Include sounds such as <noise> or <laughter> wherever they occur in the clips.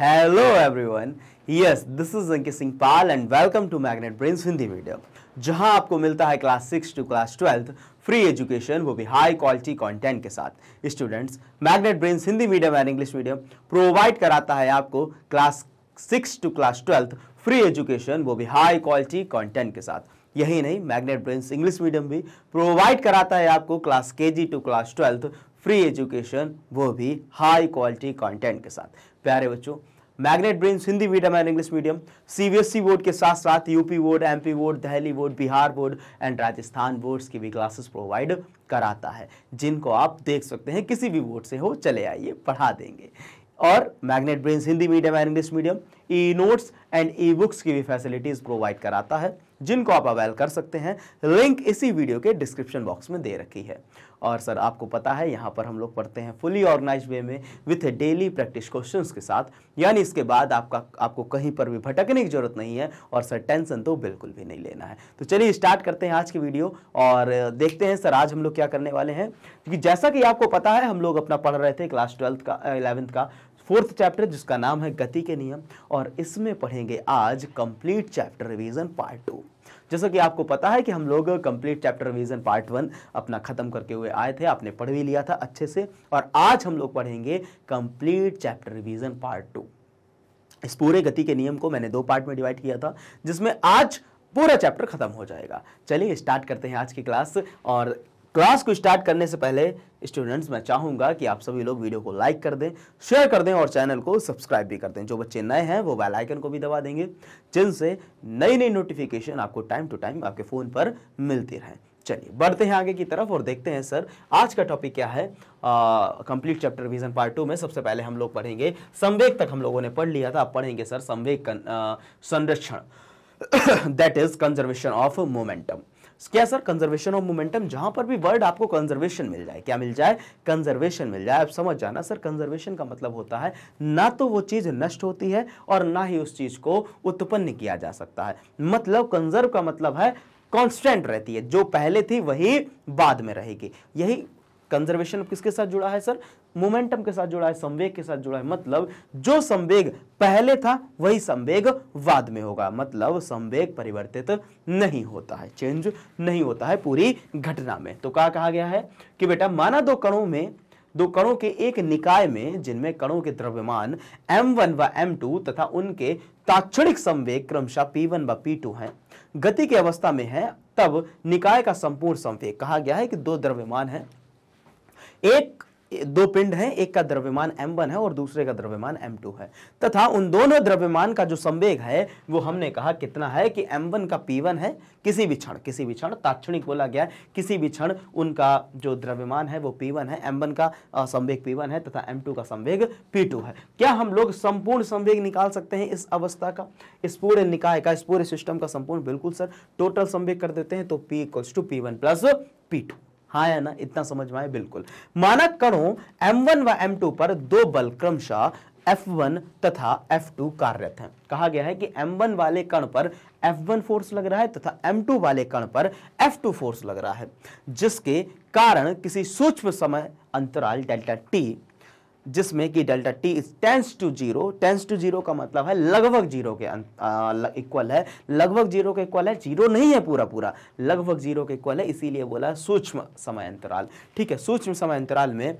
Every everyone yes this is Ankit Singh Pal and welcome to magnet Brains Hindi medium जहां आपको मिलता है class six to class twelfth free education वो भी हाई क्वालिटी कंटेंट के साथ students magnet brains Hindi medium and English medium provide कराता है आपको class six to class twelfth free education वो भी हाई क्वालिटी कॉन्टेंट के साथ यही नहीं मैग्नेट ब्रेन्स इंग्लिश मीडियम भी प्रोवाइड कराता है आपको class K G to class twelfth free education वो भी हाई क्वालिटी कंटेंट के साथ प्यारे बच्चों magnet brain Hindi medium and English medium CBSE e board के साथ साथ UP board MP board Delhi board Bihar board and Rajasthan boards की भी क्लासेस प्रोवाइड कराता है जिनको आप देख सकते हैं किसी भी बोर्ड से हो चले आइए पढ़ा देंगे और magnet brain Hindi medium and English medium e notes and e books की भी फैसिलिटीज़ प्रोवाइड कराता है जिनको आप अवेल कर सकते हैं लिंक इसी वीडियो के डिस्क्रिप्शन बॉक्स में दे रखी है और सर आपको पता है यहाँ पर हम लोग पढ़ते हैं फुली ऑर्गेनाइज वे में विथ डेली प्रैक्टिस क्वेश्चन के साथ यानी इसके बाद आपका आपको कहीं पर भी भटकने की जरूरत नहीं है और सर टेंशन तो बिल्कुल भी नहीं लेना है तो चलिए स्टार्ट करते हैं आज की वीडियो और देखते हैं सर आज हम लोग क्या करने वाले हैं क्योंकि जैसा कि आपको पता है हम लोग अपना पढ़ रहे थे क्लास ट्वेल्थ का इलेवंथ का फोर्थ चैप्टर जिसका नाम है गति के नियम और इसमें पढ़ेंगे आज complete chapter revision part two जैसा कि आपको पता है कि हम लोग complete chapter revision part one अपना खत्म करके हुए आए थे आपने पढ़ भी लिया था अच्छे से और आज हम लोग पढ़ेंगे complete chapter revision part two इस पूरे गति के नियम को मैंने दो पार्ट में डिवाइड किया था जिसमें आज पूरा चैप्टर खत्म हो जाएगा चलिए स्टार्ट करते हैं आज की क्लास और क्लास को स्टार्ट करने से पहले स्टूडेंट्स मैं चाहूँगा कि आप सभी लोग वीडियो को लाइक कर दें शेयर कर दें और चैनल को सब्सक्राइब भी कर दें जो बच्चे नए हैं वो बेल आइकन को भी दबा देंगे जिनसे नई नई नोटिफिकेशन आपको टाइम टू टाइम आपके फ़ोन पर मिलती रहें चलिए बढ़ते हैं आगे की तरफ और देखते हैं सर आज का टॉपिक क्या है complete chapter revision part two में सबसे पहले हम लोग पढ़ेंगे संवेग तक हम लोगों ने पढ़ लिया था आप पढ़ेंगे सर संवेग संरक्षण that is conservation of momentum क्या सर कंजर्वेशन ऑफ मोमेंटम जहां पर भी वर्ड आपको कंजर्वेशन मिल जाए क्या मिल जाए कंजर्वेशन मिल जाए आप समझ जाना सर कंजर्वेशन का मतलब होता है ना तो वो चीज़ नष्ट होती है और ना ही उस चीज़ को उत्पन्न किया जा सकता है मतलब कंजर्व का मतलब है कॉन्स्टेंट रहती है जो पहले थी वही बाद में रहेगी यही कंजर्वेशन किसके साथ जुड़ा है सर मोमेंटम के साथ जुड़ा है संवेग के साथ जुड़ा है मतलब जो संवेग पहले था वही संवेग बाद में होगा मतलब संवेग परिवर्तित नहीं होता है चेंज नहीं होता है पूरी घटना में तो क्या कहा गया है कि बेटा माना दो कणों में दो कणों के एक निकाय में जिनमें कणों के द्रव्यमान m1 व m2 तथा उनके ताक्षणिक संवेग क्रमशः p1 व p2 हैं गति की अवस्था में है तब निकाय का संपूर्ण संवेग कहा गया है कि दो द्रव्यमान हैं एक दो पिंड हैं एक का द्रव्यमान m1 है और दूसरे का द्रव्यमान m2 है तथा उन दोनों द्रव्यमान का जो संवेग है वो हमने कहा कितना है कि m1 का p1 है किसी भी क्षण किसी भी क्षण ताक्षणिक बोला गया है किसी भी क्षण उनका जो द्रव्यमान है वो p1 है m1 का संवेग p1 है तथा m2 का संवेग p2 है क्या हम लोग संपूर्ण संवेग निकाल सकते हैं इस अवस्था का इस पूरे निकाय का इस पूरे सिस्टम का संपूर्ण बिल्कुल सर टोटल संवेग कर देते हैं तो P equals to P one plus P two हाँ है ना इतना समझ में आए बिल्कुल माना कणों M1 व M2 पर दो बल क्रमशः F1 तथा F2 कार्यरत हैं कहा गया है कि M1 वाले कण पर F1 फोर्स लग रहा है तथा M2 वाले कण पर F2 फोर्स लग रहा है जिसके कारण किसी सूक्ष्म समय अंतराल डेल्टा टी जिसमें कि delta T is tends to zero tends to zero का मतलब है लगभग जीरो के इक्वल है लगभग जीरो के इक्वल है जीरो नहीं है पूरा पूरा लगभग जीरो के इक्वल है इसीलिए बोला सूक्ष्म समय अंतराल ठीक है सूक्ष्म समय अंतराल में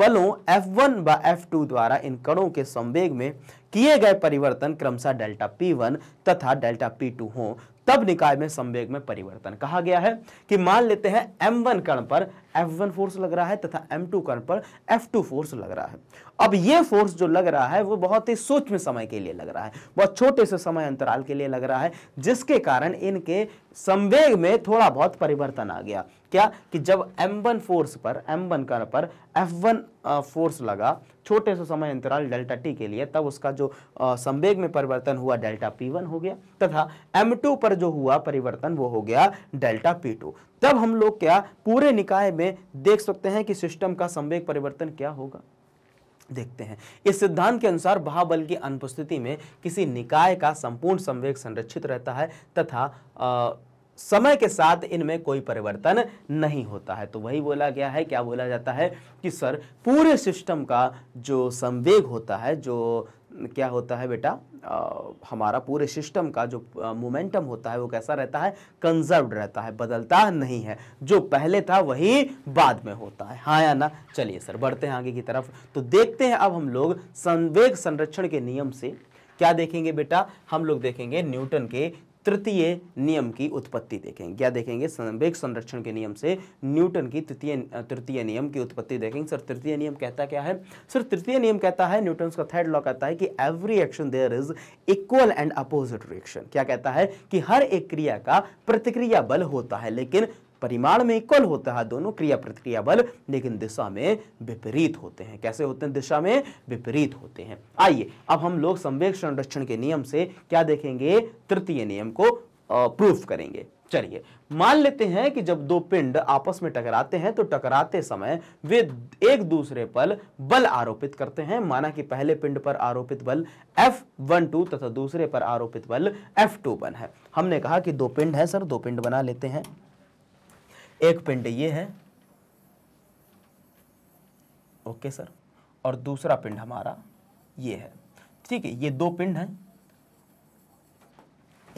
बलों एफ वन व एफ द्वारा इन कणों के संवेग में किए गए परिवर्तन क्रमशः डेल्टा पी वन तथा डेल्टा पी टू हो तब निकाय में संवेग में परिवर्तन कहा गया है कि मान लेते हैं एम वन कर्ण पर एफ वन फोर्स लग रहा है तथा एम टू कर्ण पर एफ टू फोर्स लग रहा है अब ये फोर्स जो लग रहा है वो बहुत ही सूक्ष्म समय के लिए लग रहा है बहुत छोटे से समय अंतराल के लिए लग रहा है जिसके कारण इनके संवेग में थोड़ा बहुत परिवर्तन आ गया क्या कि जब M1 फोर्स पर M1 कर पर F1 फोर्स लगा छोटे से समय अंतराल डेल्टा टी के लिए तब उसका जो संवेग में परिवर्तन हुआ डेल्टा P1 हो गया तथा M2 पर जो हुआ परिवर्तन वो हो गया डेल्टा P2 तब हम लोग क्या पूरे निकाय में देख सकते हैं कि सिस्टम का संवेग परिवर्तन क्या होगा देखते हैं इस सिद्धांत के अनुसार महाबल की अनुपस्थिति में किसी निकाय का संपूर्ण संवेग संरक्षित रहता है तथा आ, समय के साथ इनमें कोई परिवर्तन नहीं होता है तो वही बोला गया है क्या बोला जाता है कि सर पूरे सिस्टम का जो संवेग होता है जो क्या होता है बेटा आ, हमारा पूरे सिस्टम का जो मोमेंटम होता है वो कैसा रहता है कंजर्व्ड रहता है बदलता नहीं है जो पहले था वही बाद में होता है हाँ या ना चलिए सर बढ़ते हैं आगे की तरफ तो देखते हैं अब हम लोग संवेग संरक्षण के नियम से क्या देखेंगे बेटा हम लोग देखेंगे न्यूटन के तृतीय नियम की उत्पत्ति देखेंगे क्या देखेंगे संवेग संरक्षण के नियम से न्यूटन की तृतीय तृतीय नियम की उत्पत्ति देखेंगे सर तृतीय नियम कहता क्या है सर तृतीय नियम कहता है न्यूटन का थर्ड लॉ कहता है कि every action there is equal and opposite reaction क्या कहता है कि हर एक क्रिया का प्रतिक्रिया बल होता है लेकिन परिमाण में इक्वल होता है दोनों क्रिया प्रतिक्रिया बल लेकिन दिशा में विपरीत होते हैं कैसे होते हैं दिशा में विपरीत होते हैं आइए अब हम लोग संवेग संरक्षण के नियम से क्या देखेंगे तृतीय नियम को प्रूफ करेंगे चलिए मान लेते हैं कि जब दो पिंड आपस में टकराते हैं तो टकराते समय वे एक दूसरे पर बल आरोपित करते हैं माना कि पहले पिंड पर आरोपित बल एफ वन टू तथा दूसरे पर आरोपित बल एफ टू है हमने कहा कि दो पिंड है सर दो पिंड बना लेते हैं एक पिंड ये है ओके सर और दूसरा पिंड हमारा ये है ठीक है ये दो पिंड हैं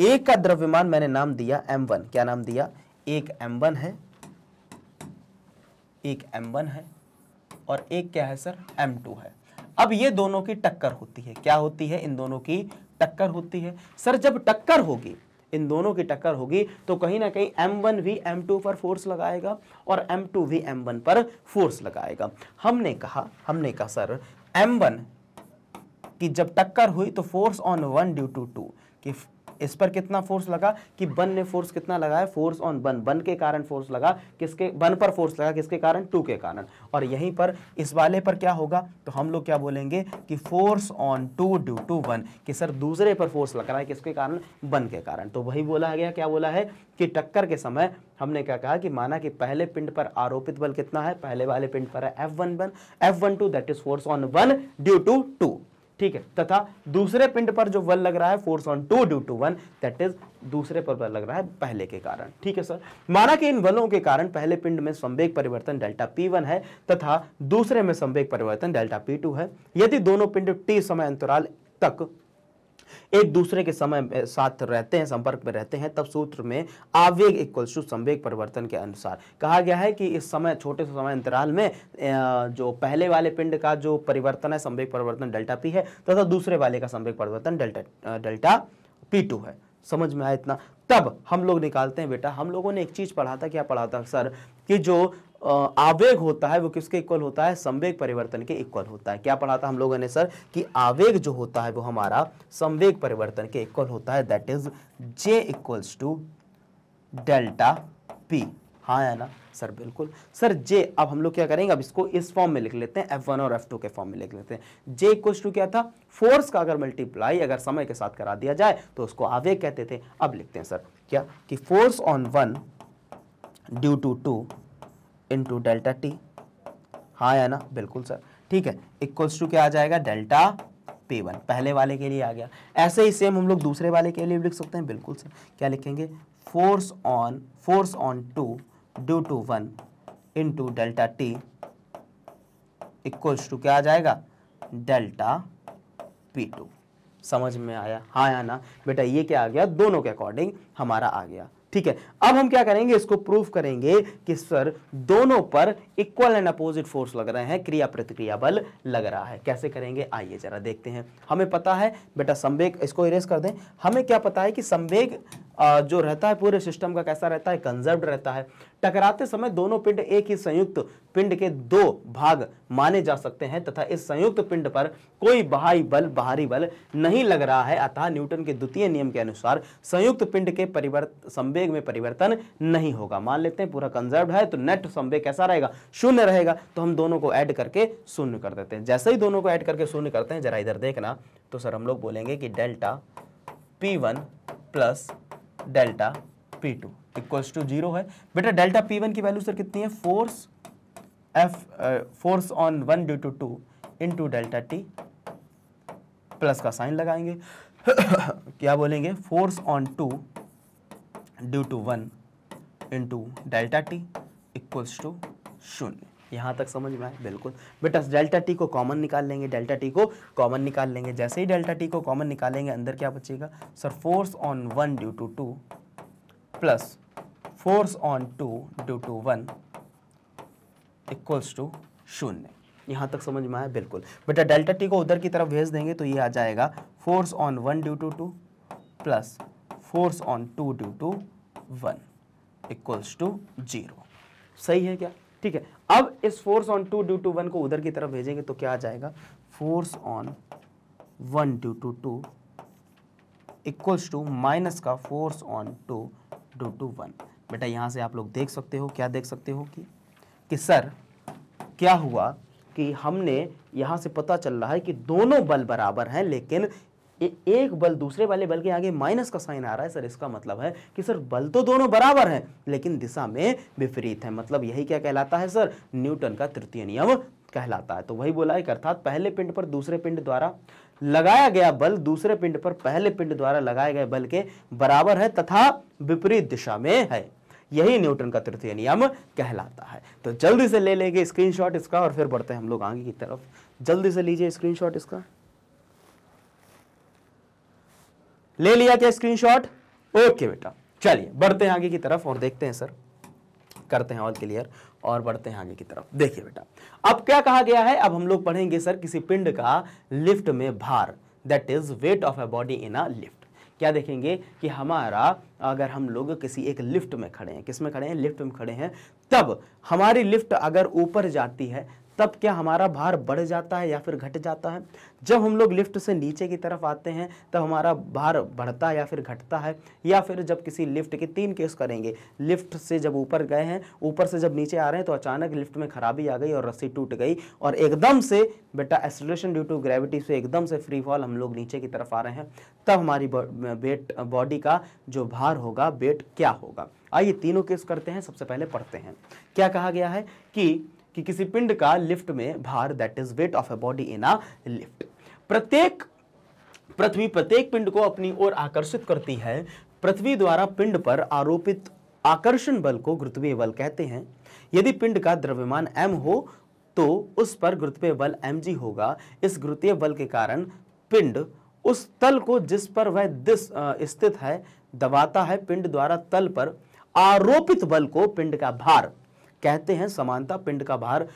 एक का द्रव्यमान मैंने नाम दिया M1 क्या नाम दिया एक M1 है एक M1 है और एक क्या है सर M2 है अब ये दोनों की टक्कर होती है क्या होती है इन दोनों की टक्कर होती है सर जब टक्कर होगी इन दोनों की टक्कर होगी तो कहीं ना कहीं एम वन भी एम टू पर फोर्स लगाएगा और एम टू भी एम वन पर फोर्स लगाएगा हमने कहा हमने कहा सर एम वन की जब टक्कर हुई तो force on one due to two कि इस पर कितना फोर्स लगा कि बन ने फोर्स कितना लगाया फोर्स ऑन बन बन के कारण फोर्स लगा किसके बन पर फोर्स लगा किसके कारण टू के कारण और यहीं पर इस वाले पर क्या होगा तो हम लोग क्या बोलेंगे कि force on two due to one कि सर दूसरे पर फोर्स लग रहा है किसके कारण बन के कारण तो वही बोला गया क्या बोला है कि टक्कर के समय हमने क्या कहा कि माना कि पहले पिंड पर आरोपित बल कितना है पहले वाले पिंड पर है F one one F one two that is force on one due to two ठीक है तथा दूसरे पिंड पर जो बल लग रहा है force on two due to one that is दूसरे पर बल लग रहा है पहले के कारण ठीक है सर माना कि इन बलों के कारण पहले पिंड में संवेग परिवर्तन डेल्टा पी वन है तथा दूसरे में संवेग परिवर्तन डेल्टा पी टू है यदि दोनों पिंड टी समय अंतराल तक एक दूसरे के समय साथ रहते हैं संपर्क में रहते हैं तब सूत्र में आवेग इक्वल टू संवेग परिवर्तन के अनुसार कहा गया है कि इस समय छोटे से समय अंतराल में जो पहले वाले पिंड का जो परिवर्तन है संवेग परिवर्तन डेल्टा पी है तथा तो दूसरे वाले का संवेग परिवर्तन डेल्टा डेल्टा पी टू है समझ में आया इतना तब हम लोग निकालते हैं बेटा हम लोगों ने एक चीज़ पढ़ा था क्या पढ़ा था सर कि जो आवेग होता है वो किसके इक्वल होता है संवेग परिवर्तन के इक्वल होता है क्या पढ़ा था हम लोगों ने सर कि आवेग जो होता है वो हमारा संवेग परिवर्तन के इक्वल होता है that is J equals to delta P हाँ है ना सर बिल्कुल सर जे अब हम लोग क्या करेंगे अब इसको इस फॉर्म में लिख लेते हैं एफ वन और एफ टू के फॉर्म में लिख लेते हैं जे इक्वल्स टू क्या था फोर्स का अगर मल्टीप्लाई अगर समय के साथ करा दिया जाए तो उसको आवेग कहते थे अब लिखते हैं सर क्या कि force on one due to two into delta T हाँ या ना बिल्कुल सर ठीक है इक्वल्स टू क्या आ जाएगा डेल्टा पी वन पहले वाले के लिए आ गया ऐसे ही सेम हम लोग दूसरे वाले के लिए लिख सकते हैं बिल्कुल सर क्या लिखेंगे force on force on two due to one into delta T equals to क्या आ जाएगा डेल्टा पी टू समझ में आया हाँ या ना बेटा ये क्या आ गया दोनों के अकॉर्डिंग हमारा आ गया ठीक है अब हम क्या करेंगे इसको प्रूव करेंगे कि सर दोनों पर इक्वल एंड अपोजिट फोर्स लग रहे हैं क्रिया प्रतिक्रिया बल लग रहा है कैसे करेंगे आइए जरा देखते हैं हमें पता है बेटा संवेग इसको इरेज कर दें हमें क्या पता है कि संवेग जो रहता है पूरे सिस्टम का कैसा रहता है कंजर्व रहता है टकराते समय दोनों पिंड एक ही संयुक्त पिंड के दो भाग माने जा सकते हैं तथा इस संयुक्त पिंड पर कोई बाहरी बल बाहरी बल नहीं लग रहा है अतः न्यूटन के द्वितीय नियम के अनुसार संयुक्त पिंड के परिवर्त संवेग में परिवर्तन नहीं होगा मान लेते हैं पूरा कंजर्व है तो नेट संवेग कैसा रहेगा शून्य रहेगा तो हम दोनों को ऐड करके शून्य कर देते हैं जैसे ही दोनों को ऐड करके शून्य करते हैं जरा इधर देखना तो सर हम लोग बोलेंगे कि delta P one plus delta P two equals to zero है बेटा डेल्टा पी वन की वैल्यू सर कितनी है force F force on one due to two to delta T plus का साइन लगाएंगे <coughs> क्या बोलेंगे force on two due to one to delta T equals to शून्य यहाँ तक समझ में आए बिल्कुल बेटा डेल्टा टी को कॉमन निकाल लेंगे डेल्टा टी को कॉमन निकाल लेंगे जैसे ही डेल्टा टी को कॉमन निकालेंगे अंदर क्या बचेगा sir force on one due to two plus force on two due to one equals to शून्य यहाँ तक समझ में आया बिल्कुल बेटा डेल्टा टी को उधर की तरफ भेज देंगे तो ये आ जाएगा force on one due to two plus force on two due to one equals to zero सही है क्या ठीक है अब इस force on two due to one को उधर की तरफ भेजेंगे तो क्या आ जाएगा force on one due to two equals to minus का force on two due to one बेटा यहाँ से आप लोग देख सकते हो क्या देख सकते हो कि कि सर क्या हुआ कि हमने यहाँ से पता चल रहा है कि दोनों बल बराबर हैं लेकिन ए, एक बल दूसरे वाले बल के आगे माइनस का साइन आ रहा है सर इसका मतलब है कि सर बल तो दोनों बराबर हैं लेकिन दिशा में विपरीत है मतलब यही क्या कहलाता है सर न्यूटन का तृतीय नियम कहलाता है तो वही बोला है अर्थात पहले पिंड पर दूसरे पिंड द्वारा लगाया गया बल दूसरे पिंड पर पहले पिंड द्वारा लगाए गए बल के बराबर है तथा विपरीत दिशा में है यही न्यूटन का तृतीय नियम कहलाता है तो जल्दी से ले लेंगे स्क्रीनशॉट इसका और फिर बढ़ते हैं हम लोग आगे की तरफ जल्दी से लीजिए स्क्रीनशॉट इसका ले लिया क्या स्क्रीनशॉट ओके बेटा चलिए बढ़ते हैं आगे की तरफ और देखते हैं सर करते हैं ऑल क्लियर और बढ़ते हैं आगे की तरफ देखिए बेटा अब क्या कहा गया है अब हम लोग पढ़ेंगे सर किसी पिंड का लिफ्ट में भार that is weight of a body in a lift क्या देखेंगे कि हमारा अगर हम लोग किसी एक लिफ्ट में खड़े हैं किस में खड़े हैं लिफ्ट में खड़े हैं तब हमारी लिफ्ट अगर ऊपर जाती है तब क्या हमारा भार बढ़ जाता है या फिर घट जाता है जब हम लोग लिफ्ट से नीचे की तरफ आते हैं तब हमारा भार बढ़ता है या फिर घटता है या फिर जब किसी लिफ्ट के तीन केस करेंगे लिफ्ट से जब ऊपर गए हैं ऊपर से जब नीचे आ रहे हैं तो अचानक लिफ्ट में खराबी आ गई और रस्सी टूट गई और एकदम से बेटा एसिलेशन ड्यू टू ग्रेविटी से एकदम से फ्री फॉल हम लोग नीचे की तरफ आ रहे हैं तब हमारी वेट बॉडी का जो भार होगा वेट क्या होगा आइए तीनों केस करते हैं सबसे पहले पढ़ते हैं क्या कहा गया है कि कि किसी पिंड का लिफ्ट में भार that is weight of a body in a lift प्रत्येक पृथ्वी प्रत्येक पिंड को अपनी ओर आकर्षित करती है पृथ्वी द्वारा पिंड पर आरोपित आकर्षण बल को गुरुत्वीय बल कहते हैं यदि पिंड का द्रव्यमान m हो तो उस पर गुरुत्वीय बल mg होगा इस गुरुत्वीय बल के कारण पिंड उस तल को जिस पर वह दिस स्थित है दबाता है पिंड द्वारा तल पर आरोपित बल को पिंड का भार कहते हैं समानता पिंड का भार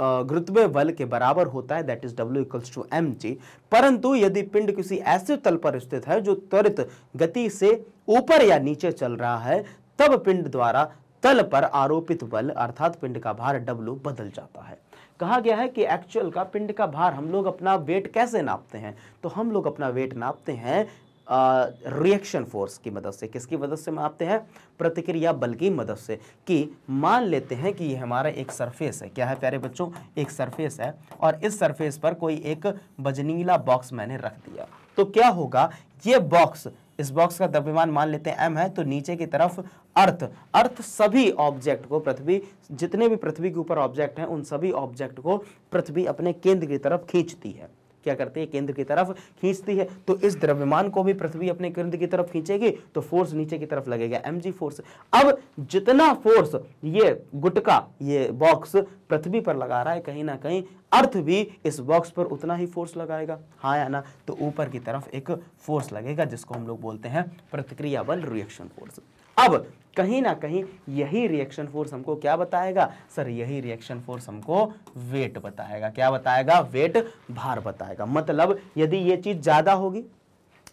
गुरुत्व बल के बराबर होता है that is W equals to M G परंतु यदि पिंड किसी ऐसे तल पर स्थित है जो त्वरित गति से ऊपर या नीचे चल रहा है तब पिंड द्वारा तल पर आरोपित बल अर्थात पिंड का भार डब्लू बदल जाता है कहा गया है कि एक्चुअल का पिंड का भार हम लोग अपना वेट कैसे नापते हैं तो हम लोग अपना वेट नापते हैं रिएक्शन फोर्स की मदद से किसकी मदद से मापते हैं प्रतिक्रिया बल की मदद से कि मान लेते हैं कि ये हमारा एक सरफेस है क्या है प्यारे बच्चों एक सरफेस है और इस सरफेस पर कोई एक बजनीला बॉक्स मैंने रख दिया तो क्या होगा ये बॉक्स इस बॉक्स का द्रव्यमान मान लेते हैं एम है तो नीचे की तरफ अर्थ अर्थ सभी ऑब्जेक्ट को पृथ्वी जितने भी पृथ्वी के ऊपर ऑब्जेक्ट हैं उन सभी ऑब्जेक्ट को पृथ्वी अपने केंद्र की तरफ खींचती है क्या करती है केंद्र की तरफ खींचती है तो इस द्रव्यमान को भी पृथ्वी अपने केंद्र की तरफ खींचेगी तो फोर्स नीचे की तरफ लगेगा एम फोर्स अब जितना फोर्स ये गुटका ये बॉक्स पृथ्वी पर लगा रहा है कहीं ना कहीं अर्थ भी इस बॉक्स पर उतना ही फोर्स लगाएगा हाँ या ना तो ऊपर की तरफ एक फोर्स लगेगा जिसको हम लोग बोलते हैं प्रतिक्रिया बल रिएक्शन फोर्स अब कहीं ना कहीं यही रिएक्शन फोर्स हमको क्या बताएगा सर यही रिएक्शन फोर्स हमको वेट बताएगा क्या बताएगा वेट भार बताएगा मतलब यदि ये चीज़ ज़्यादा होगी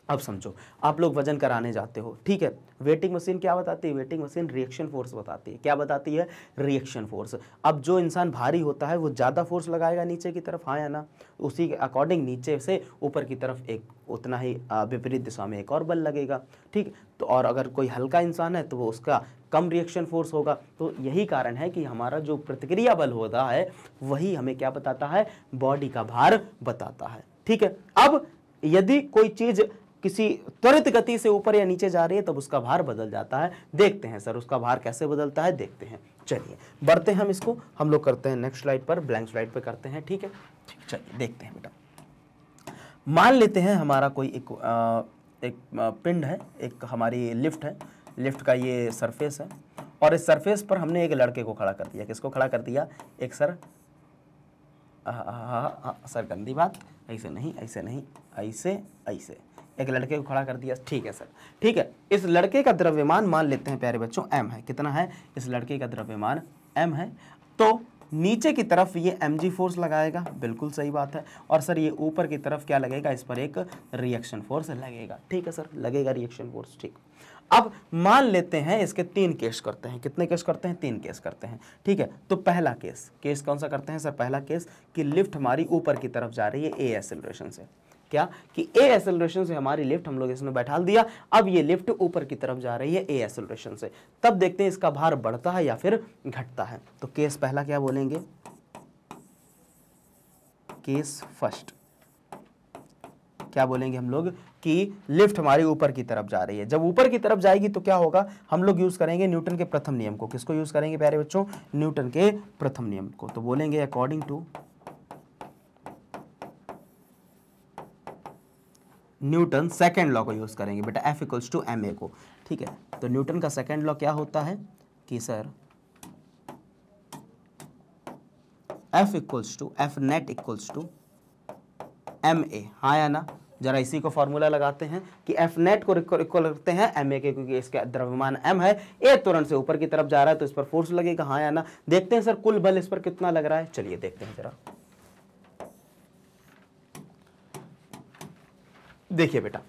अब समझो आप लोग वजन कराने जाते हो ठीक है वेटिंग मशीन क्या बताती है वेटिंग मशीन रिएक्शन फोर्स बताती है क्या बताती है रिएक्शन फोर्स अब जो इंसान भारी होता है वो ज़्यादा फोर्स लगाएगा नीचे की तरफ हाँ या ना उसी के अकॉर्डिंग नीचे से ऊपर की तरफ एक उतना ही विपरीत दिशा में एक और बल लगेगा ठीक तो और अगर कोई हल्का इंसान है तो वो उसका कम रिएक्शन फोर्स होगा तो यही कारण है कि हमारा जो प्रतिक्रिया बल होता है वही हमें क्या बताता है बॉडी का भार बताता है ठीक है अब यदि कोई चीज़ किसी त्वरित गति से ऊपर या नीचे जा रही है तब उसका भार बदल जाता है देखते हैं सर उसका भार कैसे बदलता है देखते हैं चलिए बढ़ते हैं हम इसको हम लोग करते हैं नेक्स्ट स्लाइड पर ब्लैंक स्लाइड पर करते हैं ठीक है चलिए देखते हैं बेटा मान लेते हैं हमारा कोई एक एक पिंड है एक हमारी लिफ्ट है लिफ्ट का ये सरफेस है और इस सरफेस पर हमने एक लड़के को खड़ा कर दिया किसको खड़ा कर दिया एक सर हाँ सर गंदी बात ऐसे नहीं ऐसे नहीं ऐसे ऐसे एक लड़के को खड़ा कर दिया ठीक है सर ठीक है इस लड़के का द्रव्यमान मान लेते हैं प्यारे बच्चों एम है कितना है इस लड़के का द्रव्यमान एम है तो नीचे की तरफ ये एम फोर्स लगाएगा बिल्कुल सही बात है और सर ये ऊपर की तरफ क्या लगेगा इस पर एक रिएक्शन फोर्स लगेगा ठीक है सर लगेगा रिएक्शन फोर्स ठीक अब मान लेते हैं इसके तीन केस करते हैं कितने केस करते हैं तीन केस करते हैं ठीक है तो पहला केस केस कौन सा करते हैं सर पहला केस कि लिफ्ट हमारी ऊपर की तरफ जा रही है ए एसिलेशन से क्या कि ए एसेलरेशन से हमारी लिफ्ट हम लोग इसमें बैठा दिया अब ये लिफ्ट ऊपर की तरफ जा रही है ए एसेलरेशन से तब देखते हैं इसका भार बढ़ता है या फिर घटता है तो केस पहला क्या बोलेंगे केस फर्स्ट क्या बोलेंगे हम लोग कि लिफ्ट हमारी ऊपर की तरफ जा रही है जब ऊपर की तरफ जाएगी तो क्या होगा हम लोग यूज़ करेंगे न्यूटन के प्रथम नियम को किसको यूज़ करेंगे प्यारे बच्चों न्यूटन के प्रथम नियम को तो बोलेंगे according to Newton second law को यूज़ करेंगे बेटा F equals to M A को ठीक है तो न्यूटन का सेकेंड लॉ क्या होता है कि sir F equals to F net equals to M A हाँ या ना जरा इसी को फॉर्मूला लगाते हैं कि एफ नेट को इक्वल रखते हैं एम ए के क्योंकि इसके द्रव्यमान एम है ए तुरंत से ऊपर की तरफ जा रहा है तो इस पर फोर्स लगेगा हाँ या ना देखते हैं सर कुल बल इस पर कितना लग रहा है चलिए देखते हैं जरा देखिए बेटा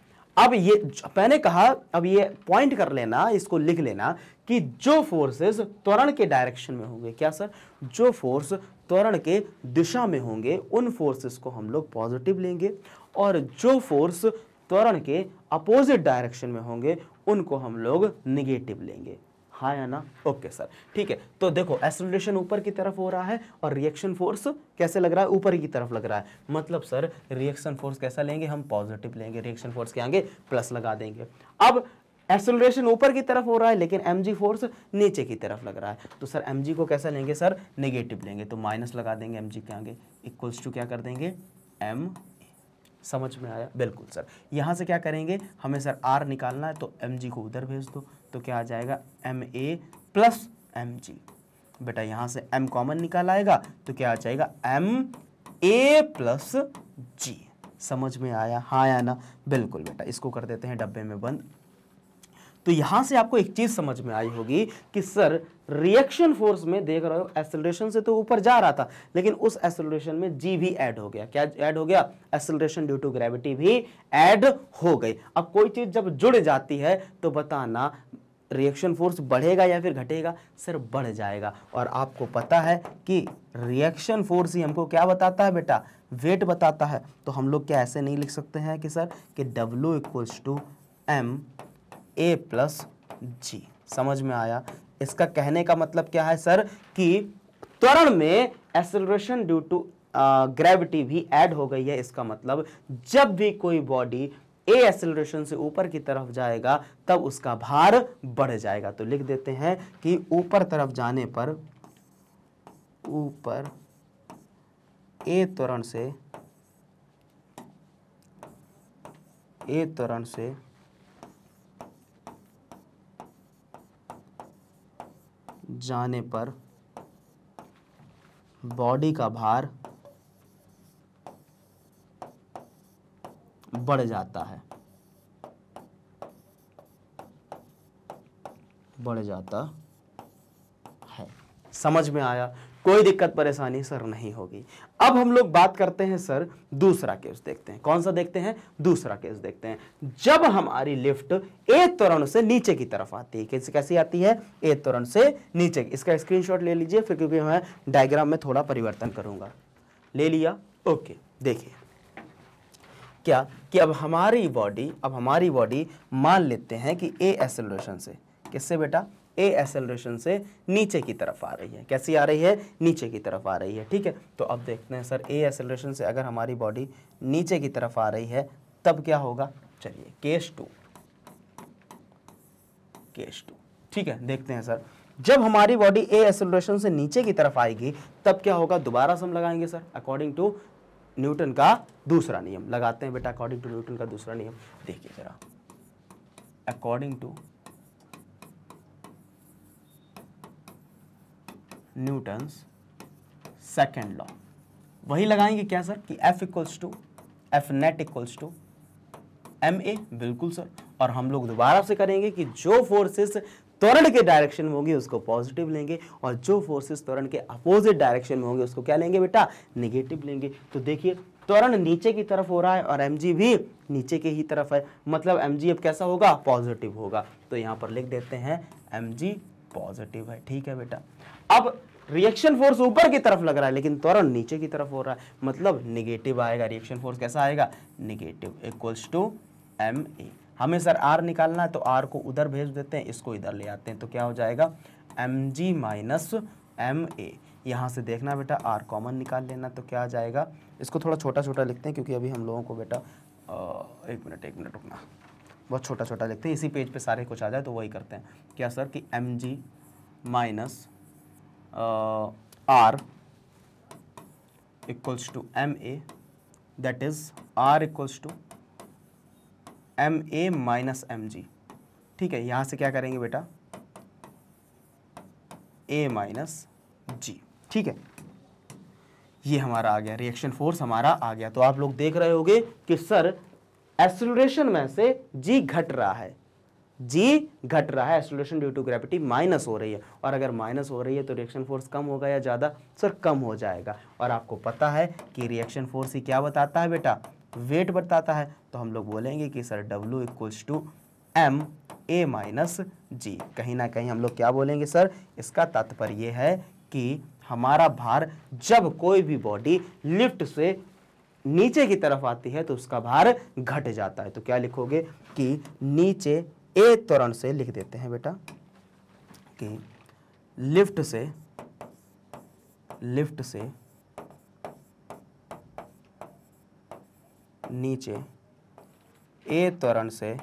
अब ये मैंने कहा अब ये पॉइंट कर लेना इसको लिख लेना कि जो फोर्सेस त्वरण के डायरेक्शन में होंगे क्या सर जो फोर्स त्वरण के दिशा में होंगे उन फोर्सेस को हम लोग पॉजिटिव लेंगे और जो फोर्स त्वरण के अपोजिट डायरेक्शन में होंगे उनको हम लोग निगेटिव लेंगे हाँ या ना ओके सर ठीक है तो देखो एसोलेशन ऊपर की तरफ हो रहा है और रिएक्शन फोर्स कैसे लग रहा है ऊपर की तरफ लग रहा है मतलब सर रिएक्शन फोर्स कैसा लेंगे हम पॉजिटिव लेंगे रिएक्शन फोर्स के आगे प्लस लगा देंगे अब एसोलेशन ऊपर की तरफ हो रहा है लेकिन एम फोर्स नीचे की तरफ लग रहा है तो सर एम को कैसा लेंगे सर नेगेटिव लेंगे तो माइनस लगा देंगे एम के आगे इक्वल्स टू क्या कर देंगे एम समझ में आया बिल्कुल सर यहाँ से क्या करेंगे हमें सर आर निकालना है तो एम जी को उधर भेज दो तो क्या आ जाएगा M A plus M G बेटा यहाँ से एम कॉमन निकाल आएगा तो क्या आ जाएगा एम ए प्लस जी समझ में आया हाँ या ना बिल्कुल बेटा इसको कर देते हैं डब्बे में बंद तो यहां से आपको एक चीज़ समझ में आई होगी कि सर रिएक्शन फोर्स में देख रहे हो एक्सेलरेशन से तो ऊपर जा रहा था लेकिन उस एक्सेलरेशन में जी भी ऐड हो गया क्या ऐड हो गया एक्सेलरेशन ड्यू टू ग्रेविटी भी ऐड हो गई अब कोई चीज़ जब जुड़ जाती है तो बताना रिएक्शन फोर्स बढ़ेगा या फिर घटेगा सर बढ़ जाएगा और आपको पता है कि रिएक्शन फोर्स ही हमको क्या बताता है बेटा वेट बताता है तो हम लोग क्या ऐसे नहीं लिख सकते हैं कि सर कि W equals to M A plus G समझ में आया इसका कहने का मतलब क्या है सर कि त्वरण में एसलरेशन ड्यू टू ग्रेविटी भी ऐड हो गई है इसका मतलब जब भी कोई बॉडी ए एसेलरेशन से ऊपर की तरफ जाएगा तब उसका भार बढ़ जाएगा तो लिख देते हैं कि ऊपर तरफ जाने पर ऊपर ए त्वरण से ए त्वरण से जाने पर बॉडी का भार बढ़ जाता है बढ़ जाता है समझ में आया कोई दिक्कत परेशानी सर नहीं होगी अब हम लोग बात करते हैं सर दूसरा केस देखते हैं कौन सा देखते हैं दूसरा केस देखते हैं जब हमारी लिफ्ट ए त्वरण से नीचे की तरफ आती है कैसे कैसी आती है ए त्वरण से नीचे इसका स्क्रीनशॉट ले लीजिए फिर क्योंकि मैं डायग्राम में थोड़ा परिवर्तन करूंगा ले लिया ओके देखिए क्या कि अब हमारी बॉडी अब हमारी बॉडी मान लेते हैं कि ए एसेलरेशन से किससे बेटा ए एसेलरेशन से नीचे की तरफ आ रही है कैसी आ रही है नीचे की तरफ आ रही है ठीक है तो अब देखते हैं सर ए एसेलरेशन से अगर हमारी बॉडी नीचे की तरफ आ रही है तब क्या होगा चलिए केस टू केस टू ठीक है देखते हैं सर जब हमारी बॉडी ए एसेलरेशन से नीचे की तरफ आएगी तब क्या होगा दोबारा सम लगाएंगे सर अकॉर्डिंग टू न्यूटन का दूसरा नियम लगाते हैं बेटा अकॉर्डिंग टू न्यूटन का दूसरा नियम देखिए जरा according to Newton's second law वही लगाएंगे क्या सर कि F equals to F net equals to M A बिल्कुल सर और हम लोग दोबारा से करेंगे कि जो फोर्सेस त्वरण के डायरेक्शन में होंगे उसको पॉजिटिव लेंगे और जो फोर्सेस त्वरण के अपोजिट डायरेक्शन में होंगे उसको क्या लेंगे बेटा निगेटिव लेंगे तो देखिए त्वरण नीचे की तरफ हो रहा है और एम भी नीचे के ही तरफ है मतलब एम अब कैसा होगा पॉजिटिव होगा तो यहाँ पर लिख देते हैं एम पॉजिटिव है ठीक है बेटा अब रिएक्शन फोर्स ऊपर की तरफ लग रहा है लेकिन त्वरण नीचे की तरफ हो रहा है मतलब निगेटिव आएगा रिएक्शन फोर्स कैसा आएगा negative equals to M A हमें सर आर निकालना है तो आर को उधर भेज देते हैं इसको इधर ले आते हैं तो क्या हो जाएगा M G minus M A यहाँ से देखना बेटा आर कॉमन निकाल लेना तो क्या आ जाएगा इसको थोड़ा छोटा छोटा लिखते हैं क्योंकि अभी हम लोगों को बेटा एक मिनट एक मिनट रुकना बहुत छोटा छोटा लिखते हैं इसी पेज पे सारे कुछ आ जाए तो वही करते हैं क्या सर कि M G minus R equals to M A that is R equals to M A minus M G ठीक है यहां से क्या करेंगे बेटा ए माइनस जी ठीक है ये हमारा आ गया रिएक्शन फोर्स हमारा आ गया तो आप लोग देख रहे होंगे कि सर एसोलरेशन में से जी घट रहा है जी घट रहा है acceleration due to gravity minus हो रही है और अगर माइनस हो रही है तो रिएक्शन फोर्स कम होगा या ज़्यादा सर कम हो जाएगा और आपको पता है कि रिएक्शन फोर्स ही क्या बताता है बेटा वेट बताता है तो हम लोग बोलेंगे कि sir W equals to M A minus G कहीं ना कहीं हम लोग क्या बोलेंगे सर इसका तात्पर्य यह है कि हमारा भार जब कोई भी बॉडी लिफ्ट से नीचे की तरफ आती है तो उसका भार घट जाता है तो क्या लिखोगे कि नीचे ए त्वरण से लिख देते हैं बेटा कि लिफ्ट से लिफ्ट से नीचे ए त्वरण से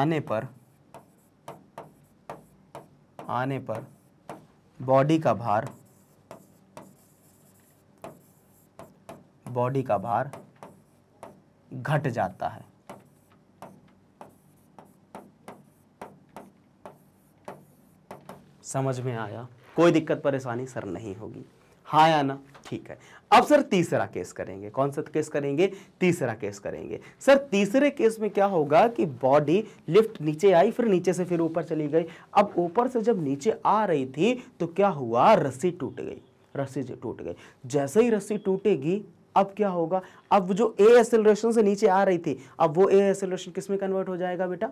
आने पर आने पर बॉडी का भार बॉडी का भार घट जाता है समझ में आया कोई दिक्कत परेशानी सर नहीं होगी हाँ या ना ठीक है अब सर तीसरा केस करेंगे कौन सा केस करेंगे तीसरा केस करेंगे सर तीसरे केस में क्या होगा कि बॉडी लिफ्ट नीचे आई फिर नीचे से फिर ऊपर चली गई अब ऊपर से जब नीचे आ रही थी तो क्या हुआ रस्सी टूट गई रस्सी टूट गई जैसे ही रस्सी टूटेगी अब क्या होगा अब जो ए एसेलरेशन से नीचे आ रही थी अब वो ए एसेलरेशन किस में कन्वर्ट हो जाएगा बेटा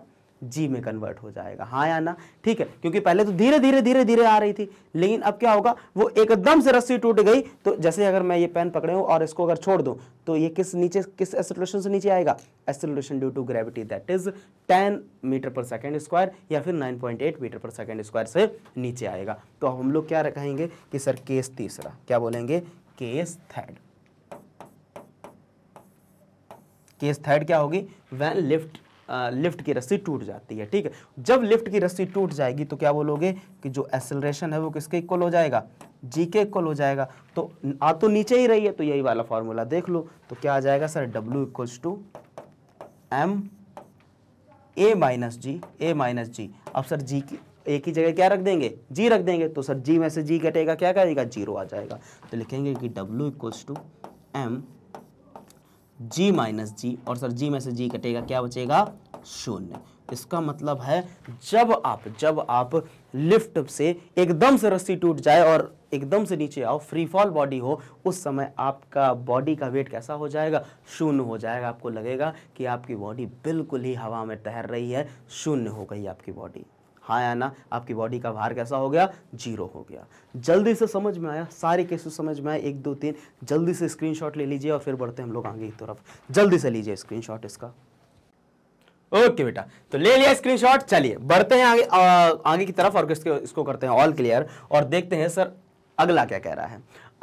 जी में कन्वर्ट हो जाएगा हाँ या ना ठीक है क्योंकि पहले तो धीरे धीरे धीरे धीरे आ रही थी लेकिन अब क्या होगा वो एकदम से रस्सी टूट गई तो जैसे अगर मैं ये पेन पकड़े हूँ और इसको अगर छोड़ दूँ तो ये किस नीचे किस एसोलेशन से नीचे आएगा acceleration due to gravity that is 10 metre per second square या फिर 9.8 मीटर पर सेकेंड स्क्वायर से नीचे आएगा तो हम लोग क्या कहेंगे कि सर केस तीसरा क्या बोलेंगे केस थर्ड केस थर्ड क्या होगी वैन लिफ्ट लिफ्ट की रस्सी टूट जाती है ठीक है जब लिफ्ट की रस्सी टूट जाएगी तो क्या बोलोगे कि जो एसलरेशन है वो किसके इक्वल हो जाएगा जी के इक्वल हो जाएगा तो आ तो नीचे ही रही है तो यही वाला फॉर्मूला देख लो तो क्या आ जाएगा sir W equals to M A minus G A minus G अब सर जी की एक ही जगह क्या रख देंगे जी रख देंगे तो सर जी में से जी कटेगा क्या करेगा जीरो आ जाएगा तो लिखेंगे कि W equals to M G minus G और सर जी में से जी कटेगा क्या बचेगा शून्य इसका मतलब है जब आप जब आप लिफ्ट से एकदम से रस्सी टूट जाए और एकदम से नीचे आओ फ्री फॉल बॉडी हो उस समय आपका बॉडी का वेट कैसा हो जाएगा शून्य हो जाएगा आपको लगेगा कि आपकी बॉडी बिल्कुल ही हवा में तैर रही है शून्य हो गई आपकी बॉडी हाँ या ना आपकी बॉडी का भार कैसा हो गया जीरो हो गया जल्दी से समझ में आया सारे केसेस समझ में आए एक दो तीन जल्दी से स्क्रीनशॉट ले लीजिए और फिर बढ़ते हैं हम लोग आगे की तरफ जल्दी से लीजिए स्क्रीनशॉट इसका ओके okay, बेटा तो ले लिया स्क्रीनशॉट चलिए बढ़ते हैं आगे आ, आगे की तरफ और इसको, इसको करते हैं ऑल क्लियर और देखते हैं सर अगला क्या कह रहा है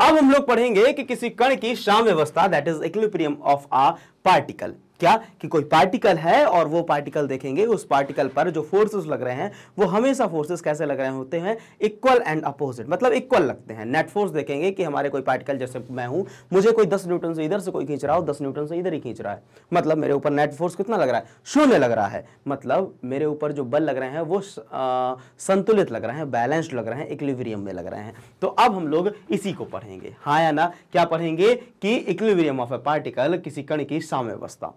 अब हम लोग पढ़ेंगे कि किसी कण की शाम व्यवस्था that is equilibrium of a particle क्या कि कोई पार्टिकल है और वो पार्टिकल देखेंगे उस पार्टिकल पर जो फोर्सेस लग रहे हैं वो हमेशा फोर्सेस कैसे लग रहे होते हैं इक्वल एंड अपोजिट मतलब इक्वल लगते हैं नेट फोर्स देखेंगे कि हमारे कोई पार्टिकल जैसे मैं हूं मुझे कोई दस न्यूटन से इधर से कोई खींच रहा हो दस न्यूटन से इधर ही खींच रहा है मतलब मेरे ऊपर नेट फोर्स कितना लग रहा है शून्य लग रहा है मतलब मेरे ऊपर जो बल लग रहे हैं वो संतुलित लग रहे हैं बैलेंस्ड लग रहे हैं इक्लिवरियम में लग रहे हैं तो अब हम लोग इसी को पढ़ेंगे हाँ या ना क्या पढ़ेंगे कि इक्लिवरियम ऑफ ए पार्टिकल किसी कण की साम्यवस्था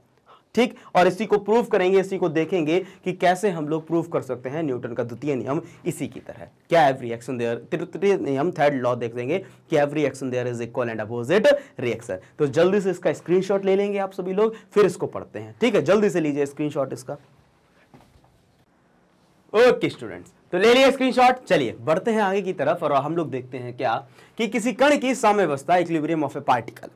ठीक और इसी को प्रूफ करेंगे इसी को देखेंगे कि कैसे हम लोग प्रूफ कर सकते हैं न्यूटन का द्वितीय नियम इसी की तरह क्या एवरी एक्शन देयर तृतीय नियम थर्ड लॉ देख देंगे कि every action there is equal and opposite reaction तो जल्दी से इसका स्क्रीनशॉट ले लेंगे आप सभी लोग फिर इसको पढ़ते हैं ठीक है जल्दी से लीजिए स्क्रीनशॉट इसका ओके स्टूडेंट्स तो ले लिया स्क्रीनशॉट चलिए बढ़ते हैं आगे की तरफ और हम लोग देखते हैं क्या कि किसी कण की साम्यवस्था इक्लिब्रियम ऑफ ए पार्टिकल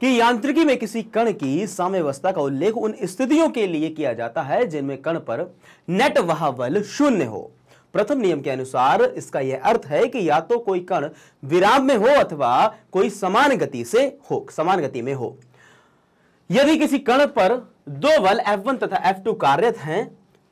कि यांत्रिकी में किसी कण की साम्यवस्था का उल्लेख उन स्थितियों के लिए किया जाता है जिनमें कण पर नेट वह बल शून्य हो प्रथम नियम के अनुसार इसका यह अर्थ है कि या तो कोई कण विराम में हो अथवा कोई समान गति से हो समान गति में हो यदि किसी कण पर दो बल F1 तथा F2 कार्यरत हैं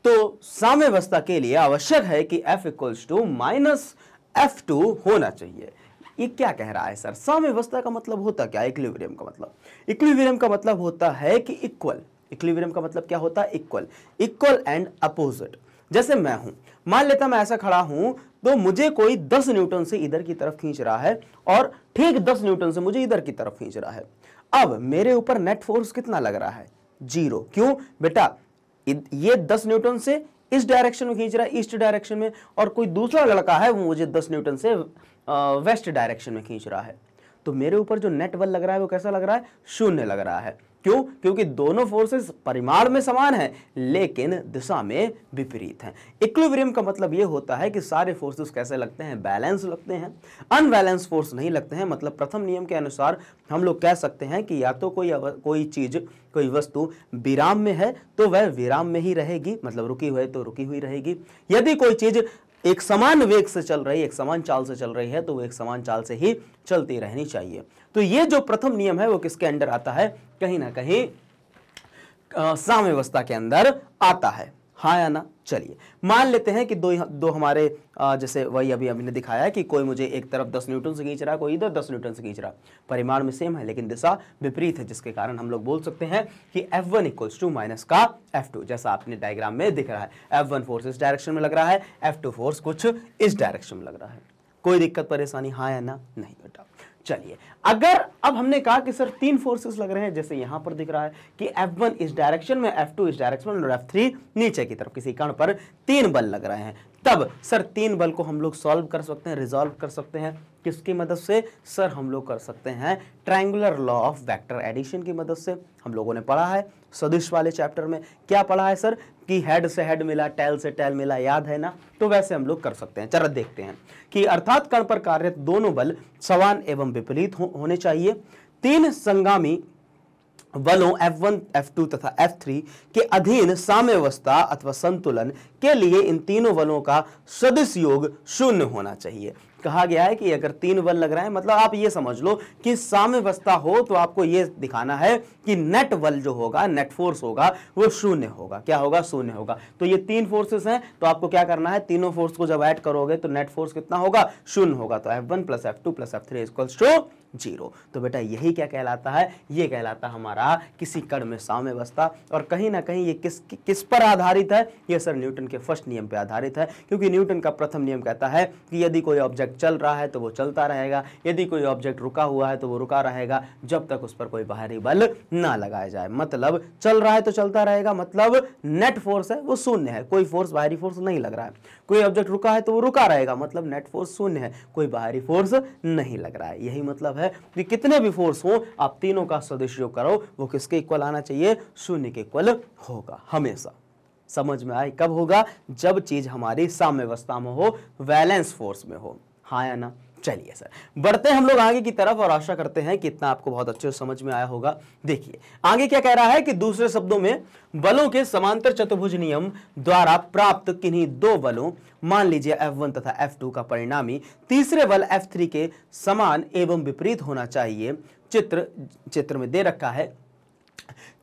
तो साम्यवस्था के लिए आवश्यक है कि F equals to minus F होना चाहिए ये क्या कह रहा है सर साम्यवस्था का मतलब होता क्या इक्विलिब्रियम का मतलब इक्विलिब्रियम का मतलब होता है कि इक्वल इक्विलिब्रियम का मतलब क्या होता है इक्वल इक्वल एंड अपोजिट जैसे मैं हूं मान लेता मैं ऐसा खड़ा हूं तो मुझे कोई 10 न्यूटन से इधर की तरफ खींच रहा है और ठीक 10 न्यूटन से मुझे इधर की तरफ खींच रहा है अब मेरे ऊपर नेट फोर्स कितना लग रहा है जीरो क्यों बेटा ये 10 न्यूटन से इस डायरेक्शन में खींच रहा है ईस्ट डायरेक्शन में और कोई दूसरा लड़का है वो मुझे दस न्यूटन से वेस्ट डायरेक्शन में खींच रहा है तो मेरे ऊपर जो नेट बल लग रहा है वो कैसा लग रहा है शून्य लग रहा है क्यों क्योंकि दोनों फोर्सेस परिमाण में समान हैं लेकिन दिशा में विपरीत हैं इक्विलिब्रियम का मतलब ये होता है कि सारे फोर्सेस कैसे लगते हैं बैलेंस लगते हैं अनबैलेंस फोर्स नहीं लगते हैं मतलब प्रथम नियम के अनुसार हम लोग कह सकते हैं कि या तो कोई कोई चीज़ कोई वस्तु विराम में है तो वह विराम में ही रहेगी मतलब रुकी हुई तो रुकी हुई रहेगी यदि कोई चीज़ एक समान वेग से चल रही एक समान चाल से चल रही है तो वो एक समान चाल से ही चलती रहनी चाहिए तो ये जो प्रथम नियम है वो किसके अंडर आता है कहीं ना कहीं साम्यवस्था के अंदर आता है हाँ या ना चलिए मान लेते हैं कि दो दो हमारे जैसे वही अभी हमने दिखाया है कि कोई मुझे एक तरफ 10 न्यूटन से खींच रहा कोई इधर 10 न्यूटन से खींच रहा परिमाण में सेम है लेकिन दिशा विपरीत है जिसके कारण हम लोग बोल सकते हैं कि F1 one equals to minus का F2 जैसा आपने डायग्राम में दिख रहा है F1 वन फोर्स इस डायरेक्शन में लग रहा है टू फोर्स कुछ इस डायरेक्शन में लग रहा है कोई दिक्कत परेशानी हाँ या ना नहीं बेटा चलिए अगर अब हमने कहा कि सर तीन फोर्सेस लग रहे हैं जैसे यहां पर दिख रहा है कि F1 इस डायरेक्शन में F2 इस डायरेक्शन में और F3 नीचे की तरफ किसी कारण पर तीन बल लग रहे हैं तब सर तीन बल को हम लोग सॉल्व कर सकते हैं रिजॉल्व कर सकते हैं किसकी मदद से सर हम लोग कर सकते हैं triangular law of vector addition की मदद से हम लोगों ने पढ़ा है सदिश वाले चैप्टर में क्या पढ़ा है सर कि हेड से हेड मिला टेल से टेल मिला याद है ना तो वैसे हम लोग कर सकते हैं चरत देखते हैं कि अर्थात कण पर कार्यरत दोनों बल समान एवं विपरीत हो, होने चाहिए तीन संगामी बलों F1, F2 तथा F3 के अधीन साम्यवस्था अथवा संतुलन के लिए इन तीनों बलों का सदस्य योग शून्य होना चाहिए कहा गया है कि अगर तीन बल लग रहे हैं मतलब आप ये समझ लो कि साम्यवस्था हो तो आपको ये दिखाना है कि नेट बल जो होगा नेट फोर्स होगा वो शून्य होगा क्या होगा शून्य होगा तो ये तीन फोर्सेस हैं तो आपको क्या करना है तीनों फोर्स को जब ऐड करोगे तो नेट फोर्स कितना होगा शून्य होगा तो F one plus F two plus F three equals to zero तो बेटा यही क्या कहलाता है ये कहलाता हमारा किसी कण में साम्य अवस्था और कहीं ना कहीं ये किस कि, किस पर आधारित है ये सर न्यूटन के फर्स्ट नियम पर आधारित है क्योंकि न्यूटन का प्रथम नियम कहता है कि यदि कोई ऑब्जेक्ट चल रहा है तो वो चलता रहेगा यदि कोई ऑब्जेक्ट रुका हुआ है तो वो रुका रहेगा जब तक उस पर कोई बाहरी बल ना लगाया जाए मतलब चल रहा है तो चलता रहेगा मतलब नेट फोर्स है वो शून्य है कोई फोर्स बाहरी फोर्स नहीं लग रहा है कोई ऑब्जेक्ट रुका है तो वो रुका रहेगा मतलब नेट फोर्स शून्य है कोई बाहरी फोर्स नहीं लग रहा है यही मतलब है कि कितने भी फोर्स हो आप तीनों का सदस्य योग करो वो किसके इक्वल आना चाहिए शून्य के इक्वल होगा हमेशा समझ में आए कब होगा जब चीज़ हमारी साम्यवस्था में हो वैलेंस फोर्स में हो हाँ या ना चलिए सर बढ़ते हैं हम लोग आगे की तरफ और आशा करते हैं कि इतना आपको बहुत अच्छे समझ में आया होगा देखिए आगे क्या कह रहा है कि दूसरे शब्दों में बलों के समांतर चतुर्भुज नियम द्वारा प्राप्त किन्हीं दो बलों मान लीजिए F1 तथा F2 का परिणामी तीसरे बल F3 के समान एवं विपरीत होना चाहिए चित्र चित्र में दे रखा है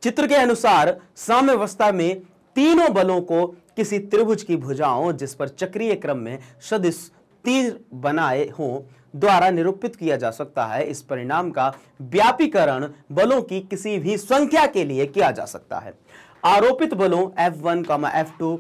चित्र के अनुसार साम्यवस्था में तीनों बलों को किसी त्रिभुज की भुजाओं जिस पर चक्रीय क्रम में सदिश तीर बनाए हों द्वारा निरूपित किया जा सकता है इस परिणाम का व्यापीकरण बलों की किसी भी संख्या के लिए किया जा सकता है आरोपित बलों F1, F2,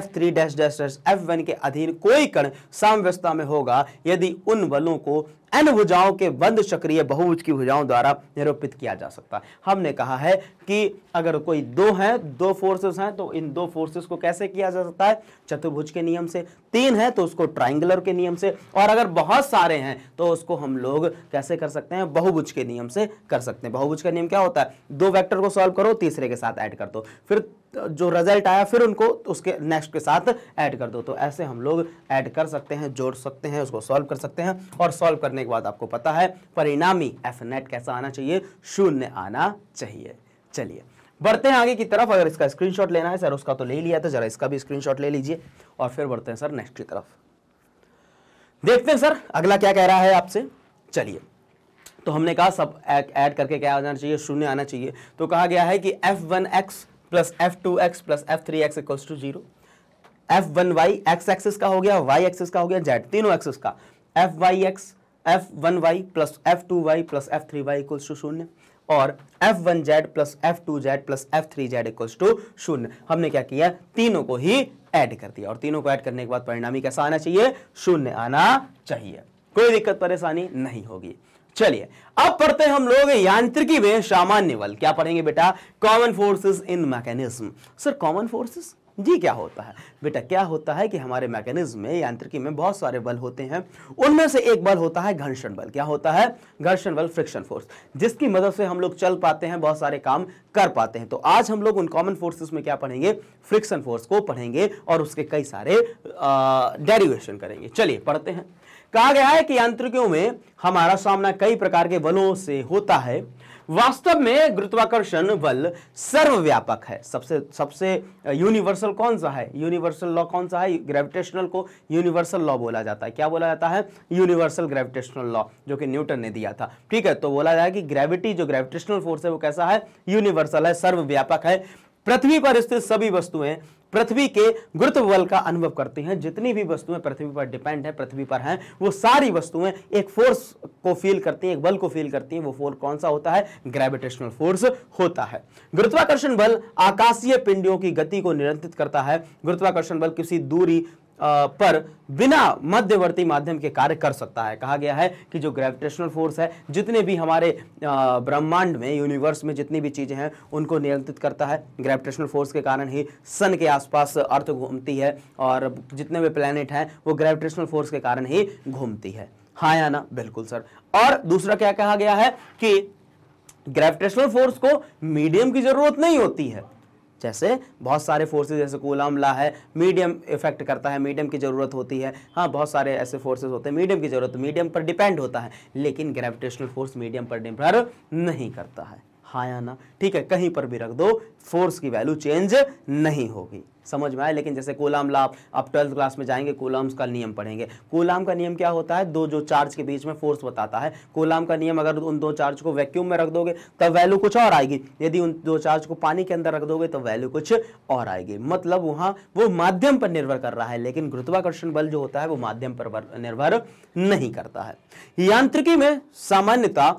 F3, dash dash dash F1 के अधीन कोई कण साम्यवस्था में होगा यदि उन बलों को एन भुजाओं के बंद सक्रिय बहुभुज की भुजाओं द्वारा निरूपित किया जा सकता है हमने कहा है कि अगर कोई दो हैं दो फोर्सेस हैं तो इन दो फोर्सेस को कैसे किया जा सकता है चतुर्भुज के नियम से तीन है तो उसको ट्राइंगुलर के नियम से और अगर बहुत सारे हैं तो उसको हम लोग कैसे कर सकते हैं बहुभुज के नियम से कर सकते हैं बहुभुज का नियम क्या होता है दो वैक्टर को सॉल्व करो तीसरे के साथ ऐड कर दो फिर जो रिजल्ट आया फिर उनको उसके नेक्स्ट के साथ ऐड कर दो तो ऐसे हम लोग ऐड कर सकते हैं जोड़ सकते हैं उसको सॉल्व कर सकते हैं और सॉल्व करने के बाद आपको पता है परिणामी एफ नेट कैसा आना चाहिए शून्य आना चाहिए चलिए बढ़ते हैं आगे की तरफ अगर इसका स्क्रीनशॉट लेना है सर उसका तो ले लिया था जरा इसका भी स्क्रीनशॉट ले लीजिए और फिर बढ़ते हैं सर नेक्स्ट की तरफ देखते हैं सर अगला क्या कह रहा है आपसे चलिए तो हमने कहा सब ऐड करके क्या आना चाहिए शून्य आना चाहिए तो कहा गया है कि F one X plus F two X plus F three X equal to zero F one Y X axis का हो गया वाई एक्सिस का हो गया जेड तीनों एक्सिस का F Y X F one Y plus F two Y plus F three Y equal to शून्य और F one Z plus F two Z plus F three Z equal to शून्य हमने क्या किया तीनों को ही ऐड कर दिया और तीनों को ऐड करने के बाद परिणामी कैसा आना चाहिए शून्य आना चाहिए कोई दिक्कत परेशानी नहीं होगी चलिए अब पढ़ते हैं हम लोग यांत्रिकी में सामान्य बल क्या पढ़ेंगे बेटा common forces in mechanism sir common forces जी क्या होता है बेटा क्या होता है कि हमारे मैकेनिज्म में यांत्रिकी में बहुत सारे बल होते हैं उनमें से एक बल होता है घर्षण बल क्या होता है घर्षण बल फ्रिक्शन फोर्स जिसकी मदद से हम लोग चल पाते हैं बहुत सारे काम कर पाते हैं तो आज हम लोग उन कॉमन फोर्सेस में क्या पढ़ेंगे फ्रिक्शन फोर्स को पढ़ेंगे और उसके कई सारे डेरिवेशन करेंगे चलिए पढ़ते हैं कहा गया है कि यांत्रिकों में हमारा सामना कई प्रकार के बलों से होता है वास्तव में गुरुत्वाकर्षण बल सर्वव्यापक है सबसे सबसे यूनिवर्सल कौन सा है यूनिवर्सल लॉ कौन सा है ग्रेविटेशनल को यूनिवर्सल लॉ बोला जाता है क्या बोला जाता है यूनिवर्सल ग्रेविटेशनल लॉ जो कि न्यूटन ने दिया था ठीक है तो बोला जाए कि ग्रेविटी जो ग्रेविटेशनल फोर्स है वो कैसा है यूनिवर्सल है सर्वव्यापक है पृथ्वी पर स्थित सभी वस्तुएं पृथ्वी के गुरुत्व बल का अनुभव करती हैं जितनी भी वस्तुएं पृथ्वी पर डिपेंड है पृथ्वी पर हैं वो सारी वस्तुएं एक फोर्स को फील करती हैं एक बल को फील करती हैं वो फोर्स कौन सा होता है ग्रेविटेशनल फोर्स होता है गुरुत्वाकर्षण बल आकाशीय पिंडियों की गति को नियंत्रित करता है गुरुत्वाकर्षण बल किसी दूरी पर बिना मध्यवर्ती माध्यम के कार्य कर सकता है कहा गया है कि जो ग्रेविटेशनल फोर्स है जितने भी हमारे ब्रह्मांड में यूनिवर्स में जितनी भी चीज़ें हैं उनको नियंत्रित करता है ग्रेविटेशनल फोर्स के कारण ही सन के आसपास अर्थ घूमती है और जितने भी प्लानट हैं वो ग्रेविटेशनल फोर्स के कारण ही घूमती है हाँ या ना बिल्कुल सर और दूसरा क्या कहा गया है कि ग्रेविटेशनल फोर्स को मीडियम की जरूरत नहीं होती है जैसे बहुत सारे फोर्सेज जैसे कोलामला ला है मीडियम इफेक्ट करता है मीडियम की ज़रूरत होती है हाँ बहुत सारे ऐसे फोर्सेज होते हैं मीडियम की ज़रूरत मीडियम पर डिपेंड होता है लेकिन ग्रेविटेशनल फोर्स मीडियम पर निर्भर नहीं करता है हाँ या ना ठीक है कहीं पर भी रख दो फोर्स की वैल्यू चेंज नहीं होगी समझ में आए लेकिन जैसे कोलाम ला आप ट्वेल्थ क्लास में जाएंगे कोलाम्स का नियम पढ़ेंगे कोलाम का नियम क्या होता है दो जो चार्ज के बीच में फोर्स बताता है कोलाम का नियम अगर उन दो चार्ज को वैक्यूम में रख दोगे तो वैल्यू कुछ और आएगी यदि उन दो चार्ज को पानी के अंदर रख दोगे तो वैल्यू कुछ और आएगी मतलब वहाँ वो माध्यम पर निर्भर कर रहा है लेकिन गुरुत्वाकर्षण बल जो होता है वो माध्यम पर निर्भर नहीं करता है यांत्रिकी में सामान्यता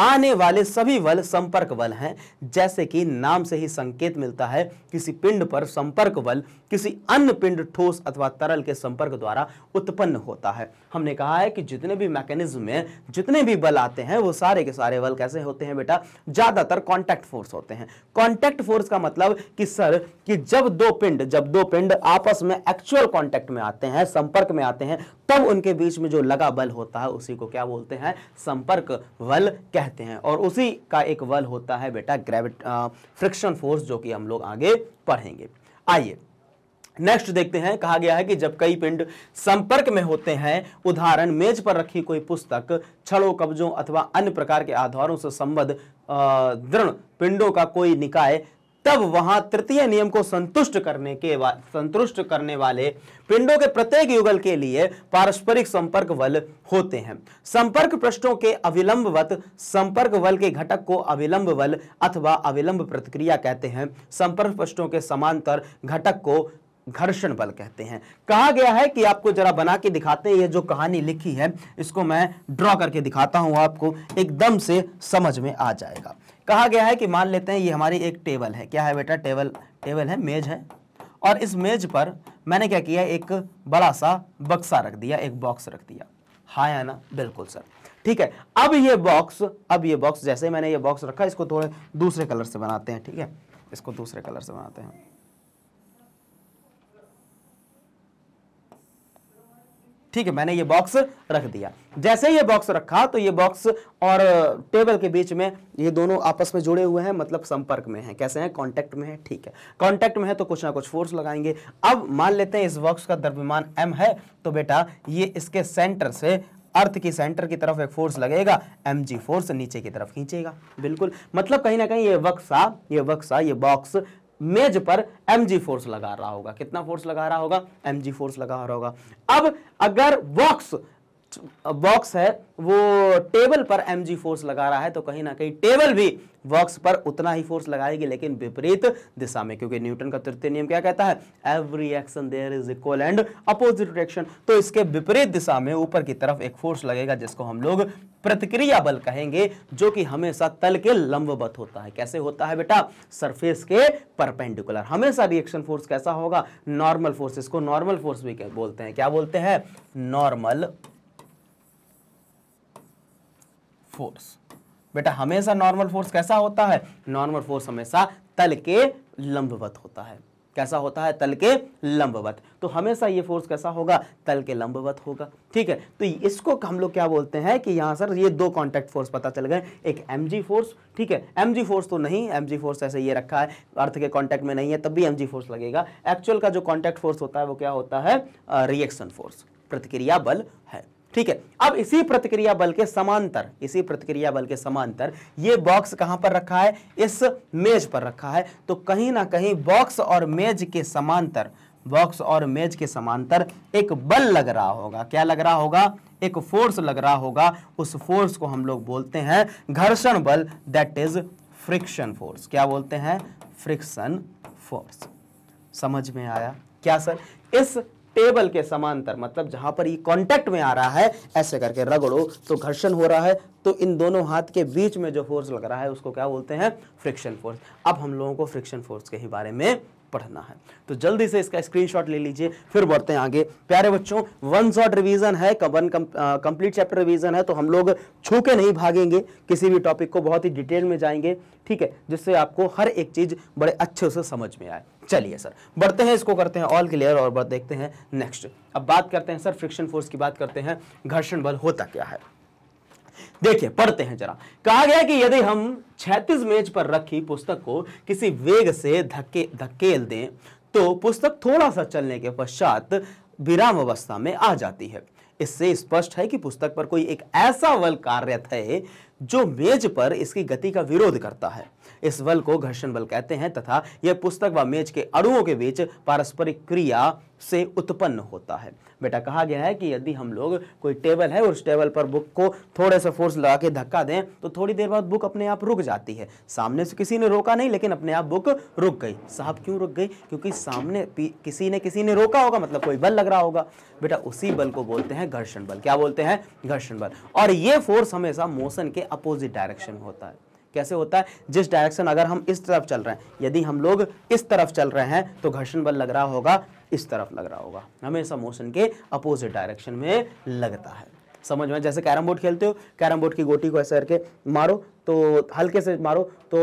आने वाले सभी बल संपर्क बल हैं जैसे कि नाम से ही संकेत मिलता है किसी पिंड पर संपर्क बल किसी अन्य पिंड ठोस अथवा तरल के संपर्क द्वारा उत्पन्न होता है हमने कहा है कि जितने भी मैकेनिज्म में जितने भी बल आते हैं वो सारे के सारे बल कैसे होते हैं बेटा ज़्यादातर कॉन्टैक्ट फोर्स होते हैं कॉन्टैक्ट फोर्स का मतलब कि सर कि जब दो पिंड जब दो पिंड आपस में एक्चुअल कॉन्टैक्ट में आते हैं संपर्क में आते हैं तब उनके बीच में जो लगा बल होता है उसी को क्या बोलते हैं संपर्क बल कह रहते हैं और उसी का एक बल होता है बेटा ग्रेविट फ्रिक्शन फोर्स जो कि हम लोग आगे पढ़ेंगे आइए नेक्स्ट देखते हैं कहा गया है कि जब कई पिंड संपर्क में होते हैं उदाहरण मेज पर रखी कोई पुस्तक छड़ों कब्जों अथवा अन्य प्रकार के आधारों से संबद्ध दृढ़ पिंडों का कोई निकाय तब वहां तृतीय नियम को संतुष्ट करने के संतुष्ट करने वाले पिंडों के प्रत्येक युगल के लिए पारस्परिक संपर्क बल होते हैं संपर्क पृष्ठों के अविलंबवत संपर्क बल के घटक को अविलंब बल अथवा अविलंब प्रतिक्रिया कहते हैं संपर्क पृष्ठों के समांतर घटक को घर्षण बल कहते हैं कहा गया है कि आपको जरा बना के दिखाते हैं ये जो कहानी लिखी है इसको मैं ड्रॉ करके दिखाता हूं आपको एकदम से समझ में आ जाएगा कहा गया है कि मान लेते हैं ये हमारी एक टेबल है क्या है बेटा टेबल टेबल है मेज है और इस मेज पर मैंने क्या किया एक बड़ा सा बक्सा रख दिया एक बॉक्स रख दिया हाँ या ना बिल्कुल सर ठीक है अब ये बॉक्स अब ये बॉक्स जैसे मैंने ये बॉक्स रखा इसको थोड़े दूसरे कलर से बनाते हैं ठीक है इसको दूसरे कलर से बनाते हैं ठीक है मैंने ये बॉक्स रख दिया जैसे ये बॉक्स रखा तो ये बॉक्स और टेबल के बीच में ये दोनों आपस में जुड़े हुए हैं मतलब संपर्क में हैं कैसे हैं कांटेक्ट में है ठीक है कांटेक्ट में है तो कुछ ना कुछ फोर्स लगाएंगे अब मान लेते हैं इस बॉक्स का द्रव्यमान एम है तो बेटा ये इसके सेंटर से अर्थ की सेंटर की तरफ एक फोर्स लगेगा एम जी फोर्स नीचे की तरफ खींचेगा बिल्कुल मतलब कहीं ना कहीं ये वक्सा ये वक्सा ये बॉक्स मेज पर एम जी फोर्स लगा रहा होगा कितना फोर्स लगा रहा होगा एम जी फोर्स लगा रहा होगा अब अगर बॉक्स बॉक्स है वो टेबल पर एम जी फोर्स लगा रहा है तो कहीं ना कहीं टेबल भी बॉक्स पर उतना ही फोर्स लगाएगी लेकिन विपरीत दिशा में क्योंकि न्यूटन का तृतीय नियम क्या कहता है every action there is equal and opposite reaction तो इसके विपरीत दिशा में ऊपर की तरफ एक फोर्स लगेगा जिसको हम लोग प्रतिक्रिया बल कहेंगे जो कि हमेशा तल के लंबवत होता है कैसे होता है बेटा सरफेस के परपेंडिकुलर हमेशा रिएक्शन फोर्स कैसा होगा नॉर्मल फोर्स इसको नॉर्मल फोर्स भी बोलते हैं क्या बोलते हैं नॉर्मल फोर्स बेटा हमेशा नॉर्मल फोर्स कैसा होता है नॉर्मल फोर्स हमेशा तल के लंबवत होता है कैसा होता है तल के लंबवत तो हमेशा ये फोर्स कैसा होगा तल के लंबवत होगा ठीक है तो इसको हम लोग क्या बोलते हैं कि यहाँ सर ये दो कॉन्टैक्ट फोर्स पता चल गए एक एम फोर्स ठीक है एम फोर्स तो नहीं एम फोर्स ऐसे ये रखा है अर्थ के कॉन्टैक्ट में नहीं है तब भी एम फोर्स लगेगा एक्चुअल का जो कॉन्टैक्ट फोर्स होता है वो क्या होता है रिएक्शन फोर्स प्रतिक्रिया बल है ठीक है अब इसी प्रतिक्रिया बल के समांतर इसी प्रतिक्रिया बल के समांतर ये बॉक्स कहां पर रखा है इस मेज पर रखा है तो कहीं ना कहीं बॉक्स और मेज के समांतर बॉक्स और मेज के समांतर एक बल लग रहा होगा क्या लग रहा होगा एक फोर्स लग रहा होगा उस फोर्स को हम लोग बोलते हैं घर्षण बल दैट इज फ्रिक्शन फोर्स क्या बोलते हैं फ्रिक्शन फोर्स समझ में आया क्या सर इस टेबल के समांतर मतलब जहां पर ये कांटेक्ट में आ रहा है ऐसे करके रगड़ो तो घर्षण हो रहा है तो इन दोनों हाथ के बीच में जो फोर्स लग रहा है उसको क्या बोलते हैं फ्रिक्शन फोर्स अब हम लोगों को फ्रिक्शन फोर्स के ही बारे में पढ़ना है तो जल्दी से इसका स्क्रीनशॉट ले लीजिए फिर बढ़ते हैं आगे प्यारे बच्चों वन शॉट रिवीजन है वन कंप्लीट चैप्टर रिवीजन है तो हम लोग छू के नहीं भागेंगे किसी भी टॉपिक को बहुत ही डिटेल में जाएंगे ठीक है जिससे आपको हर एक चीज़ बड़े अच्छे से समझ में आए चलिए सर बढ़ते हैं इसको करते हैं ऑल क्लियर और देखते हैं नेक्स्ट अब बात करते हैं सर फ्रिक्शन फोर्स की बात करते हैं घर्षण बल होता क्या है देखिए पढ़ते हैं जरा कहा गया कि यदि हम 36 मेज पर रखी पुस्तक को किसी वेग से धक्के धकेल दें तो पुस्तक थोड़ा सा चलने के पश्चात विराम अवस्था में आ जाती है इससे स्पष्ट इस है कि पुस्तक पर कोई एक ऐसा बल कार्य है जो मेज पर इसकी गति का विरोध करता है इस बल को घर्षण बल कहते हैं तथा यह पुस्तक व मेज के अड़ुओं के बीच पारस्परिक क्रिया से उत्पन्न होता है बेटा कहा गया है कि यदि हम लोग कोई टेबल है उस टेबल पर बुक को थोड़े से फोर्स लगा के धक्का दें तो थोड़ी देर बाद बुक अपने आप रुक जाती है सामने से किसी ने रोका नहीं लेकिन अपने आप बुक रुक गई साहब क्यों रुक गई क्योंकि सामने किसी ने किसी ने रोका होगा मतलब कोई बल लग रहा होगा बेटा उसी बल को बोलते हैं घर्षण बल क्या बोलते हैं घर्षण बल और ये फोर्स हमेशा मोशन के अपोजिट डायरेक्शन में होता है कैसे होता है जिस डायरेक्शन अगर हम इस तरफ चल रहे हैं यदि हम लोग इस तरफ चल रहे हैं तो घर्षण बल लग रहा होगा इस तरफ लग रहा होगा हमेशा मोशन के अपोजिट डायरेक्शन में लगता है समझ में जैसे कैरम बोर्ड खेलते हो कैरम बोर्ड की गोटी को ऐसे करके मारो तो हल्के से मारो तो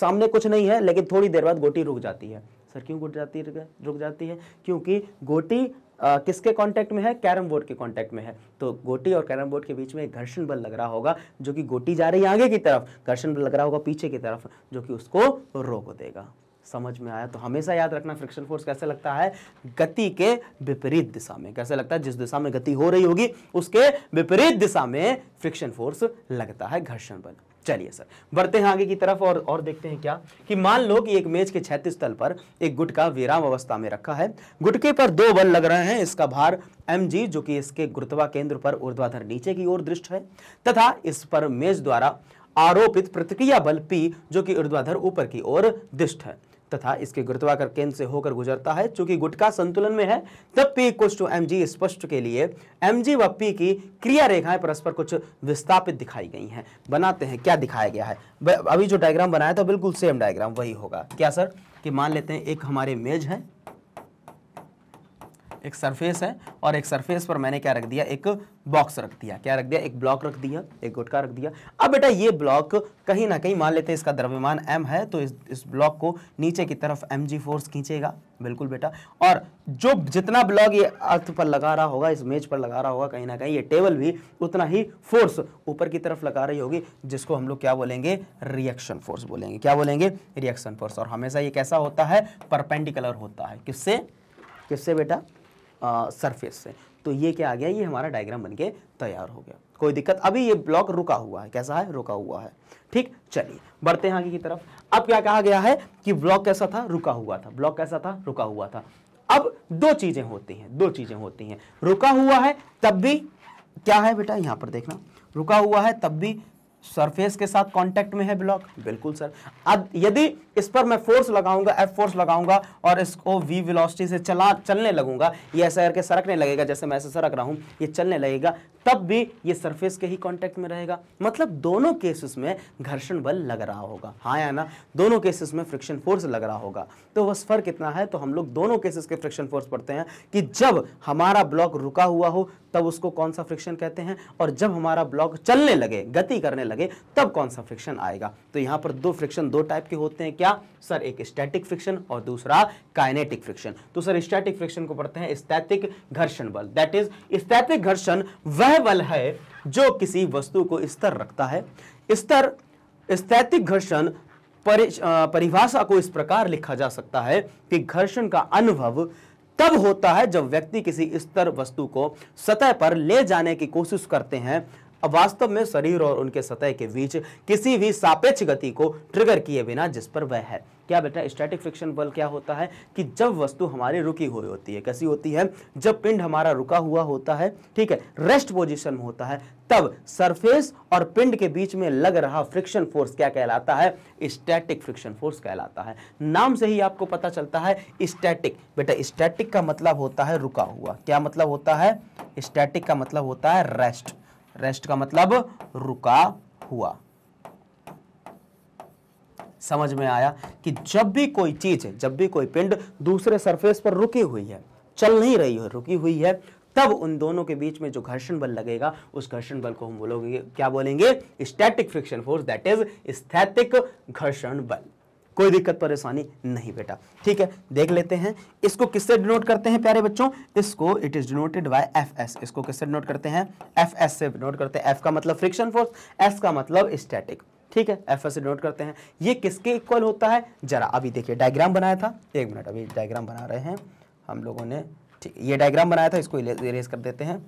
सामने कुछ नहीं है लेकिन थोड़ी देर बाद गोटी रुक जाती है सर क्यों गुट जाती है रुक जाती है क्योंकि गोटी आ, किसके कांटेक्ट में है कैरम बोर्ड के कांटेक्ट में है तो गोटी और कैरम बोर्ड के बीच में घर्षण बल लग रहा होगा जो कि गोटी जा रही है आगे की तरफ घर्षण बल लग रहा होगा पीछे की तरफ जो कि उसको रोक देगा समझ में आया तो हमेशा याद रखना फ्रिक्शन फोर्स कैसे लगता है गति के विपरीत दिशा में कैसे लगता है जिस दिशा में गति हो रही होगी उसके विपरीत दिशा में फ्रिक्शन फोर्स लगता है घर्षण बल चलिए सर बढ़ते हैं आगे की तरफ और और देखते हैं क्या कि मान लो कि एक मेज के क्षेत्र तल पर एक गुट का विराम अवस्था में रखा है गुटके पर दो बल लग रहे हैं इसका भार एम जी जो कि इसके गुरुत्वा केंद्र पर ऊर्ध्वाधर नीचे की ओर दृष्ट है तथा इस पर मेज द्वारा आरोपित प्रतिक्रिया बल पी जो कि ऊर्ध्वाधर ऊपर की ओर दृष्ट है तथा इसके गुरुत्वाकर केंद्र से होकर गुजरता है चूंकि गुटका संतुलन में है तब P equal to M G स्पष्ट के लिए एम जी व पी की क्रिया रेखाएं परस्पर कुछ विस्थापित दिखाई गई हैं बनाते हैं क्या दिखाया गया है अभी जो डायग्राम बनाया था बिल्कुल सेम डायग्राम वही होगा क्या सर कि मान लेते हैं एक हमारे मेज है एक सरफेस है और एक सरफेस पर मैंने क्या रख दिया एक बॉक्स रख दिया क्या रख दिया एक ब्लॉक रख दिया एक गुटका रख दिया अब बेटा ये ब्लॉक कहीं ना कहीं मान लेते हैं इसका द्रव्यमान एम है तो इस इस ब्लॉक को नीचे की तरफ एम जी फोर्स खींचेगा बिल्कुल बेटा और जो जितना ब्लॉक ये अर्थ पर लगा रहा होगा इस मेज पर लगा रहा होगा कहीं ना कहीं ये टेबल भी उतना ही फोर्स ऊपर की तरफ लगा रही होगी जिसको हम लोग क्या बोलेंगे रिएक्शन फोर्स बोलेंगे क्या बोलेंगे रिएक्शन फोर्स और हमेशा ये कैसा होता है परपेंडिकुलर होता है किससे किससे बेटा सरफेस से तो ये क्या आ गया ये हमारा डायग्राम बन के तैयार हो गया कोई दिक्कत अभी ये ब्लॉक रुका हुआ है कैसा है रुका हुआ है ठीक चलिए बढ़ते हैं आगे की तरफ अब क्या कहा गया है कि ब्लॉक कैसा था रुका हुआ था ब्लॉक कैसा था रुका हुआ था अब दो चीजें होती हैं दो चीजें होती हैं रुका हुआ है तब भी क्या है बेटा यहां पर देखना रुका हुआ है तब भी सरफेस के साथ कांटेक्ट में है ब्लॉक बिल्कुल सर अब यदि इस पर मैं फोर्स लगाऊंगा एफ फोर्स लगाऊंगा और इसको वी वेलोसिटी से चला चलने लगूंगा ये ऐसा करके सरकने लगेगा जैसे मैं ऐसे सरक रहा हूँ ये चलने लगेगा तब भी ये सरफेस के ही कांटेक्ट में रहेगा मतलब दोनों केसेस में घर्षण बल लग रहा होगा हाँ या ना दोनों केसेस में फ्रिक्शन फोर्स लग रहा होगा तो बस फर्क इतना है तो हम लोग दोनों केसेस के फ्रिक्शन फोर्स पढ़ते हैं कि जब हमारा ब्लॉक रुका हुआ हो तब उसको कौन सा फ्रिक्शन कहते हैं और जब हमारा ब्लॉक चलने लगे गति करने लगे लगे तब कौन सा फ्रिक्शन आएगा तो यहां पर दो फ्रिक्शन दो टाइप के होते हैं क्या सर एक स्टैटिक फ्रिक्शन और दूसरा काइनेटिक फ्रिक्शन तो सर स्टैटिक फ्रिक्शन को पढ़ते हैं स्थैतिक घर्षण बल दैट इज स्थैतिक घर्षण वह बल है जो किसी वस्तु को स्तर रखता है स्तर स्थैतिक घर्षण परिभाषा को इस प्रकार लिखा जा सकता है कि घर्षण का अनुभव तब होता है जब व्यक्ति किसी स्तर वस्तु को सतह पर ले जाने की कोशिश करते हैं अब वास्तव में शरीर और उनके सतह के बीच किसी भी सापेक्ष गति को ट्रिगर किए बिना जिस पर वह है क्या बेटा स्टैटिक फ्रिक्शन बल क्या होता है कि जब वस्तु हमारी रुकी हुई होती है कैसी होती है जब पिंड हमारा रुका हुआ होता है ठीक है रेस्ट पोजिशन में होता है तब सरफेस और पिंड के बीच में लग रहा फ्रिक्शन फोर्स क्या कहलाता है स्टैटिक फ्रिक्शन फोर्स कहलाता है नाम से ही आपको पता चलता है स्टैटिक बेटा स्टैटिक का मतलब होता है रुका हुआ क्या मतलब होता है स्टैटिक का मतलब होता है रेस्ट रेस्ट का मतलब रुका हुआ समझ में आया कि जब भी कोई चीज जब भी कोई पिंड दूसरे सरफेस पर रुकी हुई है चल नहीं रही है रुकी हुई है तब उन दोनों के बीच में जो घर्षण बल लगेगा उस घर्षण बल को हम बोलोगे क्या बोलेंगे static friction force that is स्थैतिक घर्षण बल कोई दिक्कत परेशानी नहीं बेटा ठीक है देख लेते हैं इसको किससे डिनोट करते हैं प्यारे बच्चों इसको it is denoted by F S इसको किससे डिनोट करते हैं एफ एस से डिनोट करते हैं एफ का मतलब फ्रिक्शन फोर्स एस का मतलब स्टैटिक ठीक है एफ से डिनोट करते हैं ये किसके इक्वल होता है जरा अभी देखिए डायग्राम बनाया था एक मिनट अभी डायग्राम बना रहे हैं हम लोगों ने ठीक ये डायग्राम बनाया था इसको इरेज कर देते हैं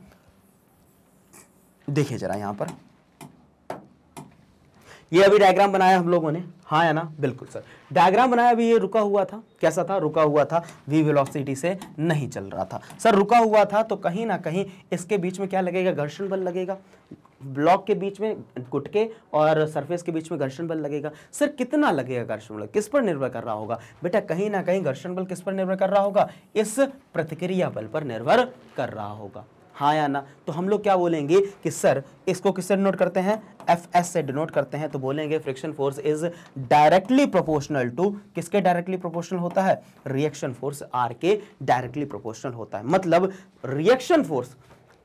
देखिए जरा यहाँ पर ये अभी डायग्राम बनाया हम लोगों ने हाँ या ना बिल्कुल सर डायग्राम बनाया भी ये रुका हुआ था कैसा था रुका हुआ था वी वेलोसिटी से नहीं चल रहा था सर रुका हुआ था तो कहीं ना कहीं इसके बीच में क्या लगेगा घर्षण बल लगेगा ब्लॉक के बीच में गुटके और सरफेस के बीच में घर्षण बल लगेगा सर कितना लगेगा घर्षण बल किस पर निर्भर कर रहा होगा बेटा कहीं ना कहीं घर्षण बल किस पर निर्भर कर रहा होगा इस प्रतिक्रिया बल पर निर्भर कर रहा होगा हाँ या ना तो हम लोग क्या बोलेंगे कि सर इसको किससे डिनोट करते हैं एफ एस से डिनोट करते हैं तो बोलेंगे friction force is directly proportional to किसके डायरेक्टली प्रोपोर्शनल होता है रिएक्शन फोर्स आर के डायरेक्टली प्रोपोर्शनल होता है मतलब रिएक्शन फोर्स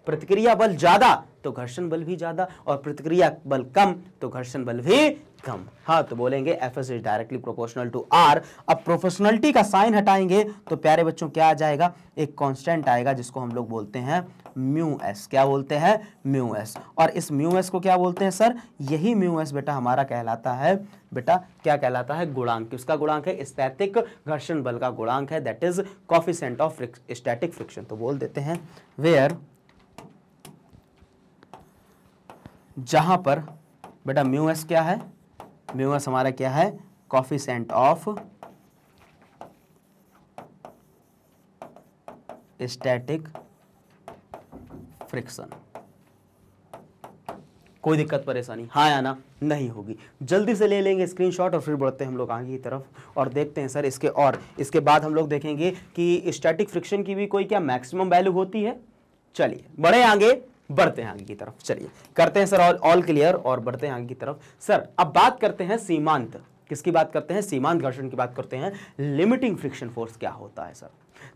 प्रतिक्रिया बल ज़्यादा तो घर्षण बल भी ज़्यादा और प्रतिक्रिया बल कम तो घर्षण बल भी कम हाँ तो बोलेंगे F S is directly proportional to R अब प्रोफेशनलिटी का साइन हटाएंगे तो प्यारे बच्चों क्या आ जाएगा एक कांस्टेंट आएगा जिसको हम लोग बोलते हैं म्यू एस क्या बोलते हैं म्यू एस और इस म्यू एस को क्या बोलते हैं सर यही म्यू एस बेटा हमारा कहलाता है बेटा क्या कहलाता है गुणांक किसका गुणांक है स्थैतिक घर्षण बल का गुणांक है that is coefficient of static friction तो बोल देते हैं वेयर जहां पर बेटा म्यू एस क्या है म्यूमस हमारा क्या है कॉफिशेंट ऑफ स्टैटिक फ्रिक्शन कोई दिक्कत परेशानी हाँ या ना नहीं होगी जल्दी से ले लेंगे स्क्रीनशॉट और फिर बढ़ते हैं हम लोग आगे की तरफ और देखते हैं सर इसके और इसके बाद हम लोग देखेंगे कि स्टैटिक फ्रिक्शन की भी कोई क्या मैक्सिमम वैल्यू होती है चलिए बढ़े आगे बढ़ते हैं आगे की तरफ चलिए करते हैं सर ऑल ऑल क्लियर और बढ़ते हैं आगे की तरफ सर अब बात करते हैं सीमांत किसकी बात करते हैं सीमांत घर्षण की बात करते हैं लिमिटिंग फ्रिक्शन फोर्स क्या होता है सर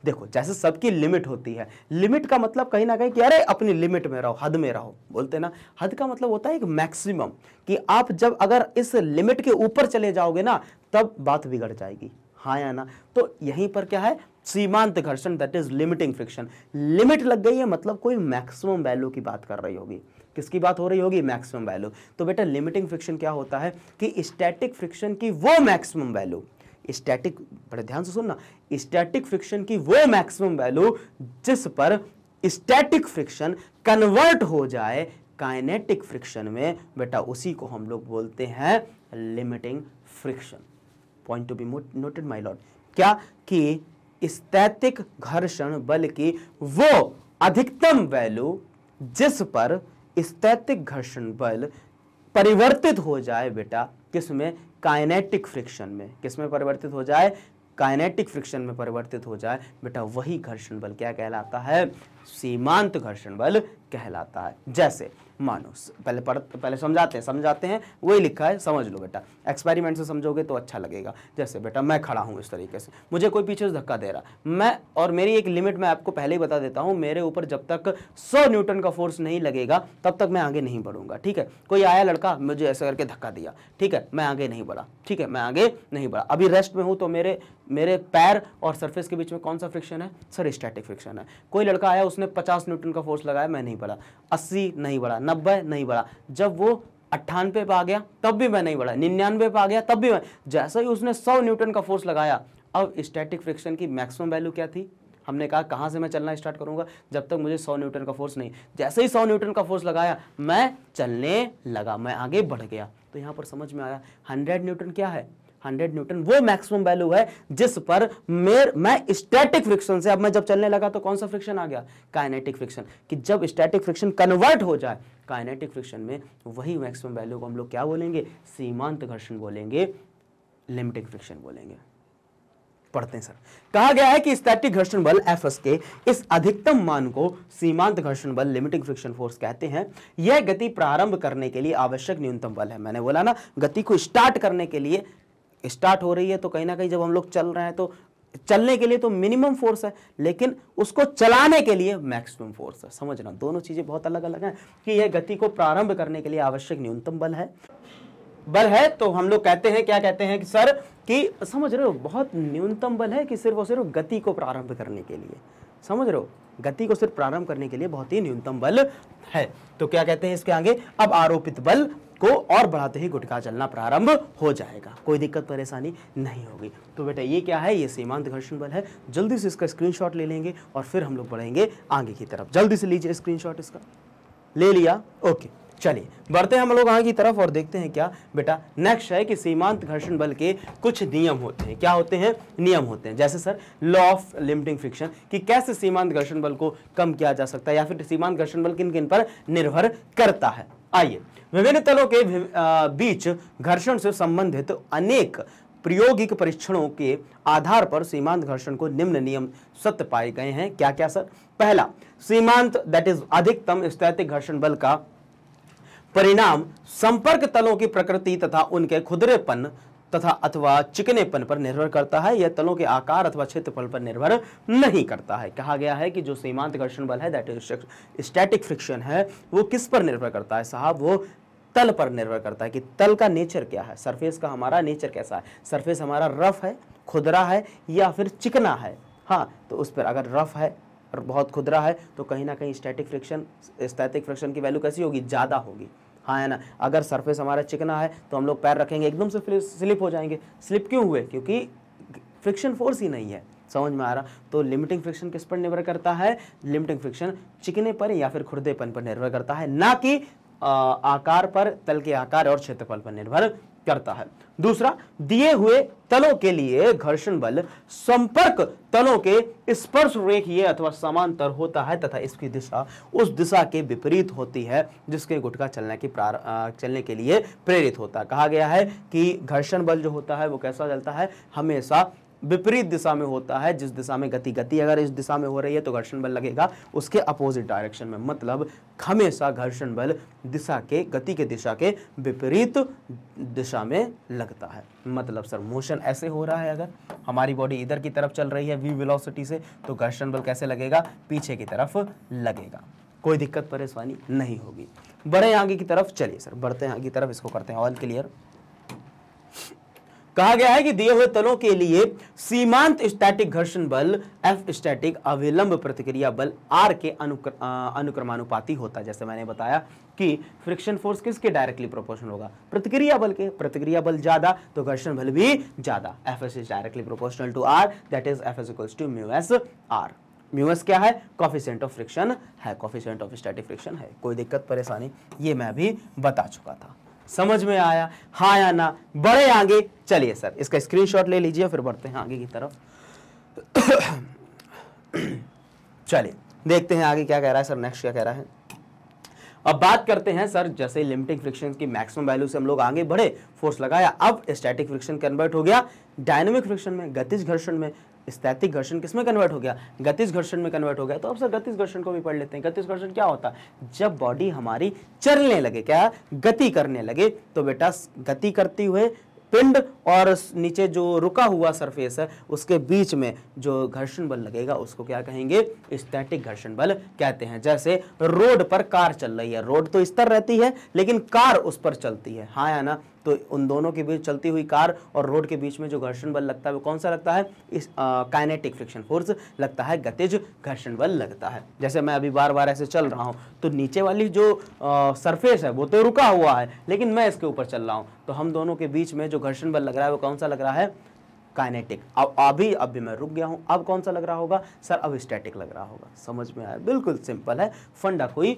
देखो जैसे सबकी लिमिट होती है लिमिट का मतलब कहीं ना कहीं कि अरे अपनी लिमिट में रहो हद में रहो बोलते ना हद का मतलब होता है एक मैक्सिमम कि आप जब अगर इस लिमिट के ऊपर चले जाओगे ना तब बात बिगड़ जाएगी हाँ या ना तो यहीं पर क्या है सीमांत घर्षण that is limiting friction limit लग गई है मतलब कोई मैक्सिमम वैल्यू की बात कर रही होगी किसकी बात हो रही होगी मैक्सिमम वैल्यू तो बेटा लिमिटिंग फ्रिक्शन क्या होता है कि स्टैटिक फ्रिक्शन की वो मैक्सिमम वैल्यू स्टैटिक बड़े ध्यान से सुनना स्टैटिक फ्रिक्शन की वो मैक्सिमम वैल्यू जिस पर स्टैटिक फ्रिक्शन कन्वर्ट हो जाए काइनेटिक फ्रिक्शन में बेटा उसी को हम लोग बोलते हैं limiting friction point to be noted my lord क्या कि स्थैतिक घर्षण बल की वो अधिकतम वैल्यू जिस पर स्थैतिक घर्षण बल परिवर्तित हो जाए बेटा किसमें काइनेटिक फ्रिक्शन में किसमें परिवर्तित हो जाए काइनेटिक फ्रिक्शन में परिवर्तित हो जाए बेटा वही घर्षण बल क्या कहलाता है सीमांत घर्षण बल कहलाता है जैसे मानो पहले पढ़ पहले समझाते हैं समझाते हैं वही लिखा है समझ लो बेटा एक्सपेरिमेंट से समझोगे तो अच्छा लगेगा जैसे बेटा मैं खड़ा हूँ इस तरीके से मुझे कोई पीछे से धक्का दे रहा मैं और मेरी एक लिमिट मैं आपको पहले ही बता देता हूँ मेरे ऊपर जब तक सौ न्यूटन का फोर्स नहीं लगेगा तब तक मैं आगे नहीं बढ़ूंगा ठीक है कोई आया लड़का मुझे ऐसा करके धक्का दिया ठीक है मैं आगे नहीं बढ़ा ठीक है मैं आगे नहीं बढ़ा अभी रेस्ट में हूँ तो मेरे मेरे पैर और सरफेस के बीच में कौन सा फ्रिक्शन है सर स्टैटिक फ्रिक्शन है कोई लड़का आया उसने पचास न्यूटन का फोर्स लगाया मैं नहीं बढ़ा अस्सी नहीं बढ़ा नब्बे नहीं बढ़ा जब वो अट्ठानवे पे आ गया तब भी मैं नहीं बढ़ा निन्यानवे पे आ गया तब भी मैं जैसा ही उसने सौ न्यूटन का फोर्स लगाया अब स्टैटिक फ्रिक्शन की मैक्सिमम वैल्यू क्या थी हमने कहा कहाँ से मैं चलना स्टार्ट करूँगा जब तक मुझे सौ न्यूटन का फोर्स नहीं जैसे ही सौ न्यूटन का फोर्स लगाया मैं चलने लगा मैं आगे बढ़ गया तो यहाँ पर समझ में आया हंड्रेड न्यूटन क्या है 100 न्यूटन वो मैक्सिमम वैल्यू है जिस पर मेर मैं स्टैटिक फ्रिक्शन से अब मैं जब चलने लगा तो कौन सा फ्रिक्शन आ गया काइनेटिक फ्रिक्शन कि जब स्टैटिक फ्रिक्शन कन्वर्ट हो जाए काइनेटिक फ्रिक्शन में वही मैक्सिमम वैल्यू को हम लोग क्या बोलेंगे सीमांत घर्षण बोलेंगे लिमिटिंग फ्रिक्शन बोलेंगे पढ़ते हैं सर कहा गया है कि स्टैटिक घर्षण बल एफ के इस अधिकतम मान को सीमांत घर्षण बल लिमिटिंग फ्रिक्शन फोर्स कहते हैं यह गति प्रारंभ करने के लिए आवश्यक न्यूनतम बल है मैंने बोला ना गति को स्टार्ट करने के लिए स्टार्ट हो रही है तो कहीं ना कहीं जब हम लोग चल रहे हैं तो चलने के लिए तो मिनिमम फोर्स है लेकिन उसको चलाने के लिए मैक्सिमम फोर्स है समझना दोनों चीज़ें बहुत अलग अलग हैं कि यह गति को प्रारंभ करने के लिए आवश्यक न्यूनतम बल है बल है तो हम लोग कहते हैं क्या कहते हैं कि सर कि समझ रहे हो बहुत न्यूनतम बल है कि सिर्फ और सिर्फ गति को प्रारंभ करने के लिए समझ रहे हो गति को सिर्फ प्रारंभ करने के लिए बहुत ही न्यूनतम बल है तो क्या कहते हैं इसके आगे अब आरोपित बल को और बढ़ाते ही गुटखा चलना प्रारंभ हो जाएगा कोई दिक्कत परेशानी नहीं होगी तो बेटा ये क्या है ये सीमांत घर्षण बल है जल्दी से इसका स्क्रीनशॉट ले लेंगे और फिर हम लोग बढ़ेंगे आगे की तरफ जल्दी से लीजिए स्क्रीनशॉट इसका ले लिया ओके चलिए बढ़ते हैं हम लोग आगे की तरफ और देखते हैं क्या बेटा नेक्स्ट है कि सीमांत घर्षण बल के कुछ नियम होते हैं क्या होते हैं नियम होते हैं जैसे sir law of limiting friction कि कैसे सीमांत घर्षण बल को कम किया जा सकता है या फिर सीमांत घर्षण बल किन किन पर निर्भर करता है आइए विभिन्न तलों के बीच घर्षण से संबंधित अनेक प्रायोगिक परीक्षणों के आधार पर सीमांत घर्षण को निम्न नियम सत्य पाए गए हैं क्या क्या सर पहला सीमांत दैट इज अधिकतम स्थैतिक घर्षण बल का परिणाम संपर्क तलों की प्रकृति तथा उनके खुदरेपन तथा अथवा चिकनेपन पर निर्भर करता है यह तलों के आकार अथवा क्षेत्रफल पर निर्भर नहीं करता है कहा गया है कि जो सीमांत घर्षण बल है दैट इज स्टैटिक फ्रिक्शन है वो किस पर निर्भर करता है साहब वो तल पर निर्भर करता है कि तल का नेचर क्या है सरफेस का हमारा नेचर कैसा है सरफेस हमारा रफ है खुदरा है या फिर चिकना है हाँ तो उस पर अगर रफ है और बहुत खुदरा है तो कहीं ना कहीं स्टैटिक फ्रिक्शन स्टैटिक फ्रिक्शन की वैल्यू कैसी होगी ज़्यादा होगी हाँ है ना अगर सरफेस हमारा चिकना है तो हम लोग पैर रखेंगे एकदम से स्लिप हो जाएंगे स्लिप क्यों हुए क्योंकि फ्रिक्शन फोर्स ही नहीं है समझ में आ रहा तो लिमिटिंग फ्रिक्शन किस पर निर्भर करता है लिमिटिंग फ्रिक्शन चिकने पर या फिर खुर्देपन पर निर्भर करता है ना कि आ, आकार पर तल के आकार और क्षेत्रफल पर निर्भर करता है दूसरा दिए हुए तलों के लिए घर्षण बल संपर्क तलों के स्पर्श रेखीय अथवा समांतर होता है तथा इसकी दिशा उस दिशा के विपरीत होती है जिसके गुटका चलने की प्रार चलने के लिए प्रेरित होता है कहा गया है कि घर्षण बल जो होता है वो कैसा चलता है हमेशा विपरीत दिशा में होता है जिस दिशा में गति गति अगर इस दिशा में हो रही है तो घर्षण बल लगेगा उसके अपोजिट डायरेक्शन में मतलब हमेशा घर्षण बल दिशा के गति के दिशा के विपरीत दिशा में लगता है मतलब सर मोशन ऐसे हो रहा है अगर हमारी बॉडी इधर की तरफ चल रही है वी वेलोसिटी से तो घर्षण बल कैसे लगेगा पीछे की तरफ लगेगा कोई दिक्कत परेशानी नहीं होगी बढ़े आगे की तरफ चलिए सर बढ़ते हैं आगे की तरफ इसको करते हैं ऑल क्लियर कहा गया है कि दिए हुए तलों के लिए सीमांत स्टैटिक घर्षण बल एफ स्टैटिक अविलंब प्रतिक्रिया बल आर के अनुक्र, अनुक्रमानुपाती होता है जैसे मैंने बताया कि फ्रिक्शन फोर्स किसके डायरेक्टली प्रोपोर्शनल होगा प्रतिक्रिया बल के प्रतिक्रिया बल ज्यादा तो घर्षण बल भी ज्यादा F S is directly proportional to R that is F S equals to mu S R mu S क्या है कॉफिशेंट ऑफ फ्रिक्शन है कॉफिशेंट ऑफ स्टैटिक फ्रिक्शन है कोई दिक्कत परेशानी ये मैं भी बता चुका था समझ में आया हाँ या ना बढ़े आगे चलिए सर इसका स्क्रीनशॉट ले लीजिए फिर बढ़ते हैं आगे की तरफ चलिए देखते हैं आगे क्या कह रहा है सर नेक्स्ट क्या कह रहा है अब बात करते हैं सर जैसे लिमिटिंग फ्रिक्शन की मैक्सिमम वैल्यू से हम लोग आगे बढ़े फोर्स लगाया अब स्टैटिक फ्रिक्शन कन्वर्ट हो गया डायनेमिक फ्रिक्शन में गतिज घर्षण में स्थैतिक घर्षण किसमें कन्वर्ट हो गया गतिज घर्षण में कन्वर्ट हो गया तो अब सर गतिज घर्षण को भी पढ़ लेते हैं गतिज घर्षण क्या होता है जब बॉडी हमारी चलने लगे क्या गति करने लगे तो बेटा गति करती हुए पिंड और नीचे जो रुका हुआ सरफेस है उसके बीच में जो घर्षण बल लगेगा उसको क्या कहेंगे स्टैटिक घर्षण बल कहते हैं जैसे रोड पर कार चल रही है रोड तो इस तरह रहती है लेकिन कार उस पर चलती है हाँ या ना तो उन दोनों के बीच चलती हुई कार और रोड के बीच में जो घर्षण बल लगता है वो कौन सा लगता है इस काइनेटिक फ्रिक्शन फोर्स लगता है गतिज घर्षण बल लगता है जैसे मैं अभी बार बार ऐसे चल रहा हूँ तो नीचे वाली जो सरफेस है वो तो रुका हुआ है लेकिन मैं इसके ऊपर चल रहा हूँ तो हम दोनों के बीच में जो घर्षण बल लग रहा है वो कौन सा लग रहा है काइनेटिक अब अभी अभी मैं रुक गया हूँ अब कौन सा लग रहा होगा सर अब स्टैटिक लग रहा होगा समझ में आया बिल्कुल सिंपल है फंडा कोई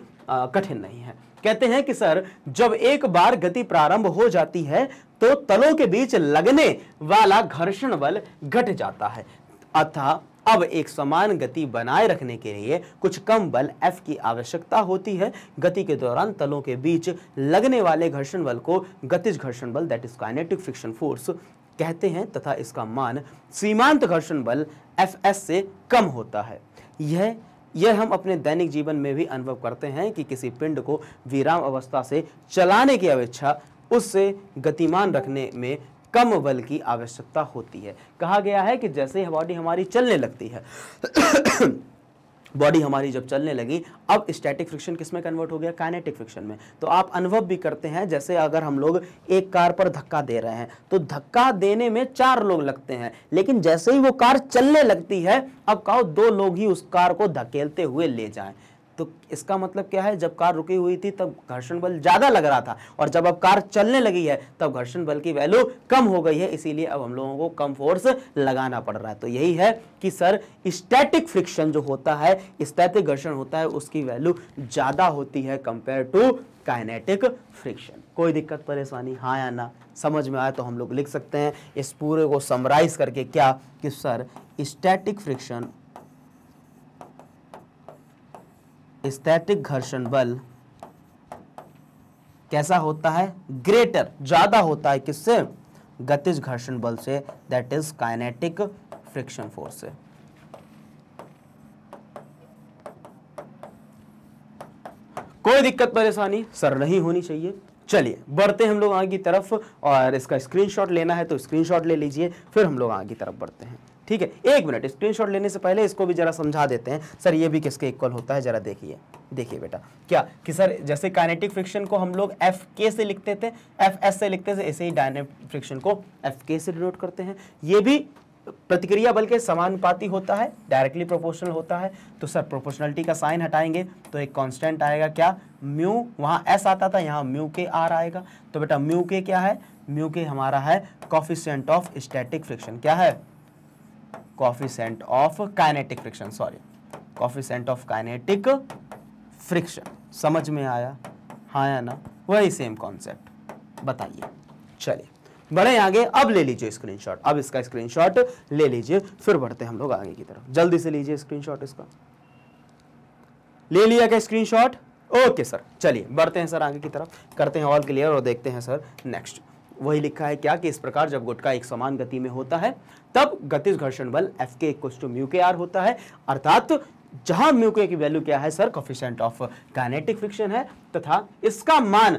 कठिन नहीं है कहते हैं कि सर जब एक बार गति प्रारंभ हो जाती है तो तलों के बीच लगने वाला घर्षण बल घट जाता है अतः अब एक समान गति बनाए रखने के लिए कुछ कम बल F की आवश्यकता होती है गति के दौरान तलों के बीच लगने वाले घर्षण बल को गतिज घर्षण बल that is kinetic friction force कहते हैं तथा इसका मान सीमांत घर्षण बल एफ एस से कम होता है यह यह हम अपने दैनिक जीवन में भी अनुभव करते हैं कि किसी पिंड को विराम अवस्था से चलाने की अपेक्षा उससे गतिमान रखने में कम बल की आवश्यकता होती है कहा गया है कि जैसे बॉडी हमारी चलने लगती है बॉडी हमारी जब चलने लगी अब स्टैटिक फ्रिक्शन किस में कन्वर्ट हो गया काइनेटिक फ्रिक्शन में तो आप अनुभव भी करते हैं जैसे अगर हम लोग एक कार पर धक्का दे रहे हैं तो धक्का देने में चार लोग लगते हैं लेकिन जैसे ही वो कार चलने लगती है अब कहो दो लोग ही उस कार को धकेलते हुए ले जाएं तो इसका मतलब क्या है जब कार रुकी हुई थी तब घर्षण बल ज़्यादा लग रहा था और जब अब कार चलने लगी है तब घर्षण बल की वैल्यू कम हो गई है इसीलिए अब हम लोगों को कम फोर्स लगाना पड़ रहा है तो यही है कि सर स्टैटिक फ्रिक्शन जो होता है स्टैटिक घर्षण होता है उसकी वैल्यू ज़्यादा होती है कंपेयर टू काइनेटिक फ्रिक्शन कोई दिक्कत परेशानी हाँ या ना समझ में आया तो हम लोग लिख सकते हैं इस पूरे को समराइज करके क्या कि सर स्टैटिक फ्रिक्शन स्थैतिक घर्षण बल कैसा होता है ग्रेटर ज्यादा होता है किससे गतिज घर्षण बल से that is kinetic friction force से कोई दिक्कत परेशानी सर नहीं होनी चाहिए चलिए बढ़ते हम लोग आगे की तरफ और इसका स्क्रीनशॉट लेना है तो स्क्रीनशॉट ले लीजिए फिर हम लोग आगे की तरफ बढ़ते हैं ठीक है एक मिनट स्क्रीनशॉट लेने से पहले इसको भी जरा समझा देते हैं सर ये भी किसके इक्वल होता है जरा देखिए देखिए बेटा क्या कि सर जैसे काइनेटिक फ्रिक्शन को हम लोग एफ के से लिखते थे एफ एस से लिखते थे ऐसे ही डायनेमिक फ्रिक्शन को एफ के से डिनोट करते हैं ये भी प्रतिक्रिया बल के समानुपाती होता है डायरेक्टली प्रोपोर्शनल होता है तो सर प्रोपोर्शनलिटी का साइन हटाएंगे तो एक कांस्टेंट आएगा क्या म्यू वहां एस आता था यहाँ म्यू के आर आएगा तो बेटा म्यू के क्या है म्यू के हमारा है कॉफिशियंट ऑफ स्टैटिक फ्रिक्शन क्या है coefficient of kinetic friction sorry coefficient of kinetic friction समझ में आया हाँ या ना वही सेम कॉन्सेप्ट बताइए चलिए बढ़े आगे अब ले लीजिए स्क्रीनशॉट अब इसका स्क्रीनशॉट ले लीजिए फिर बढ़ते हम लोग आगे की तरफ जल्दी से लीजिए स्क्रीनशॉट इसका ले लिया क्या स्क्रीनशॉट ओके सर चलिए बढ़ते हैं सर आगे की तरफ करते हैं ऑल क्लियर और देखते हैं सर नेक्स्ट वही लिखा है क्या कि इस प्रकार जब गुटका एक समान गति में होता है तब गतिज घर्षण बल एफ के म्यू के आर होता है अर्थात जहां म्यू के की वैल्यू क्या है sir coefficient of kinetic friction है तथा इसका मान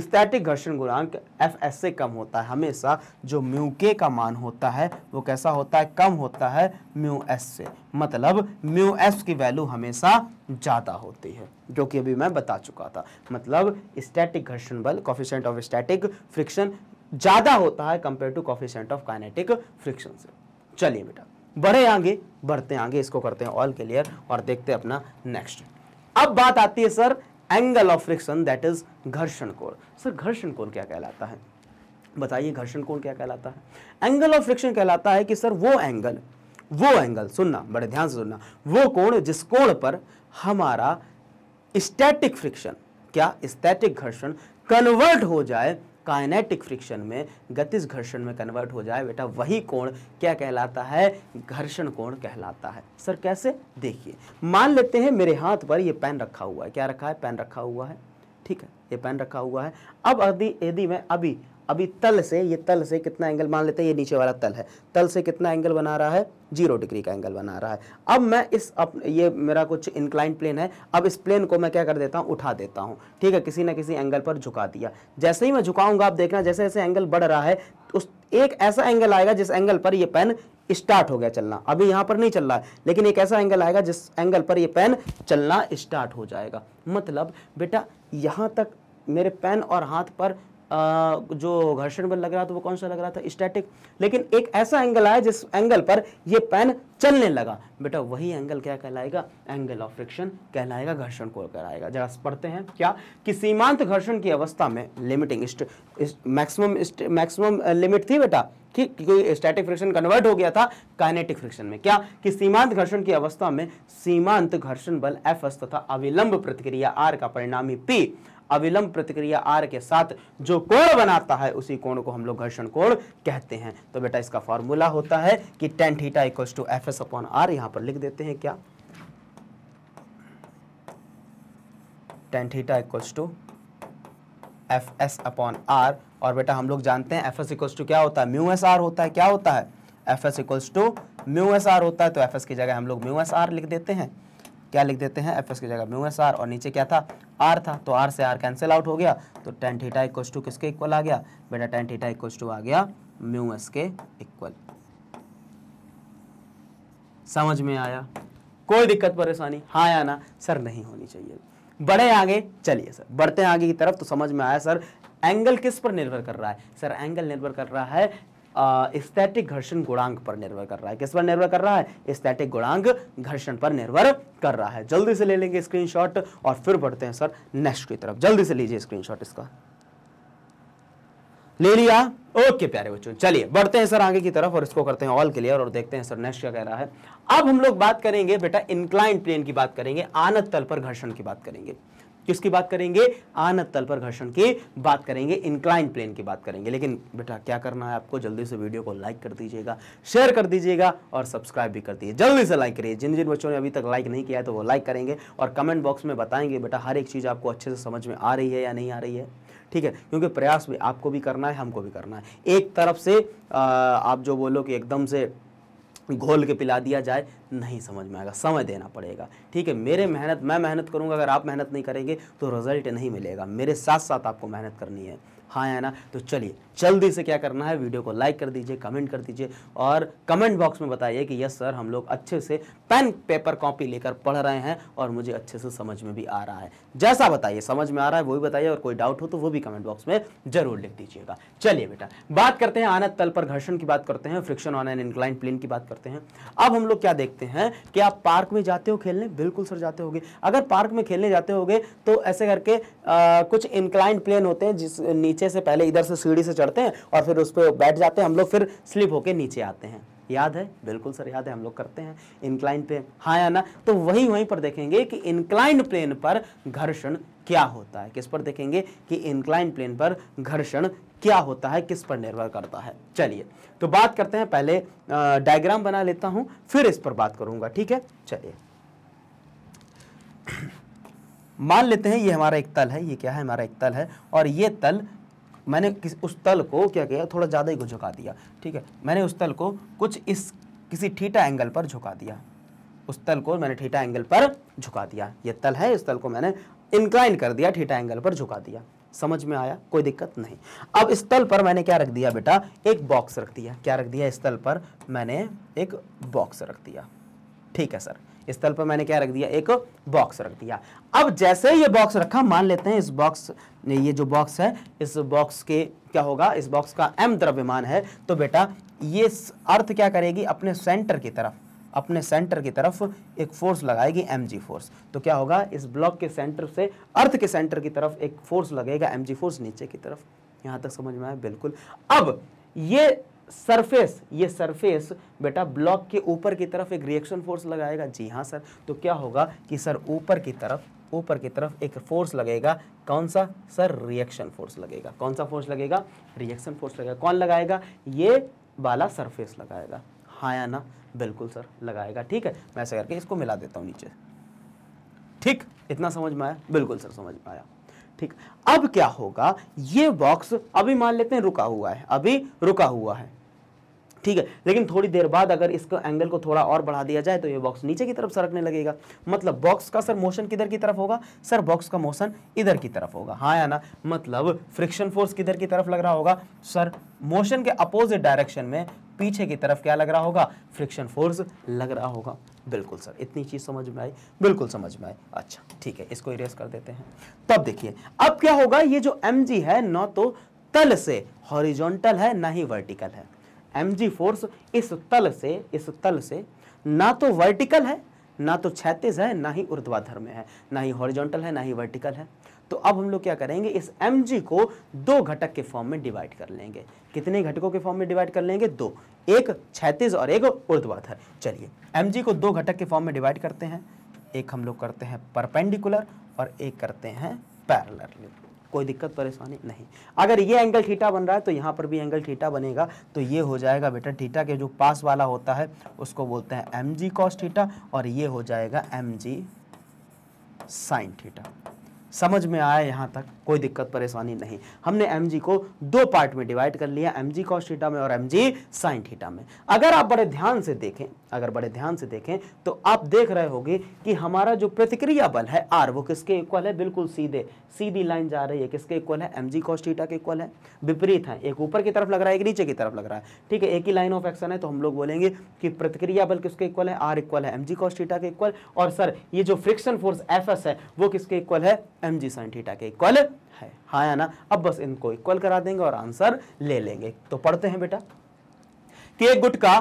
स्टैटिक घर्षण गुणांक एफ एस से कम होता है हमेशा जो म्यू के का मान होता है वो कैसा होता है कम होता है म्यू एस से मतलब म्यू एस की वैल्यू हमेशा ज़्यादा होती है जो कि अभी मैं बता चुका था मतलब स्टैटिक घर्षण बल कॉफिशेंट ऑफ स्टैटिक फ्रिक्शन ज़्यादा होता है compare to coefficient of kinetic friction से चलिए बेटा बढ़े आगे बढ़ते आगे इसको करते हैं ऑल क्लियर और देखते हैं अपना नेक्स्ट अब बात आती है sir angle of friction that is घर्षण कोण सर घर्षण कोण क्या कहलाता है बताइए घर्षण कोण क्या कहलाता है एंगल ऑफ फ्रिक्शन कहलाता है कि सर वो एंगल वो एंगल सुनना बड़े ध्यान से सुनना वो कोण जिस कोण पर हमारा स्टैटिक फ्रिक्शन क्या स्टैटिक घर्षण कन्वर्ट हो जाए काइनेटिक फ्रिक्शन में गतिज घर्षण में कन्वर्ट हो जाए बेटा वही कोण क्या कहलाता है घर्षण कोण कहलाता है सर कैसे देखिए मान लेते हैं मेरे हाथ पर ये पेन रखा हुआ है क्या रखा है पेन रखा हुआ है ठीक है ये पेन रखा हुआ है अब यदि यदि मैं अभी अभी तल से ये तल से कितना एंगल मान लेते हैं ये नीचे वाला तल है तल से कितना एंगल बना रहा है जीरो डिग्री का एंगल बना रहा है अब मैं इस अप, ये मेरा कुछ इंक्लाइंट प्लेन है अब इस प्लेन को मैं क्या कर देता हूँ उठा देता हूँ ठीक है किसी ना किसी एंगल पर झुका दिया जैसे ही मैं झुकाऊंगा आप देखना जैसे जैसे एंगल बढ़ रहा है उस एक ऐसा एंगल आएगा जिस एंगल पर यह पेन स्टार्ट हो गया चलना अभी यहाँ पर नहीं चल रहा है लेकिन एक ऐसा एंगल आएगा जिस एंगल पर यह पेन चलना स्टार्ट हो जाएगा मतलब बेटा यहाँ तक मेरे पेन और हाथ पर जो घर्षण बल लग रहा था वो कौन सा लग रहा था स्टैटिक लेकिन एक ऐसा एंगल आया जिस एंगल पर ये पेन चलने लगा बेटा वही एंगल क्या कहलाएगा एंगल ऑफ फ्रिक्शन कहलाएगा घर्षण को कहलाएगा जरा पढ़ते हैं क्या कि सीमांत घर्षण की अवस्था में लिमिटिंग मैक्सिमम मैक्सिमम लिमिट थी बेटा कि कोई स्टैटिक फ्रिक्शन कन्वर्ट हो गया था काइनेटिक फ्रिक्शन में क्या कि सीमांत घर्षण की अवस्था में सीमांत घर्षण बल एफ एस तथा अविलंब प्रतिक्रिया आर का परिणामी पी अविलंब प्रतिक्रिया आर के साथ जो कोण बनाता है उसी कोण को हम लोग घर्षण कोण कहते हैं तो बेटा इसका फॉर्मूला होता है कि tan theta equals to F S upon R यहां पर लिख देते हैं क्या tan theta equals to F S upon R और बेटा हम लोग जानते हैं एफ एस इक्वल्स टू क्या होता है म्यू एस आर होता है क्या होता है F S equals to mu S R होता है तो एफ एस की जगह हम लोग म्यू एस आर लिख देते हैं क्या लिख देते हैं एफ एस की जगह म्यू एस आर और नीचे क्या था आर था तो आर से आर कैंसिल आउट हो गया तो टेन थीटा इक्व टू किसके इक्वल आ गया बेटा टेन थीटा इक्व टू आ गया म्यू एस के इक्वल समझ में आया कोई दिक्कत परेशानी हाँ या ना सर नहीं होनी चाहिए बढ़े आगे चलिए सर बढ़ते आगे की तरफ तो समझ में आया सर एंगल किस पर निर्भर कर रहा है सर एंगल निर्भर कर रहा है स्टैटिक घर्षण गुणांक पर निर्भर कर रहा है किस पर निर्भर कर रहा है स्टैटिक गुणांक घर्षण पर निर्भर कर रहा है जल्दी से ले लेंगे स्क्रीनशॉट और फिर बढ़ते हैं सर नेक्स्ट की तरफ जल्दी से लीजिए स्क्रीनशॉट इसका ले लिया ओके प्यारे बच्चों चलिए बढ़ते हैं सर आगे की तरफ और इसको करते हैं ऑल क्लियर और देखते हैं सर नेक्स्ट क्या कह रहा है अब हम लोग बात करेंगे बेटा इंक्लाइन प्लेन की बात करेंगे आनत तल पर घर्षण की बात करेंगे किसकी बात करेंगे आनत तल पर घर्षण की बात करेंगे इंक्लाइन प्लेन की बात करेंगे लेकिन बेटा क्या करना है आपको जल्दी से वीडियो को लाइक कर दीजिएगा शेयर कर दीजिएगा और सब्सक्राइब भी कर दीजिए जल्दी से लाइक करिए जिन जिन बच्चों ने अभी तक लाइक नहीं किया है तो वो लाइक करेंगे और कमेंट बॉक्स में बताएंगे बेटा हर एक चीज़ आपको अच्छे से समझ में आ रही है या नहीं आ रही है ठीक है क्योंकि प्रयास भी आपको भी करना है हमको भी करना है एक तरफ से आप जो बोलो कि एकदम से घोल के पिला दिया जाए नहीं समझ में आएगा समय देना पड़ेगा ठीक है मेरे मेहनत मैं मेहनत करूँगा अगर आप मेहनत नहीं करेंगे तो रिजल्ट नहीं मिलेगा मेरे साथ साथ आपको मेहनत करनी है हाँ है ना तो चलिए जल्दी से क्या करना है वीडियो को लाइक कर दीजिए कमेंट कर दीजिए और कमेंट बॉक्स में बताइए कि यस सर हम लोग अच्छे से पेन पेपर कॉपी लेकर पढ़ रहे हैं और मुझे अच्छे से समझ में भी आ रहा है जैसा बताइए समझ में आ रहा है वो भी बताइए और कोई डाउट हो तो वो भी कमेंट बॉक्स में जरूर लिख दीजिएगा चलिए बेटा बात करते हैं आनंद तल पर घर्षण की बात करते हैं friction on an incline plane की बात करते हैं अब हम लोग क्या देखते हैं कि आप पार्क में जाते हो खेलने बिल्कुल सर जाते हो अगर पार्क में खेलने जाते हो तो ऐसे करके आ, कुछ इंक्लाइन प्लेन होते हैं जिस नीचे से पहले इधर से सीढ़ी से चढ़ते हैं और फिर उस पर बैठ जाते हैं हम लोग फिर स्लिप होकर नीचे आते हैं याद है बिल्कुल सर याद है हम लोग करते हैं इंक्लाइन पे हाँ या ना तो वही वहीं पर देखेंगे कि इंक्लाइन प्लेन पर घर्षण क्या होता है किस पर देखेंगे कि इंक्लाइन प्लेन पर घर्षण क्या होता है किस पर निर्भर करता है चलिए तो बात करते हैं पहले डायग्राम बना लेता हूं फिर इस पर बात करूंगा ठीक है चलिए मान लेते हैं ये हमारा एक तल है ये क्या है हमारा एक तल है और ये तल मैंने किस उस तल को क्या किया थोड़ा ज़्यादा ही को झुका दिया ठीक है मैंने उस तल को कुछ इस किसी ठीटा एंगल पर झुका दिया उस तल को मैंने ठीठा एंगल पर झुका दिया ये तल है इस तल को मैंने इंक्लाइन कर दिया ठीठा एंगल पर झुका दिया समझ में आया कोई दिक्कत नहीं अब इस तल पर मैंने क्या रख दिया बेटा एक बॉक्स रख दिया क्या रख दिया इस तल पर मैंने एक बॉक्स रख दिया ठीक है सर स्थल पर मैंने क्या रख दिया एक बॉक्स रख दिया अब जैसे ये बॉक्स रखा मान लेते हैं इस बॉक्स ये जो बॉक्स है इस बॉक्स के क्या होगा इस बॉक्स का एम द्रव्यमान है तो बेटा ये अर्थ क्या करेगी अपने सेंटर की तरफ अपने सेंटर की तरफ एक फोर्स लगाएगी एम फोर्स तो क्या होगा इस ब्लॉक के सेंटर से अर्थ के सेंटर की तरफ एक फोर्स लगेगा एम फोर्स नीचे की तरफ यहाँ तक समझ में आया बिल्कुल अब ये सरफेस ये सरफेस बेटा ब्लॉक के ऊपर की तरफ एक रिएक्शन फोर्स लगाएगा जी हाँ सर तो क्या होगा कि सर ऊपर की तरफ ऊपर की तरफ एक फोर्स लगेगा कौन सा सर रिएक्शन फोर्स लगेगा कौन सा फोर्स लगेगा रिएक्शन फोर्स लगेगा कौन लगाएगा ये वाला सरफेस लगाएगा हाँ या ना बिल्कुल सर लगाएगा ठीक है मैं ऐसा करके इसको मिला देता हूँ नीचे ठीक इतना समझ में आया बिल्कुल सर समझ में आया ठीक अब क्या होगा ये बॉक्स अभी मान लेते हैं रुका हुआ है अभी रुका हुआ है ठीक है लेकिन थोड़ी देर बाद अगर इसको एंगल को थोड़ा और बढ़ा दिया जाए तो ये बॉक्स नीचे की तरफ सरकने लगेगा मतलब बॉक्स का सर मोशन किधर की तरफ होगा सर बॉक्स का मोशन इधर की तरफ होगा हाँ या ना मतलब फ्रिक्शन फोर्स किधर की तरफ लग रहा होगा सर मोशन के अपोजिट डायरेक्शन में पीछे की तरफ क्या लग रहा होगा फ्रिक्शन फोर्स लग रहा होगा बिल्कुल सर इतनी चीज़ समझ में आई बिल्कुल समझ में आई अच्छा ठीक है इसको इरेज कर देते हैं तब देखिए अब क्या होगा ये जो एम है ना तो तल से हॉरिजॉन्टल है ना ही वर्टिकल है एम फोर्स इस तल से इस तल से ना तो वर्टिकल है ना तो क्षैतिज है ना ही ऊर्ध्वाधर में है ना ही हॉरिजॉन्टल है ना ही वर्टिकल है तो अब हम लोग क्या करेंगे इस एम को दो घटक के फॉर्म में डिवाइड कर लेंगे कितने घटकों के फॉर्म में डिवाइड कर लेंगे दो एक क्षैतिज और एक ऊर्ध्वाधर चलिए एम को दो घटक के फॉर्म में डिवाइड करते हैं एक हम लोग करते हैं परपेंडिकुलर और एक करते हैं पैरलर कोई दिक्कत परेशानी नहीं अगर ये एंगल थीटा बन रहा है तो यहाँ पर भी एंगल थीटा बनेगा तो ये हो जाएगा बेटा थीटा के जो पास वाला होता है उसको बोलते हैं एम जी कॉस थीटा और ये हो जाएगा एम जी साइन थीटा समझ में आया यहाँ तक कोई दिक्कत परेशानी नहीं हमने एम को दो पार्ट में डिवाइड कर लिया एम जी कॉस थीटा में और एम जी साइन थीटा में अगर आप बड़े ध्यान से देखें अगर बड़े ध्यान से देखें तो आप देख रहे होगी कि हमारा जो प्रतिक्रिया बल है आर वो किसके इक्वल है बिल्कुल सीधे सीधी लाइन जा रही है किसके इक्वल है एम जी कॉस्टीटा के इक्वल है विपरीत है एक ऊपर की तरफ लग रहा है एक नीचे की तरफ लग रहा है ठीक है एक ही लाइन ऑफ एक्शन है तो हम लोग बोलेंगे कि प्रतिक्रिया बल किसके इक्वल है आर इक्वल है एम जी कॉस्टीटा के इक्वल और सर ये जो फ्रिक्शन फोर्स एफ एस है वो किसके इक्वल है एम जी साइन थीटा के इक्वल है हाँ या ना अब बस इनको इक्वल करा देंगे और आंसर ले लेंगे तो पढ़ते हैं बेटा कि एक गुट का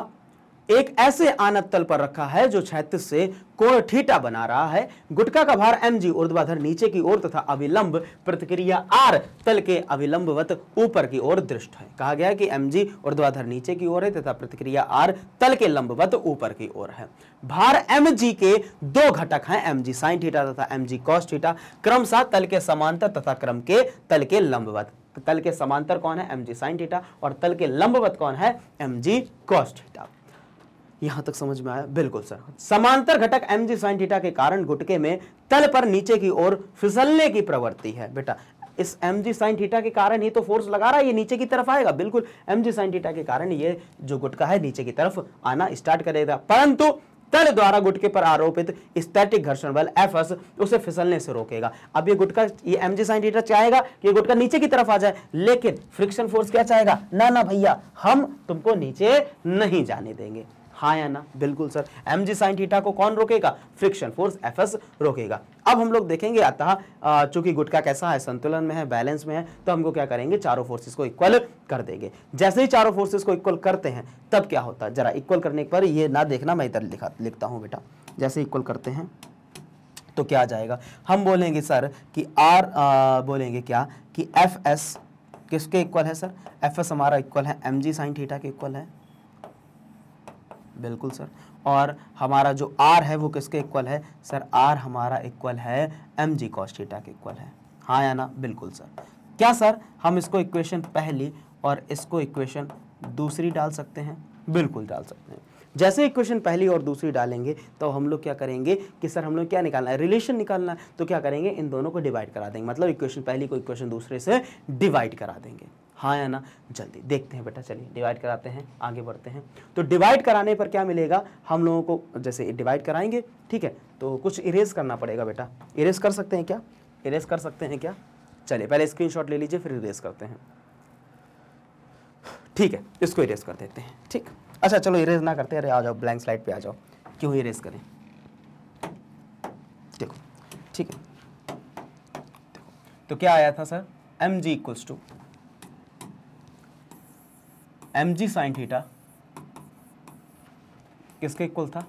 एक ऐसे आनत तल पर रखा है जो छैतीस से कोण ठीटा बना रहा है गुटका का भार एम जी उर्द्वाधर नीचे की ओर तथा अविलंब प्रतिक्रिया आर तल के अविलंबवत ऊपर की ओर दृष्ट है कहा गया कि एम जी उर्द्वाधर नीचे की ओर है तथा प्रतिक्रिया आर तल के लंबवत ऊपर की ओर है भार एम जी के दो घटक हैं एम जी साइन ठीटा तथा एम जी कॉस ठीटा क्रमशः तल के समांतर तथा क्रम के तल के लंबवत तल के समांतर कौन है एम जी साइन ठीटा और तल के लंबवत कौन है एम जी कॉस ठीटा यहां तक समझ में आया बिल्कुल सर समांतर घटक एम जी साइन के कारण गुटके में तल पर नीचे की ओर फिसलने की प्रवृत्ति है बेटा इस एम जी साइन के कारण ही तो फोर्स लगा रहा है ये नीचे की तरफ आएगा बिल्कुल एम जी साइन के कारण ये जो गुटका है नीचे की तरफ आना स्टार्ट करेगा परंतु तल द्वारा गुटके पर आरोपित स्टैटिक घर्षण बल एफ एस उसे फिसलने से रोकेगा अब ये गुटका ये एम जी साइन चाहेगा कि गुटका नीचे की तरफ आ जाए लेकिन फ्रिक्शन फोर्स क्या चाहेगा ना ना भैया हम तुमको नीचे नहीं जाने देंगे हाँ या ना बिल्कुल sir M G sine theta को कौन रोकेगा फ्रिक्शन फोर्स एफ एस रोकेगा अब हम लोग देखेंगे अतः चूंकि गुटका कैसा है संतुलन में है बैलेंस में है तो हमको क्या करेंगे चारों फोर्सेस को इक्वल कर देंगे जैसे ही चारों फोर्सेस को इक्वल करते हैं तब क्या होता है जरा इक्वल करने पर ये ना देखना मैं इधर लिखा लिखता हूँ बेटा जैसे इक्वल करते हैं तो क्या आ जाएगा हम बोलेंगे सर कि आर आ, बोलेंगे क्या कि एफ एस किसके इक्वल है सर एफ एस हमारा इक्वल है एम जी साइन थीटा के इक्वल है बिल्कुल सर और हमारा जो आर है वो किसके इक्वल है सर आर हमारा इक्वल है एम जी कॉस के इक्वल है हाँ या ना बिल्कुल सर क्या सर हम इसको इक्वेशन पहली और इसको इक्वेशन दूसरी डाल सकते हैं बिल्कुल डाल सकते हैं जैसे इक्वेशन पहली और दूसरी डालेंगे तो हम लोग क्या करेंगे कि सर हम लोग क्या निकालना है रिलेशन निकालना है तो क्या करेंगे इन दोनों को डिवाइड करा देंगे मतलब इक्वेशन पहली को इक्वेशन दूसरे से डिवाइड करा देंगे हाँ या ना जल्दी देखते हैं बेटा चलिए डिवाइड कराते हैं आगे बढ़ते हैं तो डिवाइड कराने पर क्या मिलेगा हम लोगों को जैसे डिवाइड कराएंगे ठीक है तो कुछ इरेज करना पड़ेगा बेटा इरेज कर सकते हैं क्या इरेज कर सकते हैं क्या चलिए पहले स्क्रीन ले लीजिए फिर इरेज करते हैं ठीक है इसको इरेज कर देते हैं ठीक अच्छा चलो इरेज ना करते अरे आ जाओ ब्लैंक स्लाइड पर आ जाओ क्यों इरेज करें देखो ठीक है देखो तो क्या आया था sir M G equals to M G sine theta किसके इक्वल था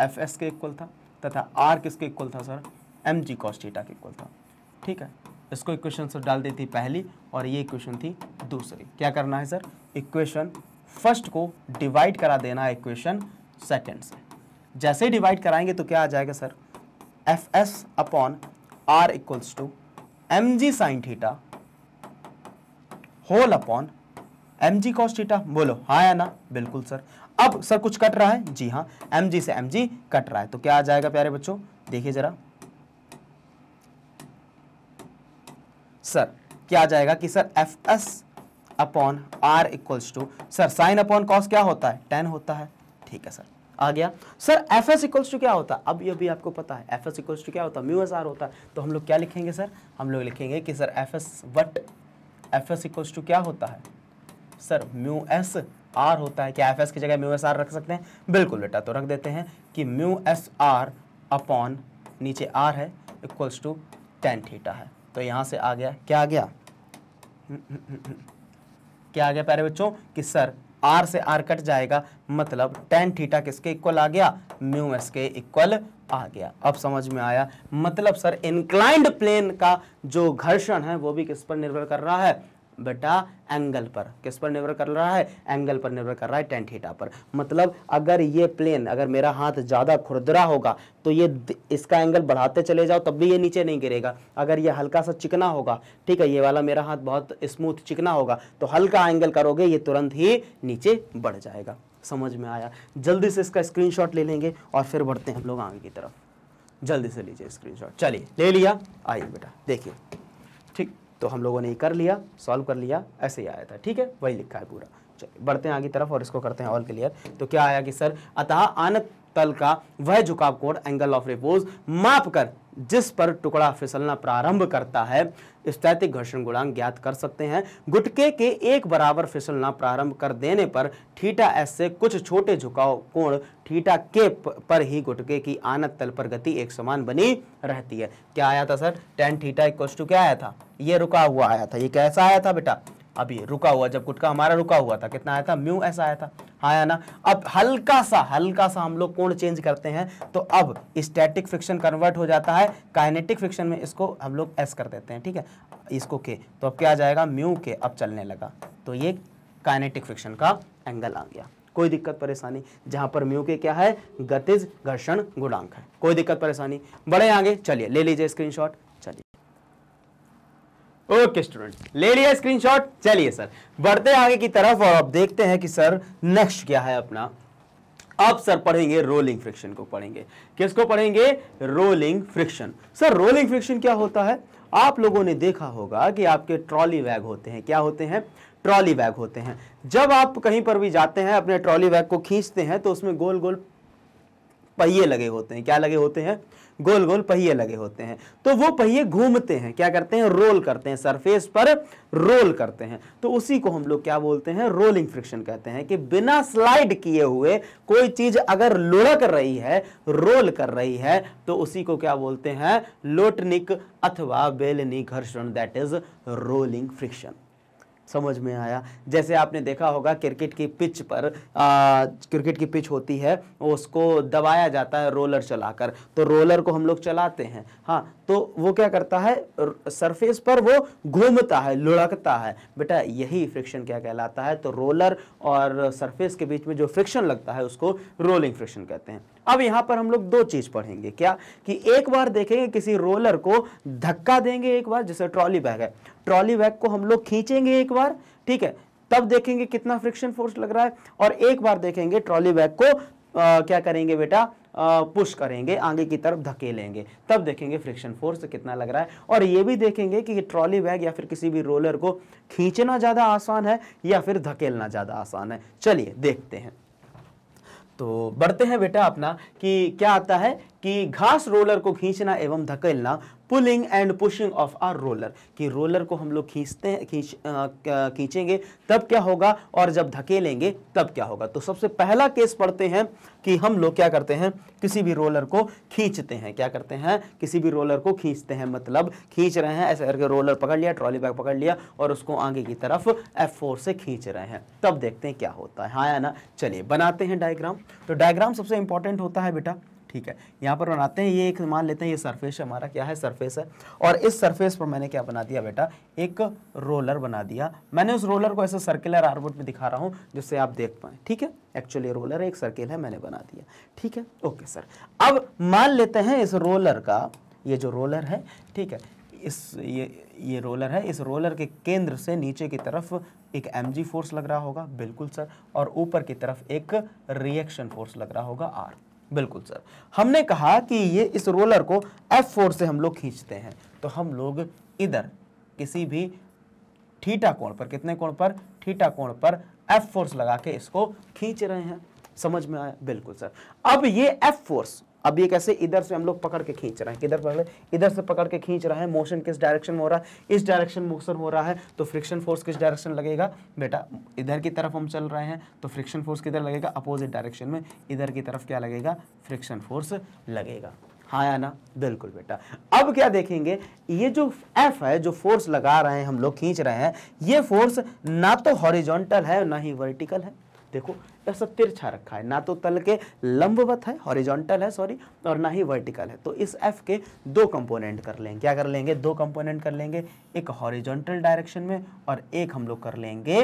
एफ एस के इक्वल था तथा आर किसके इक्वल था sir M G cos theta के इक्वल था ठीक है इसको इक्वेशन सर डाल देती पहली और ये इक्वेशन थी दूसरी क्या करना है सर इक्वेशन फर्स्ट को डिवाइड करा देना है इक्वेशन सेकेंड से जैसे ही डिवाइड कराएंगे तो क्या आ जाएगा sir F S upon R equals to M G sine theta whole upon M G cos theta बोलो हाँ या ना बिल्कुल सर अब सर कुछ कट रहा है जी हाँ एम जी से एम जी कट रहा है तो क्या आ जाएगा प्यारे बच्चों देखिए जरा सर क्या आ जाएगा कि sir F S upon R equals to sir sine upon cos क्या होता है टेन होता है ठीक है सर आ गया sir F S equals to क्या होता है अब ये भी आपको पता है एफ एस इक्वल्स टू क्या होता है म्यू एस आर होता है तो हम लोग क्या लिखेंगे सर हम लोग लिखेंगे कि sir F S what F S equals to क्या होता है सर म्यू एस आर होता है क्या एफ एस की जगह म्यू एस आर रख सकते हैं बिल्कुल बेटा तो रख देते हैं कि म्यू एस आर अपॉन नीचे आर है इक्वल्स टू टेन थीटा है तो यहाँ से आ गया क्या आ गया क्या आ गया प्यारे बच्चों कि सर आर से आर कट जाएगा मतलब टेन थीटा किसके इक्वल आ गया म्यू एस के इक्वल आ गया अब समझ में आया मतलब सर इंक्लाइंड प्लेन का जो घर्षण है वो भी किस पर निर्भर कर रहा है बेटा एंगल पर किस पर निर्भर कर रहा है एंगल पर निर्भर कर रहा है टेन थीटा पर मतलब अगर ये प्लेन अगर मेरा हाथ ज़्यादा खुरदरा होगा तो ये इसका एंगल बढ़ाते चले जाओ तब भी ये नीचे नहीं गिरेगा अगर ये हल्का सा चिकना होगा ठीक है ये वाला मेरा हाथ बहुत स्मूथ चिकना होगा तो हल्का एंगल करोगे ये तुरंत ही नीचे बढ़ जाएगा समझ में आया जल्दी से इसका शॉट ले लेंगे और फिर बढ़ते हैं हम लोग आगे की तरफ जल्दी से लीजिए स्क्रीनशॉट चलिए ले लिया आइए बेटा देखिए तो हम लोगों ने कर लिया सॉल्व कर लिया ऐसे ही आया था ठीक है वही लिखा है पूरा चलिए बढ़ते हैं आगे तरफ और इसको करते हैं ऑल क्लियर तो क्या आया कि सर अतः आन तल का वह झुकाव कोण एंगल ऑफ रिपोज माप कर जिस पर टुकड़ा फिसलना प्रारंभ करता है स्थैतिक घर्षण गुणांक ज्ञात कर सकते हैं गुटके के एक बराबर फिसलना प्रारंभ कर देने पर ठीटा एस से कुछ छोटे झुकाव कोण ठीटा के पर ही गुटके की आनत तल पर गति एक समान बनी रहती है क्या आया था sir tan theta equal to क्या आया था ये रुका हुआ आया था ये कैसा आया था बेटा अभी रुका हुआ जब गुटका हमारा रुका हुआ था कितना आया था म्यू ऐसा आया था आया हाँ ना अब हल्का सा हल्का सा हम लोग कोण चेंज करते हैं तो अब स्टैटिक फ्रिक्शन कन्वर्ट हो जाता है काइनेटिक फ्रिक्शन में इसको हम लोग एस कर देते हैं ठीक है इसको के तो अब क्या आ जाएगा म्यू के अब चलने लगा तो ये काइनेटिक फ्रिक्शन का एंगल आ गया कोई दिक्कत परेशानी जहां पर म्यू के क्या है गतिज घर्षण गुणांक है कोई दिक्कत परेशानी बड़े आगे चलिए ले लीजिए स्क्रीनशॉट ओके स्टूडेंट ले लिया स्क्रीनशॉट चलिए सर बढ़ते आगे की तरफ और अब देखते हैं कि सर नेक्स्ट क्या है अपना अब सर पढ़ेंगे रोलिंग फ्रिक्शन को पढ़ेंगे किसको पढ़ेंगे rolling friction sir rolling friction क्या होता है आप लोगों ने देखा होगा कि आपके ट्रॉली बैग होते हैं क्या होते हैं ट्रॉली बैग होते हैं जब आप कहीं पर भी जाते हैं अपने ट्रॉली बैग को खींचते हैं तो उसमें गोल गोल पहिए लगे होते हैं क्या लगे होते हैं गोल गोल पहिए लगे होते हैं तो वो पहिए घूमते हैं क्या करते हैं रोल करते हैं सरफेस पर रोल करते हैं तो उसी को हम लोग क्या बोलते हैं रोलिंग फ्रिक्शन कहते हैं कि बिना स्लाइड किए हुए कोई चीज अगर लुढ़क रही है रोल कर रही है तो उसी को क्या बोलते हैं लोटनिक अथवा बेलनी घर्षण दैट इज रोलिंग फ्रिक्शन समझ में आया जैसे आपने देखा होगा क्रिकेट की पिच पर क्रिकेट की पिच होती है उसको दबाया जाता है रोलर चलाकर तो रोलर को हम लोग चलाते हैं हाँ तो वो क्या करता है सरफेस पर वो घूमता है लुढ़कता है बेटा यही फ्रिक्शन क्या कहलाता है तो रोलर और सरफेस के बीच में जो फ्रिक्शन लगता है उसको रोलिंग फ्रिक्शन कहते हैं अब यहां पर हम लोग दो चीज पढ़ेंगे क्या कि एक बार देखेंगे किसी रोलर को धक्का देंगे एक बार जैसे ट्रॉली बैग है ट्रॉली बैग को हम लोग खींचेंगे एक बार ठीक है तब देखेंगे कितना फ्रिक्शन फोर्स लग रहा है और एक बार देखेंगे ट्रॉली बैग को आ, क्या करेंगे बेटा पुश करेंगे आगे की तरफ धकेलेंगे तब देखेंगे फ्रिक्शन फोर्स कितना लग रहा है और ये भी देखेंगे कि ट्रॉली बैग या फिर किसी भी रोलर को खींचना ज़्यादा आसान है या फिर धकेलना ज़्यादा आसान है चलिए देखते हैं तो बढ़ते हैं बेटा अपना कि क्या आता है कि घास रोलर को खींचना एवं धकेलना pulling and pushing of R roller कि रोलर को हम लोग खींचते हैं खींच खींचेंगे तब क्या होगा और जब धकेलेंगे तब क्या होगा तो सबसे पहला केस पढ़ते हैं कि हम लोग क्या करते हैं किसी भी रोलर को खींचते हैं क्या करते हैं किसी भी रोलर को खींचते हैं मतलब खींच रहे हैं ऐसे करके रोलर पकड़ लिया ट्रॉली बैग पकड़ लिया और उसको आगे की तरफ एफ फोर से खींच रहे हैं तब देखते हैं क्या होता है हाँ या ना चलिए बनाते हैं डायग्राम तो डायग्राम सबसे इंपॉर्टेंट होता है बेटा ठीक है यहाँ पर बनाते हैं ये एक मान लेते हैं ये सरफेस हमारा क्या है सरफेस है और इस सरफेस पर मैंने क्या बना दिया बेटा एक रोलर बना दिया मैंने उस रोलर को ऐसे सर्कुलर आर्बोट में दिखा रहा हूँ जिससे आप देख पाए ठीक है एक्चुअली रोलर एक सर्किल है मैंने बना दिया ठीक है ओके सर अब मान लेते हैं इस रोलर का ये जो रोलर है ठीक है इस ये ये रोलर है इस रोलर के केंद्र से नीचे की तरफ एक एम फोर्स लग रहा होगा बिल्कुल सर और ऊपर की तरफ एक रिएक्शन फोर्स लग रहा होगा आर बिल्कुल सर हमने कहा कि ये इस रोलर को एफ फोर से हम लोग खींचते हैं तो हम लोग इधर किसी भी ठीटा कोण पर कितने कोण पर ठीटा कोण पर एफ फोर्स लगा के इसको खींच रहे हैं समझ में आया बिल्कुल सर अब ये एफ फोर्स अब ये कैसे इधर से हम लोग पकड़ के खींच रहे हैं किधर पकड़ इधर से पकड़ के खींच रहे हैं मोशन किस डायरेक्शन में हो रहा है इस डायरेक्शन मोशन हो रहा है तो फ्रिक्शन फोर्स किस डायरेक्शन लगेगा बेटा इधर की तरफ हम चल रहे हैं तो फ्रिक्शन फोर्स किधर लगेगा अपोजिट डायरेक्शन में इधर की तरफ क्या लगेगा फ्रिक्शन फोर्स लगेगा हाँ या ना बिल्कुल बेटा अब क्या देखेंगे ये जो एफ है जो फोर्स लगा रहे हैं हम लोग खींच रहे हैं ये फोर्स ना तो हॉरिजॉन्टल है ना ही वर्टिकल है देखो ऐसा तिरछा रखा है ना तो तल के लंबवत है हॉरिजॉन्टल है सॉरी और ना ही वर्टिकल है तो इस एफ के दो कंपोनेंट कर लेंगे क्या कर लेंगे दो कंपोनेंट कर लेंगे एक हॉरिजॉन्टल डायरेक्शन में और एक हम लोग कर लेंगे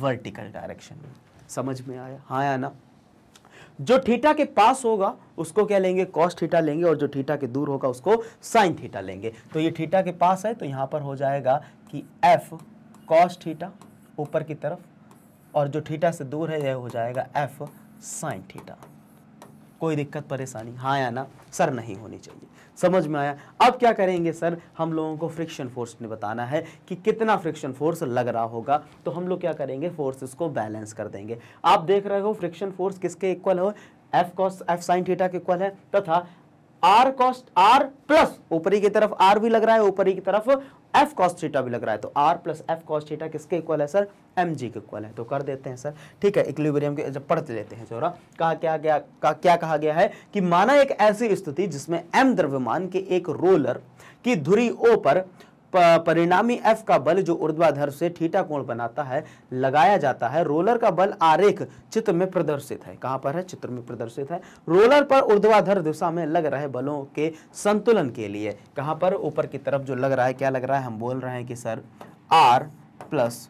वर्टिकल डायरेक्शन में समझ में आया हाँ या ना जो थीटा के पास होगा उसको क्या लेंगे कॉस थीटा लेंगे और जो थीटा के दूर होगा उसको साइन थीटा लेंगे तो ये थीटा के पास है तो यहां पर हो जाएगा कि एफ कॉस थीटा ऊपर की तरफ और जो थीटा से दूर है यह हो जाएगा एफ साइन थीटा कोई दिक्कत परेशानी हाँ या ना सर नहीं होनी चाहिए समझ में आया अब क्या करेंगे सर हम लोगों को फ्रिक्शन फोर्स ने बताना है कि कितना फ्रिक्शन फोर्स लग रहा होगा तो हम लोग क्या करेंगे फोर्सेस को बैलेंस कर देंगे आप देख रहे हो फ्रिक्शन फोर्स किसके इक्वल हो F cos F sine theta के इक्वल है तथा आर कॉस्ट आर प्लस ऊपरी की तरफ आर भी लग रहा है ऊपरी की तरफ एफ कॉस्ट थीटा भी लग रहा है तो R plus F cos theta किसके इक्वल है सर एम जी के इक्वल है तो कर देते हैं सर ठीक है इक्लिबरियम के जब पढ़ते लेते हैं जोरा कहा क्या गया का क्या कहा गया है कि माना एक ऐसी स्थिति जिसमें एम द्रव्यमान के एक रोलर की धुरी ओ पर परिणामी एफ का बल जो ऊर्ध्वाधर से ठीटा कोण बनाता है लगाया जाता है रोलर का बल आरेख चित्र में प्रदर्शित है कहां पर है चित्र में प्रदर्शित है रोलर पर ऊर्ध्वाधर दिशा में लग रहे बलों के संतुलन के लिए कहां पर ऊपर की तरफ जो लग रहा है क्या लग रहा है हम बोल रहे हैं कि sir R plus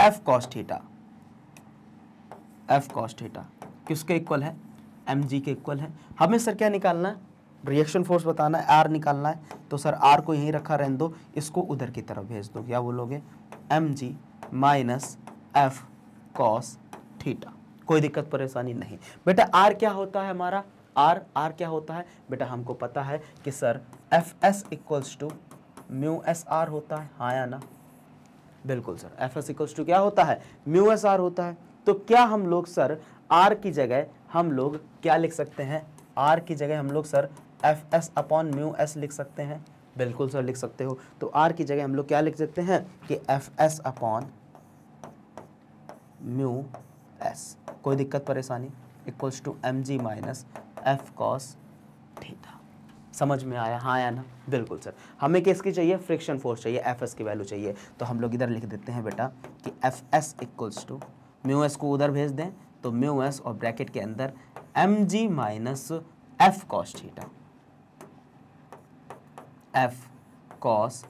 F cos F cos किसके इक्वल है एम जी के इक्वल है हमें सर क्या निकालना है रिएक्शन फोर्स बताना है आर निकालना है तो सर आर को यहीं रखा रहने दो इसको उधर की तरफ भेज दो क्या बोलोगे M G minus F cos theta कोई दिक्कत परेशानी नहीं बेटा आर क्या होता है हमारा आर आर क्या होता है बेटा हमको पता है कि sir F S equals to mu S R होता है हाँ या ना बिल्कुल sir F S equals to क्या होता है म्यू एस आर होता है तो क्या हम लोग सर आर की जगह हम लोग क्या लिख सकते हैं आर की जगह हम लोग sir F S upon mu S लिख सकते हैं बिल्कुल सर लिख सकते हो तो आर की जगह हम लोग क्या लिख सकते हैं कि F S upon mu S कोई दिक्कत परेशानी equals to M G minus F cos theta समझ में आया हाँ या ना बिल्कुल सर हमें किसकी चाहिए फ्रिक्शन फोर्स चाहिए एफ एस की वैल्यू चाहिए तो हम लोग इधर लिख देते हैं बेटा कि F S equals to mu S को उधर भेज दें तो म्यू एस और ब्रैकेट के अंदर M G minus F cos theta F cos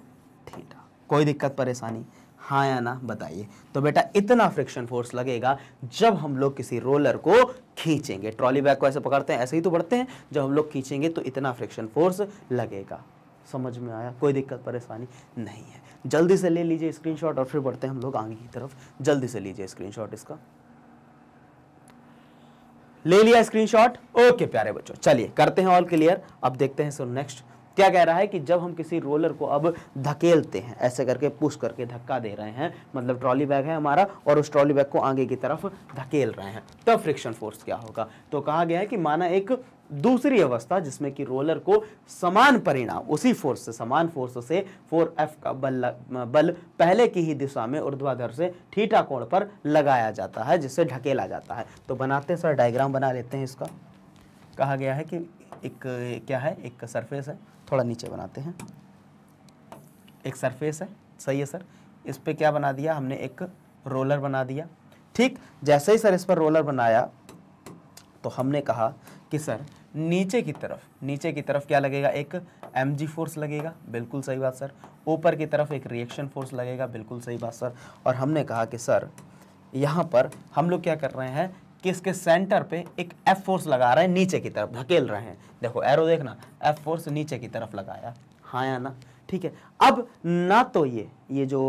theta कोई दिक्कत परेशानी हाँ या ना बताइए तो बेटा इतना फ्रिक्शन फोर्स लगेगा जब हम लोग किसी रोलर को खींचेंगे ट्रॉली बैग को ऐसे पकड़ते हैं ऐसे ही तो बढ़ते हैं जब हम लोग खींचेंगे तो इतना फ्रिक्शन फोर्स लगेगा समझ में आया कोई दिक्कत परेशानी नहीं है जल्दी से ले लीजिए स्क्रीनशॉट और फिर बढ़ते हैं हम लोग आगे की तरफ जल्दी से लीजिए स्क्रीनशॉट इसका ले लिया स्क्रीनशॉट ओके प्यारे बच्चों चलिए करते हैं ऑल क्लियर अब देखते हैं सर नेक्स्ट क्या कह रहा है कि जब हम किसी रोलर को अब धकेलते हैं ऐसे करके पुश करके धक्का दे रहे हैं मतलब ट्रॉली बैग है हमारा और उस ट्रॉली बैग को आगे की तरफ धकेल रहे हैं तब तो फ्रिक्शन फोर्स क्या होगा तो कहा गया है कि माना एक दूसरी अवस्था जिसमें कि रोलर को समान परिणाम उसी फोर्स से समान फोर्स से फोर एफ का बल बल पहले की ही दिशा में ऊर्ध्वाधर से ठीठा कोण पर लगाया जाता है जिससे ढकेला जाता है तो बनाते सर डायग्राम बना लेते हैं इसका कहा गया है कि एक क्या है एक सरफेस है थोड़ा नीचे बनाते हैं एक सरफेस है सही है सर इस पर क्या बना दिया हमने एक रोलर बना दिया ठीक जैसे ही सर इस पर रोलर बनाया तो हमने कहा कि सर नीचे की तरफ नीचे की तरफ क्या लगेगा एक एम जी फोर्स लगेगा बिल्कुल सही बात सर ऊपर की तरफ एक रिएक्शन फोर्स लगेगा बिल्कुल सही बात सर और हमने कहा कि सर यहाँ पर हम लोग क्या कर रहे हैं कि इसके सेंटर पे एक एफ फोर्स लगा रहे हैं नीचे की तरफ धकेल रहे हैं देखो एरो देखना एफ फोर्स नीचे की तरफ लगाया हाँ या ना ठीक है अब ना तो ये ये जो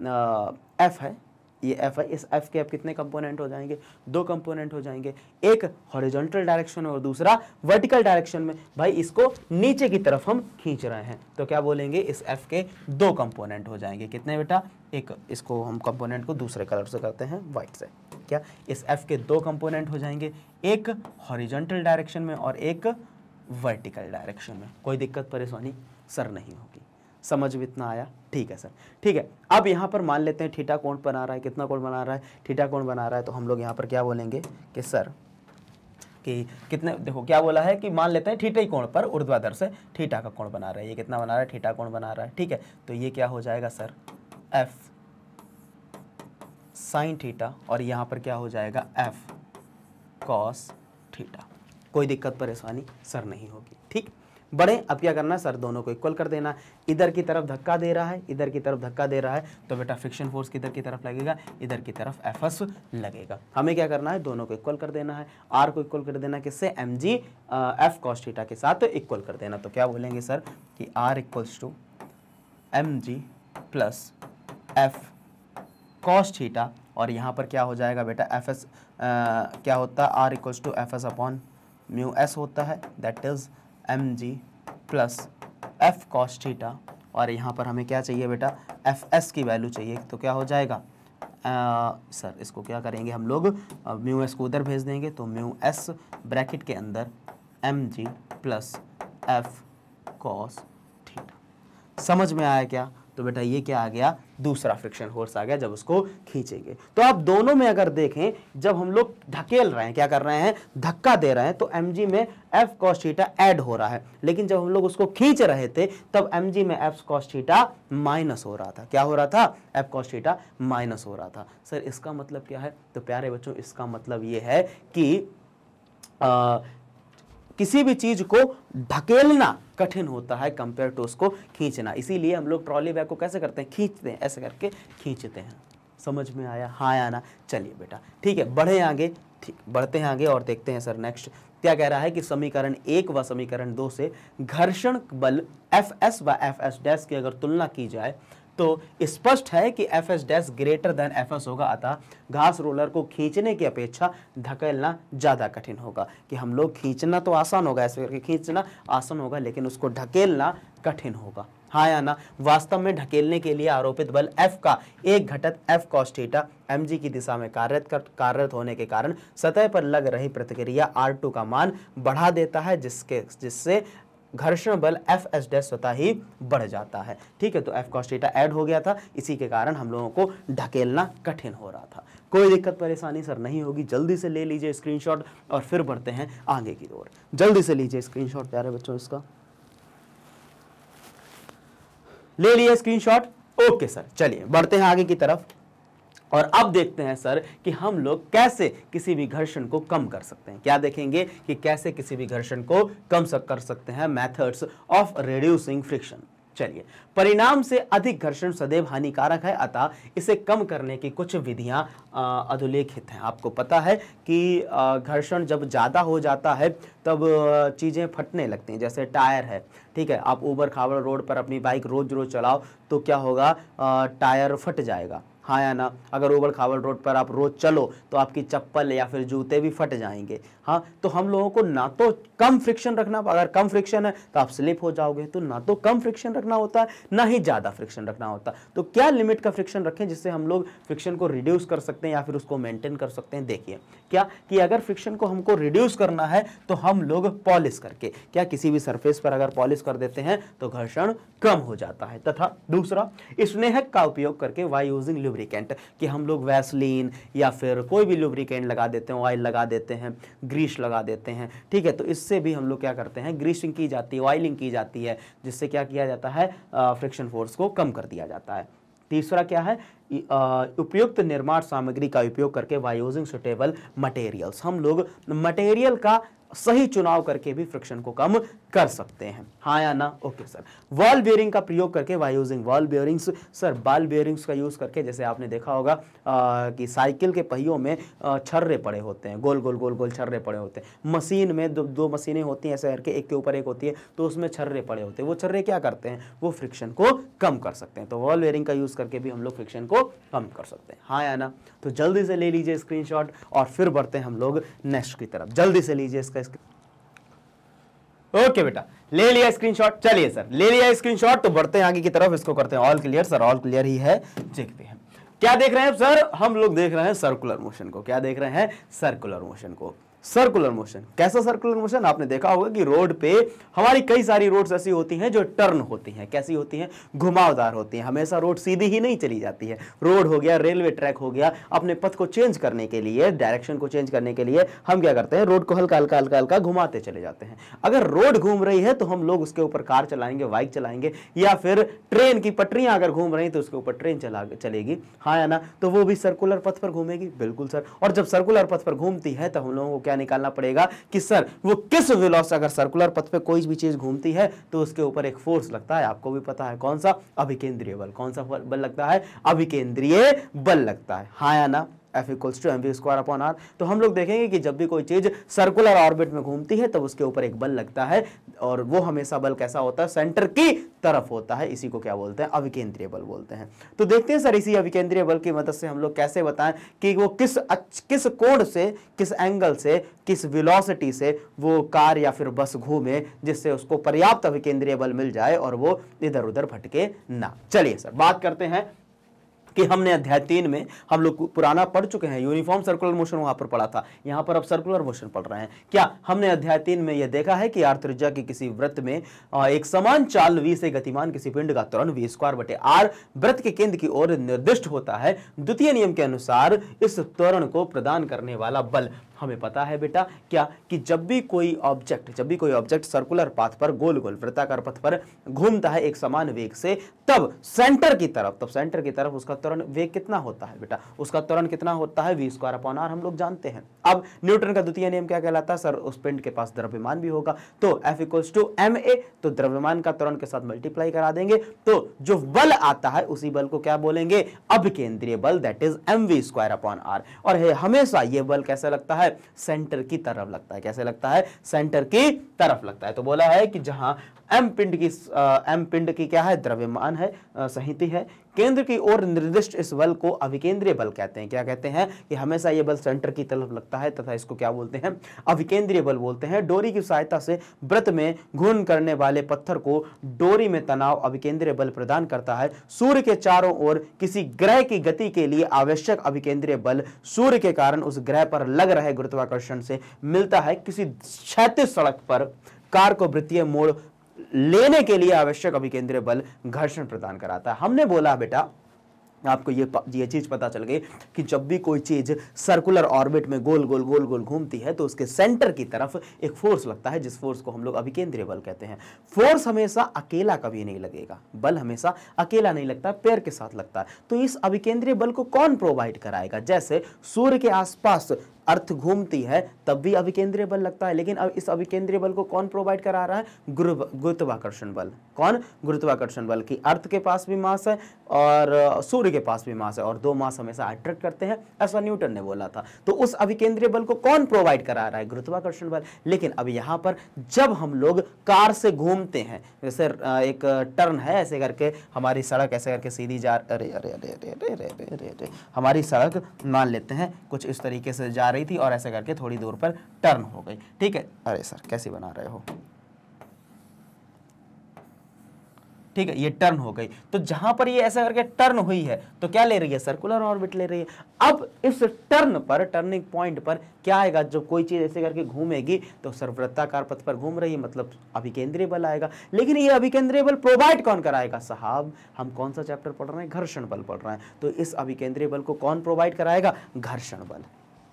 एफ है ये एफ है इस एफ के अब कितने कंपोनेंट हो जाएंगे दो कंपोनेंट हो जाएंगे एक हॉरिजॉन्टल डायरेक्शन में और दूसरा वर्टिकल डायरेक्शन में भाई इसको नीचे की तरफ हम खींच रहे हैं तो क्या बोलेंगे इस एफ के दो कंपोनेंट हो जाएंगे कितने बेटा एक इसको हम कंपोनेंट को दूसरे कलर से करते हैं वाइट से क्या इस एफ के दो कंपोनेंट हो जाएंगे एक हॉरिजेंटल डायरेक्शन में और एक वर्टिकल डायरेक्शन में कोई दिक्कत परेशानी सर नहीं होगी समझ में इतना आया ठीक है सर ठीक है अब यहाँ पर मान लेते हैं ठीठा कोण बना रहा है कितना कोण बना रहा है ठीठा कोण बना रहा है तो हम लोग यहाँ पर क्या बोलेंगे कि सर कि कितने देखो क्या बोला है कि मान लेते हैं ठीठा कोण पर ऊर्ध्वाधर से ठीठा का कोण बना रहा है ये कितना बना रहा है ठीठा कोण बना रहा है ठीक है तो ये क्या हो जाएगा सर एफ साइन थीटा और यहाँ पर क्या हो जाएगा एफ कॉस थीटा कोई दिक्कत परेशानी सर नहीं होगी ठीक बड़े अब क्या करना है सर दोनों को इक्वल कर देना इधर की तरफ धक्का दे रहा है इधर की तरफ धक्का दे रहा है तो बेटा फ्रिक्शन फोर्स किधर की तरफ लगेगा इधर की तरफ एफ एस लगेगा हमें क्या करना है दोनों को इक्वल कर देना है आर को इक्वल कर देना किससे M G F cos theta के साथ इक्वल कर देना तो क्या बोलेंगे सर कि R equals to M G plus F cos theta और यहाँ पर क्या हो जाएगा बेटा एफ एस क्या होता है R equals to F S upon mu S होता है that is M G plus F cos theta और यहाँ पर हमें क्या चाहिए बेटा एफ एस की वैल्यू चाहिए तो क्या हो जाएगा सर इसको क्या करेंगे हम लोग म्यू एस को उधर भेज देंगे तो म्यू एस ब्रैकेट के अंदर M G plus F cos theta समझ में आया क्या तो बेटा ये क्या आ गया दूसरा फ्रिक्शन फोर्स आ गया जब उसको खींचेंगे तो आप दोनों में अगर देखें जब हम लोग धकेल रहे हैं क्या कर रहे हैं धक्का दे रहे हैं तो एम में एफ कॉस्टीटा ऐड हो रहा है लेकिन जब हम लोग उसको खींच रहे थे तब एम में एफ कॉस्टीटा माइनस हो रहा था क्या हो रहा था एफ कॉस्टीटा माइनस हो रहा था सर इसका मतलब क्या है तो प्यारे बच्चों इसका मतलब ये है कि आ, किसी भी चीज को ढकेलना कठिन होता है कंपेयर टू उसको खींचना इसीलिए हम लोग ट्रॉली बैग को कैसे करते हैं खींचते हैं ऐसे करके खींचते हैं समझ में आया हाँ आना चलिए बेटा ठीक है बढ़े आगे ठीक बढ़ते हैं आगे और देखते हैं सर नेक्स्ट क्या कह रहा है कि समीकरण एक व समीकरण दो से घर्षण बल एफ एस व एफ एस डैश की अगर तुलना की जाए तो स्पष्ट है कि F S dash greater than F S होगा अतः घास रोलर को खींचने की अपेक्षा धकेलना ज़्यादा कठिन होगा कि हम लोग खींचना तो आसान होगा ऐसे करके खींचना आसान होगा लेकिन उसको ढकेलना कठिन होगा हाँ या ना वास्तव में ढकेलने के लिए आरोपित बल F का एक घटक F कॉस्टेटा एम जी की दिशा में कार्यरत कर, कार्यरत होने के कारण सतह पर लग रही प्रतिक्रिया R2 का मान बढ़ा देता है जिसके जिससे घर्षण बल एफ एस डैश स्वतः ही बढ़ जाता है ठीक है तो एफ कॉस ऐड हो गया था इसी के कारण हम लोगों को ढकेलना कठिन हो रहा था कोई दिक्कत परेशानी सर नहीं होगी जल्दी से ले लीजिए स्क्रीनशॉट और फिर बढ़ते हैं आगे की ओर जल्दी से लीजिए स्क्रीनशॉट प्यारे बच्चों इसका ले लिया स्क्रीनशॉट ओके सर चलिए बढ़ते हैं आगे की तरफ और अब देखते हैं सर कि हम लोग कैसे किसी भी घर्षण को कम कर सकते हैं क्या देखेंगे कि कैसे किसी भी घर्षण को कम कर सकते हैं मैथड्स ऑफ रिड्यूसिंग फ्रिक्शन चलिए परिणाम से अधिक घर्षण सदैव हानिकारक है अतः इसे कम करने की कुछ विधियां अधोलेखित हैं आपको पता है कि घर्षण जब ज़्यादा हो जाता है तब चीज़ें फटने लगती हैं जैसे टायर है ठीक है आप ऊबर खाबड़ रोड पर अपनी बाइक रोज़ रोज़ चलाओ तो क्या होगा टायर फट जाएगा हाँ या ना अगर उबड़ खाबड़ रोड पर आप रोज़ चलो तो आपकी चप्पल या फिर जूते भी फट जाएंगे हाँ तो हम लोगों को ना तो कम फ्रिक्शन रखना अगर कम फ्रिक्शन है तो आप स्लिप हो जाओगे तो ना तो कम फ्रिक्शन रखना होता है ना ही ज़्यादा फ्रिक्शन रखना होता है तो क्या लिमिट का फ्रिक्शन रखें जिससे हम लोग फ्रिक्शन को रिड्यूस कर सकते हैं या फिर उसको मेंटेन कर सकते हैं देखिए क्या कि अगर फ्रिक्शन को हमको रिड्यूस करना है तो हम लोग पॉलिश करके क्या किसी भी सरफेस पर अगर पॉलिश कर देते हैं तो घर्षण कम हो जाता है तथा दूसरा स्नेहक का उपयोग करके वाई यूजिंग लुब्रिकेंट कि हम लोग वैसलीन या फिर कोई भी लुब्रिकेंट लगा देते हैं ऑयल लगा देते हैं ग्रीस लगा देते हैं ठीक है तो इससे भी हम लोग क्या करते हैं ग्रीसिंग की जाती है ऑयलिंग की जाती है जिससे क्या किया जाता है फ्रिक्शन फोर्स को कम कर दिया जाता है तीसरा क्या है उपयुक्त निर्माण सामग्री का उपयोग करके वायोजिंग सुटेबल मटेरियल्स हम लोग मटेरियल का सही चुनाव करके भी फ्रिक्शन को कम कर सकते हैं हाँ या ना ओके सर वॉल बियरिंग का प्रयोग करके by using ball bearings sir ball bearings का यूज़ करके जैसे आपने देखा होगा आ, कि साइकिल के पहियों में छर्रे पड़े होते हैं गोल गोल गोल गोल छर्रे पड़े होते हैं मशीन में दो दो मशीनें होती हैं ऐसे करके एक के ऊपर एक होती है तो उसमें छर्रे पड़े होते हैं वो छर्रे क्या करते हैं वो फ्रिक्शन को कम कर सकते हैं तो वॉल बियरिंग का यूज़ करके भी हम लोग फ्रिक्शन को कम कर सकते हैं हाँ या ना तो जल्दी से ले लीजिए स्क्रीन और फिर बढ़ते हैं हम लोग नेक्स्ट की तरफ जल्दी से लीजिए इसका ओके बेटा ले लिया स्क्रीनशॉट चलिए सर ले लिया स्क्रीनशॉट तो बढ़ते हैं आगे की तरफ इसको करते हैं all clear sir all clear ही है देखते हैं क्या देख रहे हैं सर हम लोग देख रहे हैं सर्कुलर मोशन को क्या देख रहे हैं सर्कुलर मोशन को सर्कुलर मोशन कैसा सर्कुलर मोशन आपने देखा होगा कि रोड पे हमारी कई सारी रोड्स ऐसी होती हैं जो टर्न होती हैं कैसी होती हैं घुमावदार होती हैं हमेशा रोड सीधी ही नहीं चली जाती है रोड हो गया रेलवे ट्रैक हो गया अपने पथ को चेंज करने के लिए डायरेक्शन को चेंज करने के लिए हम क्या करते हैं रोड को हल्का हल्का हल्का हल्का घुमाते चले जाते हैं अगर रोड घूम रही है तो हम लोग उसके ऊपर कार चलाएंगे बाइक चलाएंगे या फिर ट्रेन की पटरियाँ अगर घूम रही तो उसके ऊपर ट्रेन चला चलेगी हाँ या ना तो वो भी सर्कुलर पथ पर घूमेगी बिल्कुल सर और जब सर्कुलर पथ पर घूमती है तो हम लोगों को क्या क्या निकालना पड़ेगा कि सर वो किस विलोस अगर सर्कुलर पथ पे कोई भी चीज़ घूमती है तो उसके ऊपर एक फोर्स लगता है आपको भी पता है कौन सा अभिकेंद्रीय बल कौन सा बल लगता है अभिकेंद्रीय बल लगता है हाँ या ना F equals to M V square upon R तो हम लोग देखेंगे कि जब भी कोई चीज़ सर्कुलर ऑर्बिट में घूमती है तब तो उसके ऊपर एक बल लगता है और वो हमेशा बल कैसा होता है सेंटर की तरफ होता है इसी को क्या बोलते हैं अविकेंद्रीय बल बोलते हैं तो देखते हैं सर इसी अविकेंद्रीय बल की मदद से हम लोग कैसे बताएं कि वो किस किस कोण से किस एंगल से किस विलोसिटी से वो कार या फिर बस घूमे जिससे उसको पर्याप्त अविकेंद्रीय बल मिल जाए और वो इधर उधर भटके ना चलिए सर बात करते हैं कि हमने अध्याय तीन में हम लोग पुराना पढ़ चुके हैं यूनिफॉर्म सर्कुलर मोशन वहां पर पढ़ा था यहाँ पर अब सर्कुलर मोशन पढ़ रहे हैं क्या हमने अध्याय तीन में यह देखा है कि आर त्रिज्या के किसी व्रत में एक समान चाल वी से गतिमान किसी पिंड का त्वरण वी स्क्वायर बटे आर व्रत के केंद्र की ओर निर्दिष्ट होता है द्वितीय नियम के अनुसार इस त्वरण को प्रदान करने वाला बल हमें पता है बेटा क्या कि जब भी कोई ऑब्जेक्ट जब भी कोई ऑब्जेक्ट सर्कुलर पाथ पर गोल गोल वृत्ताकार पथ पर घूमता है एक समान वेग से तब सेंटर की तरफ तब सेंटर की तरफ उसका त्वरण वेग कितना होता है बेटा उसका त्वरण कितना होता है वी स्क्वायर अपॉन आर हम लोग जानते हैं अब न्यूटन का द्वितीय नियम क्या कहलाता है सर उस पिंड के पास द्रव्यमान भी होगा तो F equals to M A तो द्रव्यमान का त्वरण के साथ मल्टीप्लाई करा देंगे तो जो बल आता है उसी बल को क्या बोलेंगे अब केंद्रीय बल that is M V square upon R और हमेशा यह बल कैसा लगता है सेंटर की तरफ लगता है कैसे लगता है सेंटर की तरफ लगता है तो बोला है कि जहां एम पिंड की एम पिंड की क्या है द्रव्यमान है संहिति है केंद्र की ओर निर्दिष्ट इस बल को अविकेंद्रीय बल कहते हैं क्या कहते हैं कि हमेशा यह बल सेंटर की तरफ लगता है तथा इसको क्या बोलते हैं अविकेंद्रीय बल बोलते हैं डोरी की सहायता से व्रत में घूर्ण करने वाले पत्थर को डोरी में तनाव अविकेंद्रीय बल प्रदान करता है सूर्य के चारों ओर किसी ग्रह की गति के लिए आवश्यक अविकेंद्रीय बल सूर्य के कारण उस ग्रह पर लग रहे गुरुत्वाकर्षण से मिलता है किसी क्षैतिज सड़क पर कार को वृत्तीय मोड़ लेने के लिए आवश्यक अभिकेंद्रीय बल घर्षण प्रदान कराता है हमने बोला बेटा आपको ये ये चीज़ पता चल गई कि जब भी कोई चीज़ सर्कुलर ऑर्बिट में गोल गोल गोल गोल घूमती है तो उसके सेंटर की तरफ एक फोर्स लगता है जिस फोर्स को हम लोग अभिकेंद्रीय बल कहते हैं फोर्स हमेशा अकेला कभी नहीं लगेगा बल हमेशा अकेला नहीं लगता पैर के साथ लगता है तो इस अभिकेंद्रीय बल को कौन प्रोवाइड कराएगा जैसे सूर्य के आसपास अर्थ घूमती है तब भी अभिकेंद्रीय बल लगता है लेकिन अब इस अभिकेंद्रीय बल को कौन प्रोवाइड करा रहा है गुरुत्वाकर्षण बल कौन गुरुत्वाकर्षण बल की अर्थ के पास भी मास है और सूर्य के पास भी मास है और दो मास हमेशा अट्रैक्ट करते हैं ऐसा न्यूटन ने बोला था तो उस अभिकेंद्रीय बल को कौन प्रोवाइड करा रहा है गुरुत्वाकर्षण बल लेकिन अब यहाँ पर जब हम लोग कार से घूमते हैं जैसे एक टर्न है ऐसे करके हमारी सड़क ऐसे करके सीधी जा अरे अरे अरे अरे अरे अरे अरे अरे अरे हमारी सड़क मान लेते हैं कुछ इस तरीके से जा रही थी और ऐसे करके थोड़ी दूर पर टर्न हो गई ठीक है अरे सर कैसी बना रहे हो ठीक है ये टर्न हो गई तो जहां पर ये ऐसा करके टर्न हुई है तो क्या ले रही है सर्कुलर ऑर्बिट ले रही है अब इस टर्न पर टर्निंग पॉइंट पर क्या आएगा जब कोई चीज़ ऐसे करके घूमेगी तो सर्वृत्ताकार पथ पर घूम रही है मतलब अभिकेंद्रीय बल आएगा लेकिन ये अभिकेंद्रीय बल प्रोवाइड कौन कराएगा साहब हम कौन सा चैप्टर पढ़ रहे हैं घर्षण बल पढ़ रहे हैं तो इस अभिकेंद्रीय बल को कौन प्रोवाइड कराएगा घर्षण बल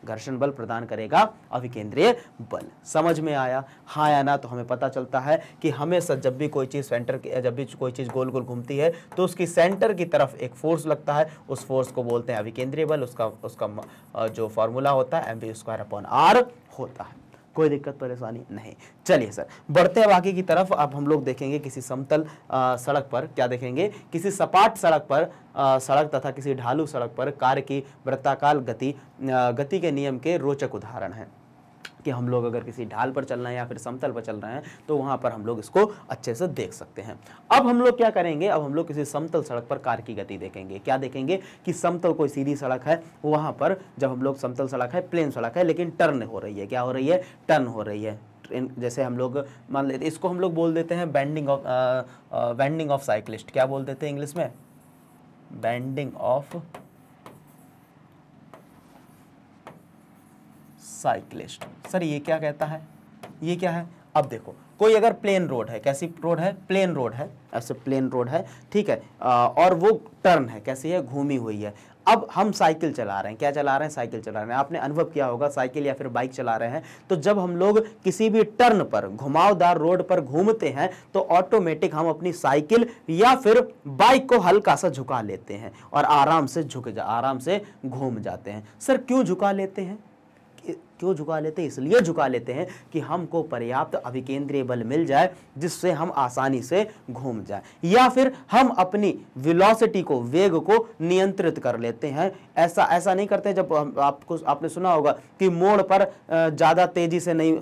घर्षण बल प्रदान करेगा अभिकेंद्रीय बल समझ में आया हाँ या ना तो हमें पता चलता है कि हमेशा जब भी कोई चीज़ सेंटर जब भी कोई चीज़ गोल गोल घूमती है तो उसकी सेंटर की तरफ एक फोर्स लगता है उस फोर्स को बोलते हैं अभिकेंद्रीय बल उसका उसका जो फॉर्मूला होता है M B square upon R होता है कोई दिक्कत परेशानी नहीं चलिए सर बढ़ते हैं बाकी की तरफ अब हम लोग देखेंगे किसी समतल आ, सड़क पर क्या देखेंगे किसी सपाट सड़क पर आ, सड़क तथा किसी ढालू सड़क पर कार की वृत्ताकाल गति आ, गति के नियम के रोचक उदाहरण हैं कि हम लोग अगर किसी ढाल पर चल रहे हैं या फिर समतल पर चल रहे हैं तो वहाँ पर हम लोग इसको अच्छे से देख सकते हैं अब हम लोग क्या करेंगे अब हम लोग किसी समतल सड़क पर कार की गति देखेंगे क्या देखेंगे कि समतल कोई सीधी सड़क है वहाँ पर जब हम लोग समतल सड़क है प्लेन सड़क है लेकिन टर्न हो रही है क्या हो रही है टर्न हो रही है जैसे हम लोग मान लेते इसको हम लोग बोल देते हैं bending of bending of cyclist क्या बोल देते हैं इंग्लिश में बैंडिंग ऑफ साइक्लिस्ट सर ये क्या कहता है ये क्या है अब देखो कोई अगर प्लेन रोड है कैसी रोड है प्लेन रोड है ऐसे प्लेन रोड है ठीक है और वो टर्न है कैसी है घूमी हुई है अब हम साइकिल चला रहे हैं क्या चला रहे हैं साइकिल चला रहे हैं आपने अनुभव किया होगा साइकिल या फिर बाइक चला रहे हैं तो जब हम लोग किसी भी टर्न पर घुमावदार रोड पर घूमते हैं तो ऑटोमेटिक हम अपनी साइकिल या फिर बाइक को हल्का सा झुका लेते हैं और आराम से झुक जा आराम से घूम जाते हैं सर क्यों झुका लेते हैं क्यों झुका लेते हैं इसलिए झुका लेते हैं कि हमको पर्याप्त अभिकेंद्रीय बल मिल जाए जिससे हम आसानी से घूम जाए या फिर हम अपनी विलोसिटी को वेग को नियंत्रित कर लेते हैं ऐसा ऐसा नहीं करते जब आपको आपने सुना होगा कि मोड़ पर ज़्यादा तेजी से नहीं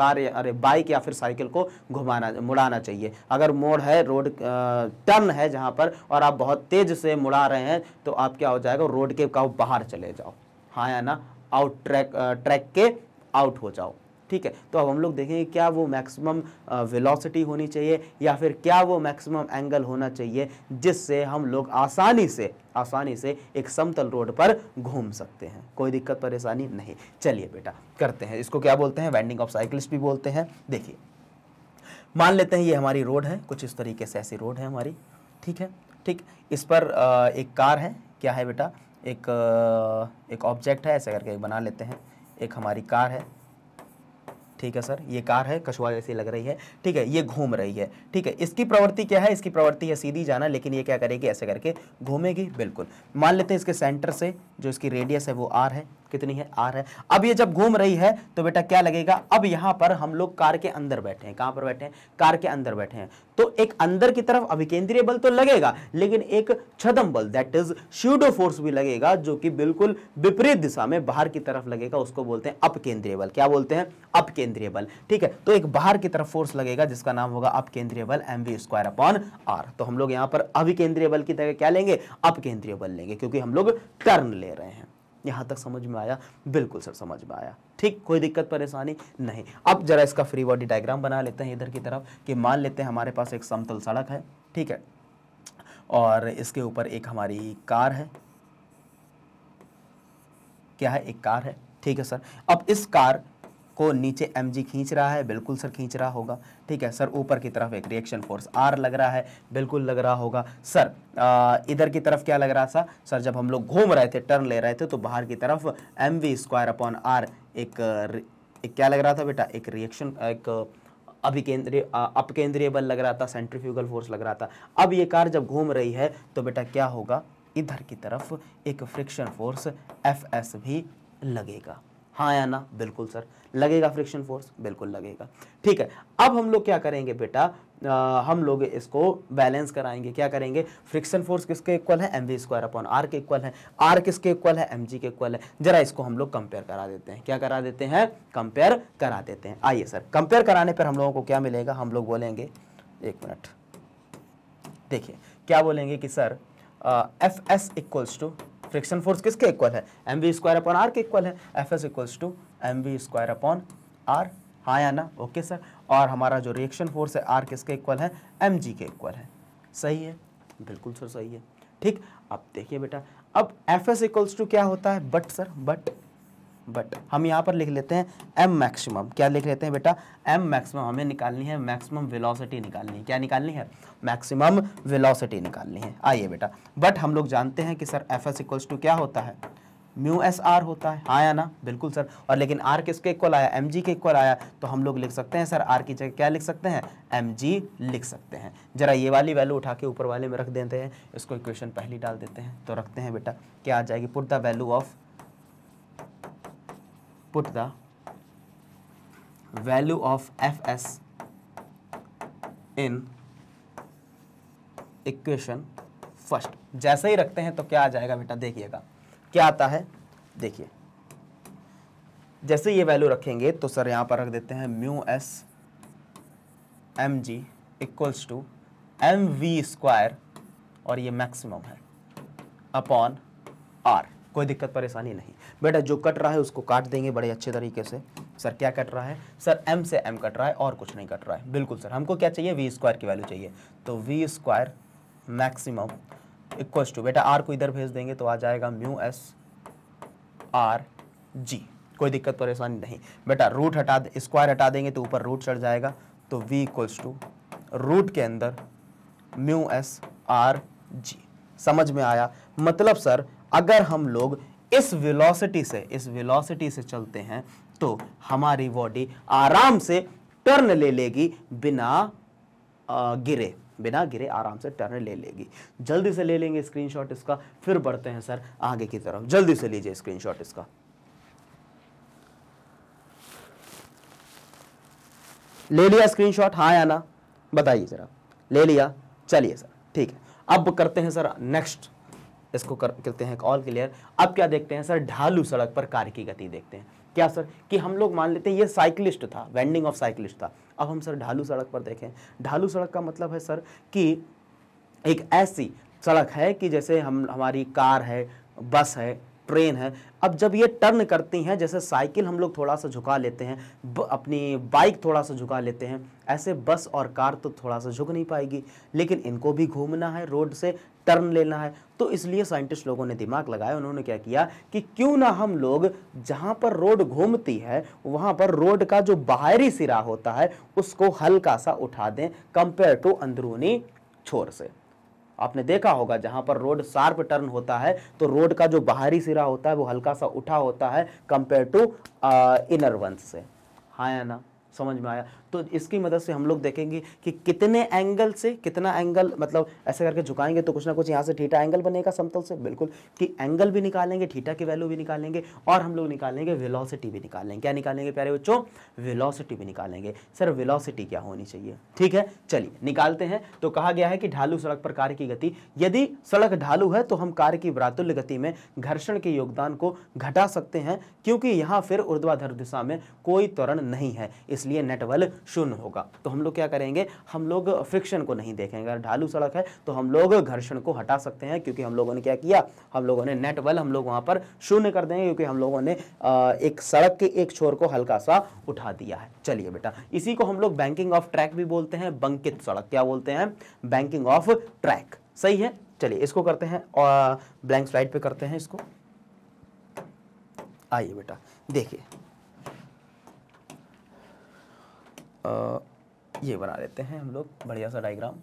कार अरे बाइक या फिर साइकिल को घुमाना मुड़ाना चाहिए अगर मोड़ है रोड टर्न है जहाँ पर और आप बहुत तेज से मुड़ा रहे हैं तो आप क्या हो जाएगा रोड के का बाहर चले जाओ हाँ या ना आउट ट्रैक ट्रैक के आउट हो जाओ ठीक है तो अब हम लोग देखेंगे क्या वो मैक्सिमम वेलोसिटी uh, होनी चाहिए या फिर क्या वो मैक्सिमम एंगल होना चाहिए जिससे हम लोग आसानी से आसानी से एक समतल रोड पर घूम सकते हैं कोई दिक्कत परेशानी नहीं चलिए बेटा करते हैं इसको क्या बोलते हैं वेंडिंग ऑफ साइकिल्स भी बोलते हैं देखिए मान लेते हैं ये हमारी रोड है कुछ इस तरीके से ऐसी रोड है हमारी ठीक है ठीक इस पर uh, एक कार है क्या है बेटा एक एक ऑब्जेक्ट है ऐसा करके बना लेते हैं एक हमारी कार है ठीक है सर ये कार है कछुआ जैसी लग रही है ठीक है ये घूम रही है ठीक है इसकी प्रवृत्ति क्या है इसकी प्रवृत्ति है सीधी जाना लेकिन ये क्या करेगी ऐसे करके घूमेगी बिल्कुल मान लेते हैं इसके सेंटर से जो इसकी रेडियस है वो आर है कितनी है आर है अब ये जब घूम रही है तो बेटा क्या लगेगा अब यहाँ पर हम लोग कार के अंदर बैठे हैं कहाँ पर बैठे हैं कार के अंदर बैठे हैं तो एक अंदर की तरफ अभिकेंद्रीय बल तो लगेगा लेकिन एक छदम बल दैट इज श्यूडो फोर्स भी लगेगा जो कि बिल्कुल विपरीत दिशा में बाहर की तरफ लगेगा उसको बोलते हैं अपकेंद्रीय बल क्या बोलते हैं अपकेंद्रीय बल ठीक है तो एक बाहर की तरफ फोर्स लगेगा जिसका नाम होगा अपकेंद्रीय बल M V square upon R तो हम लोग यहाँ पर अभिकेंद्रीय बल की तरह क्या लेंगे अपकेंद्रीय बल लेंगे क्योंकि हम लोग टर्न ले रहे हैं यहाँ तक समझ में आया बिल्कुल सर समझ में आया ठीक कोई दिक्कत परेशानी नहीं अब जरा इसका फ्री बॉडी डायग्राम बना लेते हैं इधर की तरफ कि मान लेते हैं हमारे पास एक समतल सड़क है ठीक है और इसके ऊपर एक हमारी कार है क्या है एक कार है ठीक है सर अब इस कार को नीचे एम खींच रहा है बिल्कुल सर खींच रहा होगा ठीक है सर ऊपर की तरफ एक रिएक्शन फोर्स आर लग रहा है बिल्कुल लग रहा होगा सर इधर की तरफ क्या लग रहा था सर जब हम लोग घूम रहे थे टर्न ले रहे थे तो बाहर की तरफ M V square upon R एक, एक क्या लग रहा था बेटा एक रिएक्शन एक अभिकेंद्रीय अपकेंद्रीय बल लग रहा था सेंट्रीफ्यूगल फोर्स लग रहा था अब ये कार जब घूम रही है तो बेटा क्या होगा इधर की तरफ एक फ्रिक्शन फोर्स एफ एस भी लगेगा हाँ या ना बिल्कुल सर लगेगा फ्रिक्शन फोर्स बिल्कुल लगेगा ठीक है अब हम लोग क्या करेंगे बेटा आ, हम लोग इसको बैलेंस कराएंगे क्या करेंगे फ्रिक्शन फोर्स किसके इक्वल है M V square upon R के इक्वल है आर किसके इक्वल है एम जी के इक्वल है जरा इसको हम लोग कंपेयर करा देते हैं क्या करा देते हैं कंपेयर करा देते हैं आइए सर कंपेयर कराने पर हम लोगों को क्या मिलेगा हम लोग बोलेंगे एक मिनट देखिए क्या बोलेंगे कि sir F S equals to friction force किसके इक्वल है M V square upon R के इक्वल है F S equals to M V square upon R हाँ या ना ओके सर और हमारा जो रिएक्शन फोर्स है आर किसके इक्वल है एम जी के इक्वल है सही है बिल्कुल सर सही है ठीक अब देखिए बेटा अब एफ एस इक्वल्स टू क्या होता है बट सर बट बट हम यहाँ पर लिख लेते हैं एम मैक्सिमम क्या लिख लेते हैं बेटा एम मैक्सिमम हमें निकालनी है मैक्सिमम वेलोसिटी निकालनी है क्या निकालनी है मैक्सिमम वेलोसिटी निकालनी है आइए बेटा बट हम लोग जानते हैं कि sir F S equals to क्या होता है म्यू एस आर होता है हाँ या ना बिल्कुल सर और लेकिन आर किसके इक्वल आया एम जी के इक्वल आया तो हम लोग लिख सकते हैं सर आर की जगह क्या लिख सकते हैं एम जी लिख सकते हैं जरा ये वाली वैल्यू उठा के ऊपर वाले में रख देते हैं इसको इक्वेशन पहली डाल देते हैं तो रखते हैं बेटा क्या आ जाएगी put the value of put the value of fs in equation first जैसे ही रखते हैं तो क्या आ जाएगा बेटा देखिएगा क्या आता है देखिए जैसे ये वैल्यू रखेंगे तो सर यहां पर रख देते हैं mu S M G equals to M V square और ये मैक्सिमम है अपॉन आर कोई दिक्कत परेशानी नहीं बेटा जो कट रहा है उसको काट देंगे बड़े अच्छे तरीके से सर क्या कट रहा है सर एम से एम कट रहा है और कुछ नहीं कट रहा है बिल्कुल सर हमको क्या चाहिए वी स्क्वायर की वैल्यू चाहिए तो V square maximum equals to बेटा आर को इधर भेज देंगे तो आ जाएगा म्यू एस आर जी कोई दिक्कत परेशानी नहीं बेटा रूट हटा स्क्वायर हटा देंगे तो ऊपर रूट चढ़ जाएगा तो वी इक्वल्स टू रूट के अंदर म्यू एस आर जी समझ में आया मतलब सर अगर हम लोग इस वेलोसिटी से इस वेलोसिटी से चलते हैं तो हमारी बॉडी आराम से टर्न ले लेगी बिना आ, गिरे बिना गिरे आराम से टर्न ले लेगी जल्दी से ले लेंगे स्क्रीनशॉट इसका फिर बढ़ते हैं सर आगे की तरफ जल्दी से लीजिए स्क्रीनशॉट इसका ले लिया स्क्रीनशॉट हाँ आना बताइए जरा ले लिया चलिए सर ठीक है अब करते हैं सर नेक्स्ट इसको कर करते हैं ऑल क्लियर अब क्या देखते हैं सर ढालू सड़क पर कार की गति देखते हैं क्या सर कि हम लोग मान लेते हैं ये साइकिलिस्ट था वेंडिंग ऑफ साइकिलिस्ट था अब हम सर ढालू सड़क पर देखें ढालू सड़क का मतलब है सर कि एक ऐसी सड़क है कि जैसे हम हमारी कार है बस है ट्रेन है अब जब ये टर्न करती हैं जैसे साइकिल हम लोग थोड़ा सा झुका लेते हैं अपनी बाइक थोड़ा सा झुका लेते हैं ऐसे बस और कार तो थोड़ा सा झुक नहीं पाएगी लेकिन इनको भी घूमना है रोड से टर्न लेना है तो इसलिए साइंटिस्ट लोगों ने दिमाग लगाया उन्होंने क्या किया कि क्यों ना हम लोग जहाँ पर रोड घूमती है वहाँ पर रोड का जो बाहरी सिरा होता है उसको हल्का सा उठा दें कंपेयर टू अंदरूनी छोर से आपने देखा होगा जहां पर रोड शार्प टर्न होता है तो रोड का जो बाहरी सिरा होता है वो हल्का सा उठा होता है कंपेयर टू इनर वंस से हाँ या ना समझ में आया तो इसकी मदद से हम लोग देखेंगे कि कितने एंगल से कितना एंगल मतलब ऐसे करके झुकाएंगे तो कुछ ना कुछ यहाँ से ठीठा एंगल बनेगा समतल से बिल्कुल कि एंगल भी निकालेंगे ठीठा की वैल्यू भी निकालेंगे और हम लोग निकालेंगे विलॉसिटी भी निकालेंगे क्या निकालेंगे प्यारे बच्चों विलॉसिटी भी निकालेंगे सर विलॉसिटी क्या होनी चाहिए ठीक है चलिए निकालते हैं तो कहा गया है कि ढालू सड़क पर कार्य की गति यदि सड़क ढालू है तो हम कार्य की व्रातुल्य गति में घर्षण के योगदान को घटा सकते हैं क्योंकि यहाँ फिर उर्ध्वाधर दिशा में कोई त्वरण नहीं है इसलिए नेटवल शून्य होगा तो हम लोग क्या करेंगे हम लोग फ्रिक्शन को नहीं देखेंगे अगर ढालू सड़क है तो हम लोग घर्षण को हटा सकते हैं क्योंकि हम लोगों ने क्या किया हम लोगों ने नेट बल हम लोग वहाँ पर शून्य कर देंगे क्योंकि हम लोगों ने एक सड़क के एक छोर को हल्का सा उठा दिया है चलिए बेटा इसी को हम लोग बैंकिंग ऑफ ट्रैक भी बोलते हैं बंकित सड़क क्या बोलते हैं बैंकिंग ऑफ ट्रैक सही है चलिए इसको करते हैं और ब्लैंक स्लाइड पे करते हैं इसको आइए बेटा देखिए ये बना लेते हैं हम लोग बढ़िया सा डायग्राम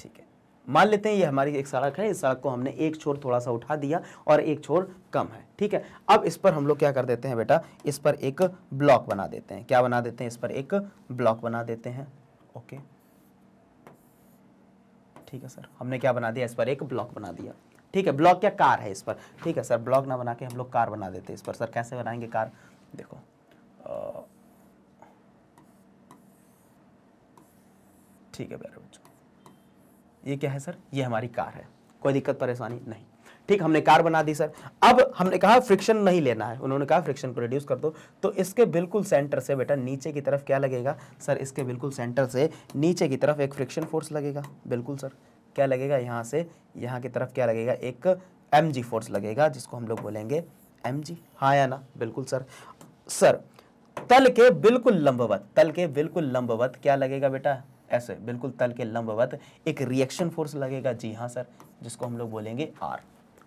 ठीक है मान लेते हैं ये हमारी एक सड़क है इस सड़क को हमने एक छोर थोड़ा सा उठा दिया और एक छोर कम है ठीक है अब इस पर हम लोग क्या कर देते हैं बेटा इस पर एक ब्लॉक बना देते हैं क्या बना देते हैं इस पर एक ब्लॉक बना देते हैं ओके ठीक है सर हमने क्या बना दिया इस पर एक ब्लॉक बना दिया ठीक है ब्लॉक क्या कार है इस पर ठीक है सर ब्लॉक ना बना के हम लोग कार बना देते हैं इस पर सर कैसे बनाएंगे कार देखो आ, ठीक है प्यारे बच्चों ये क्या है सर ये हमारी कार है कोई दिक्कत परेशानी नहीं ठीक हमने कार बना दी सर अब हमने कहा फ्रिक्शन नहीं लेना है उन्होंने कहा फ्रिक्शन को रिड्यूस कर दो तो इसके बिल्कुल सेंटर से बेटा नीचे की तरफ क्या लगेगा सर इसके बिल्कुल सेंटर से नीचे की तरफ एक फ्रिक्शन फोर्स लगेगा बिल्कुल सर क्या लगेगा यहाँ से यहाँ की तरफ क्या लगेगा एक एम फोर्स लगेगा जिसको हम लोग बोलेंगे एम जी हाँ या ना बिल्कुल सर सर तल के बिल्कुल लंबवत तल के बिल्कुल लंबवत क्या लगेगा बेटा ऐसे बिल्कुल तल के लंबवत एक रिएक्शन फोर्स लगेगा जी हाँ सर जिसको हम लोग बोलेंगे आर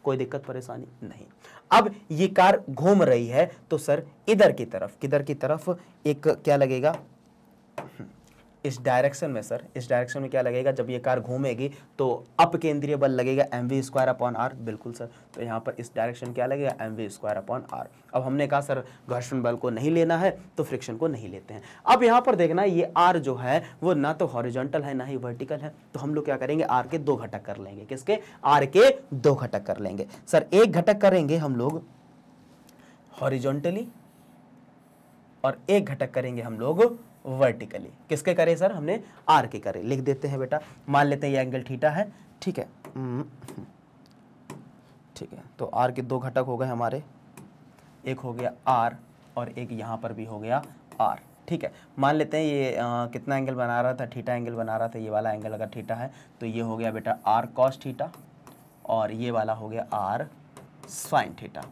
कोई दिक्कत परेशानी नहीं अब ये कार घूम रही है तो सर इधर की तरफ किधर की तरफ एक क्या लगेगा इस डायरेक्शन में सर इस डायरेक्शन में क्या लगेगा जब ये कार घूमेगी तो अप केंद्रीय बल लगेगा M V square upon R बिल्कुल सर तो यहाँ पर इस डायरेक्शन क्या लगेगा M V square upon R अब हमने कहा सर घर्षण बल को नहीं लेना है तो फ्रिक्शन को नहीं लेते हैं अब यहाँ पर देखना ये आर जो है वो ना तो हॉरिजेंटल है ना ही वर्टिकल है तो हम लोग क्या करेंगे आर के दो घटक कर लेंगे किसके आर के दो घटक कर लेंगे सर एक घटक करेंगे हम लोग हॉरिजॉन्टली और एक घटक करेंगे हम लोग वर्टिकली किसके करे सर हमने आर के करे लिख देते हैं बेटा मान लेते हैं ये एंगल ठीटा है ठीक है हम्म। ठीक है तो आर के दो घटक हो गए हमारे एक हो गया आर और एक यहाँ पर भी हो गया आर ठीक है मान लेते हैं ये आ, कितना एंगल बना रहा था ठीटा एंगल बना रहा था ये वाला एंगल अगर ठीठा है तो ये हो गया बेटा आर कॉस ठीठा और ये वाला हो गया आर साइन ठीठा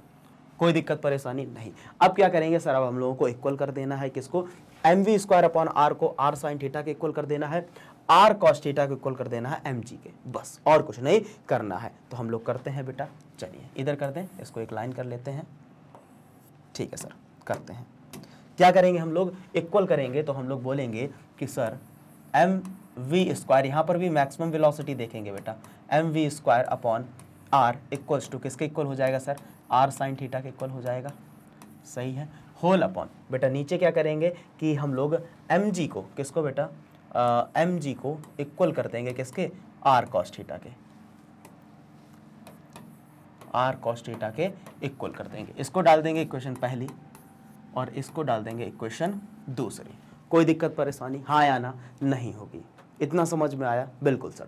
कोई दिक्कत परेशानी नहीं अब क्या करेंगे सर अब हम लोगों को इक्वल कर देना है किसको M V square upon R को आर साइन थीटा के इक्वल कर देना है आर कॉस थीटा को इक्वल कर देना है एम जी के बस और कुछ नहीं करना है तो हम लोग करते हैं बेटा चलिए इधर कर दें इसको एक लाइन कर लेते हैं ठीक है सर करते हैं क्या करेंगे हम लोग इक्वल करेंगे तो हम लोग बोलेंगे कि सर एम वी स्क्वायर यहाँ पर भी मैक्सिमम वेलोसिटी देखेंगे बेटा M V square upon R equals to किसके इक्वल हो जाएगा सर आर साइन थीटा के इक्वल हो जाएगा सही है होल अपॉन बेटा नीचे क्या करेंगे कि हम लोग एम जी को किसको बेटा एम जी को इक्वल कर देंगे किसके आर कॉस्ट हीटा के आर कॉस्ट हीटा के इक्वल कर देंगे इसको डाल देंगे इक्वेशन पहली और इसको डाल देंगे इक्वेशन दूसरी कोई दिक्कत परेशानी हाँ आना नहीं होगी इतना समझ में आया बिल्कुल सर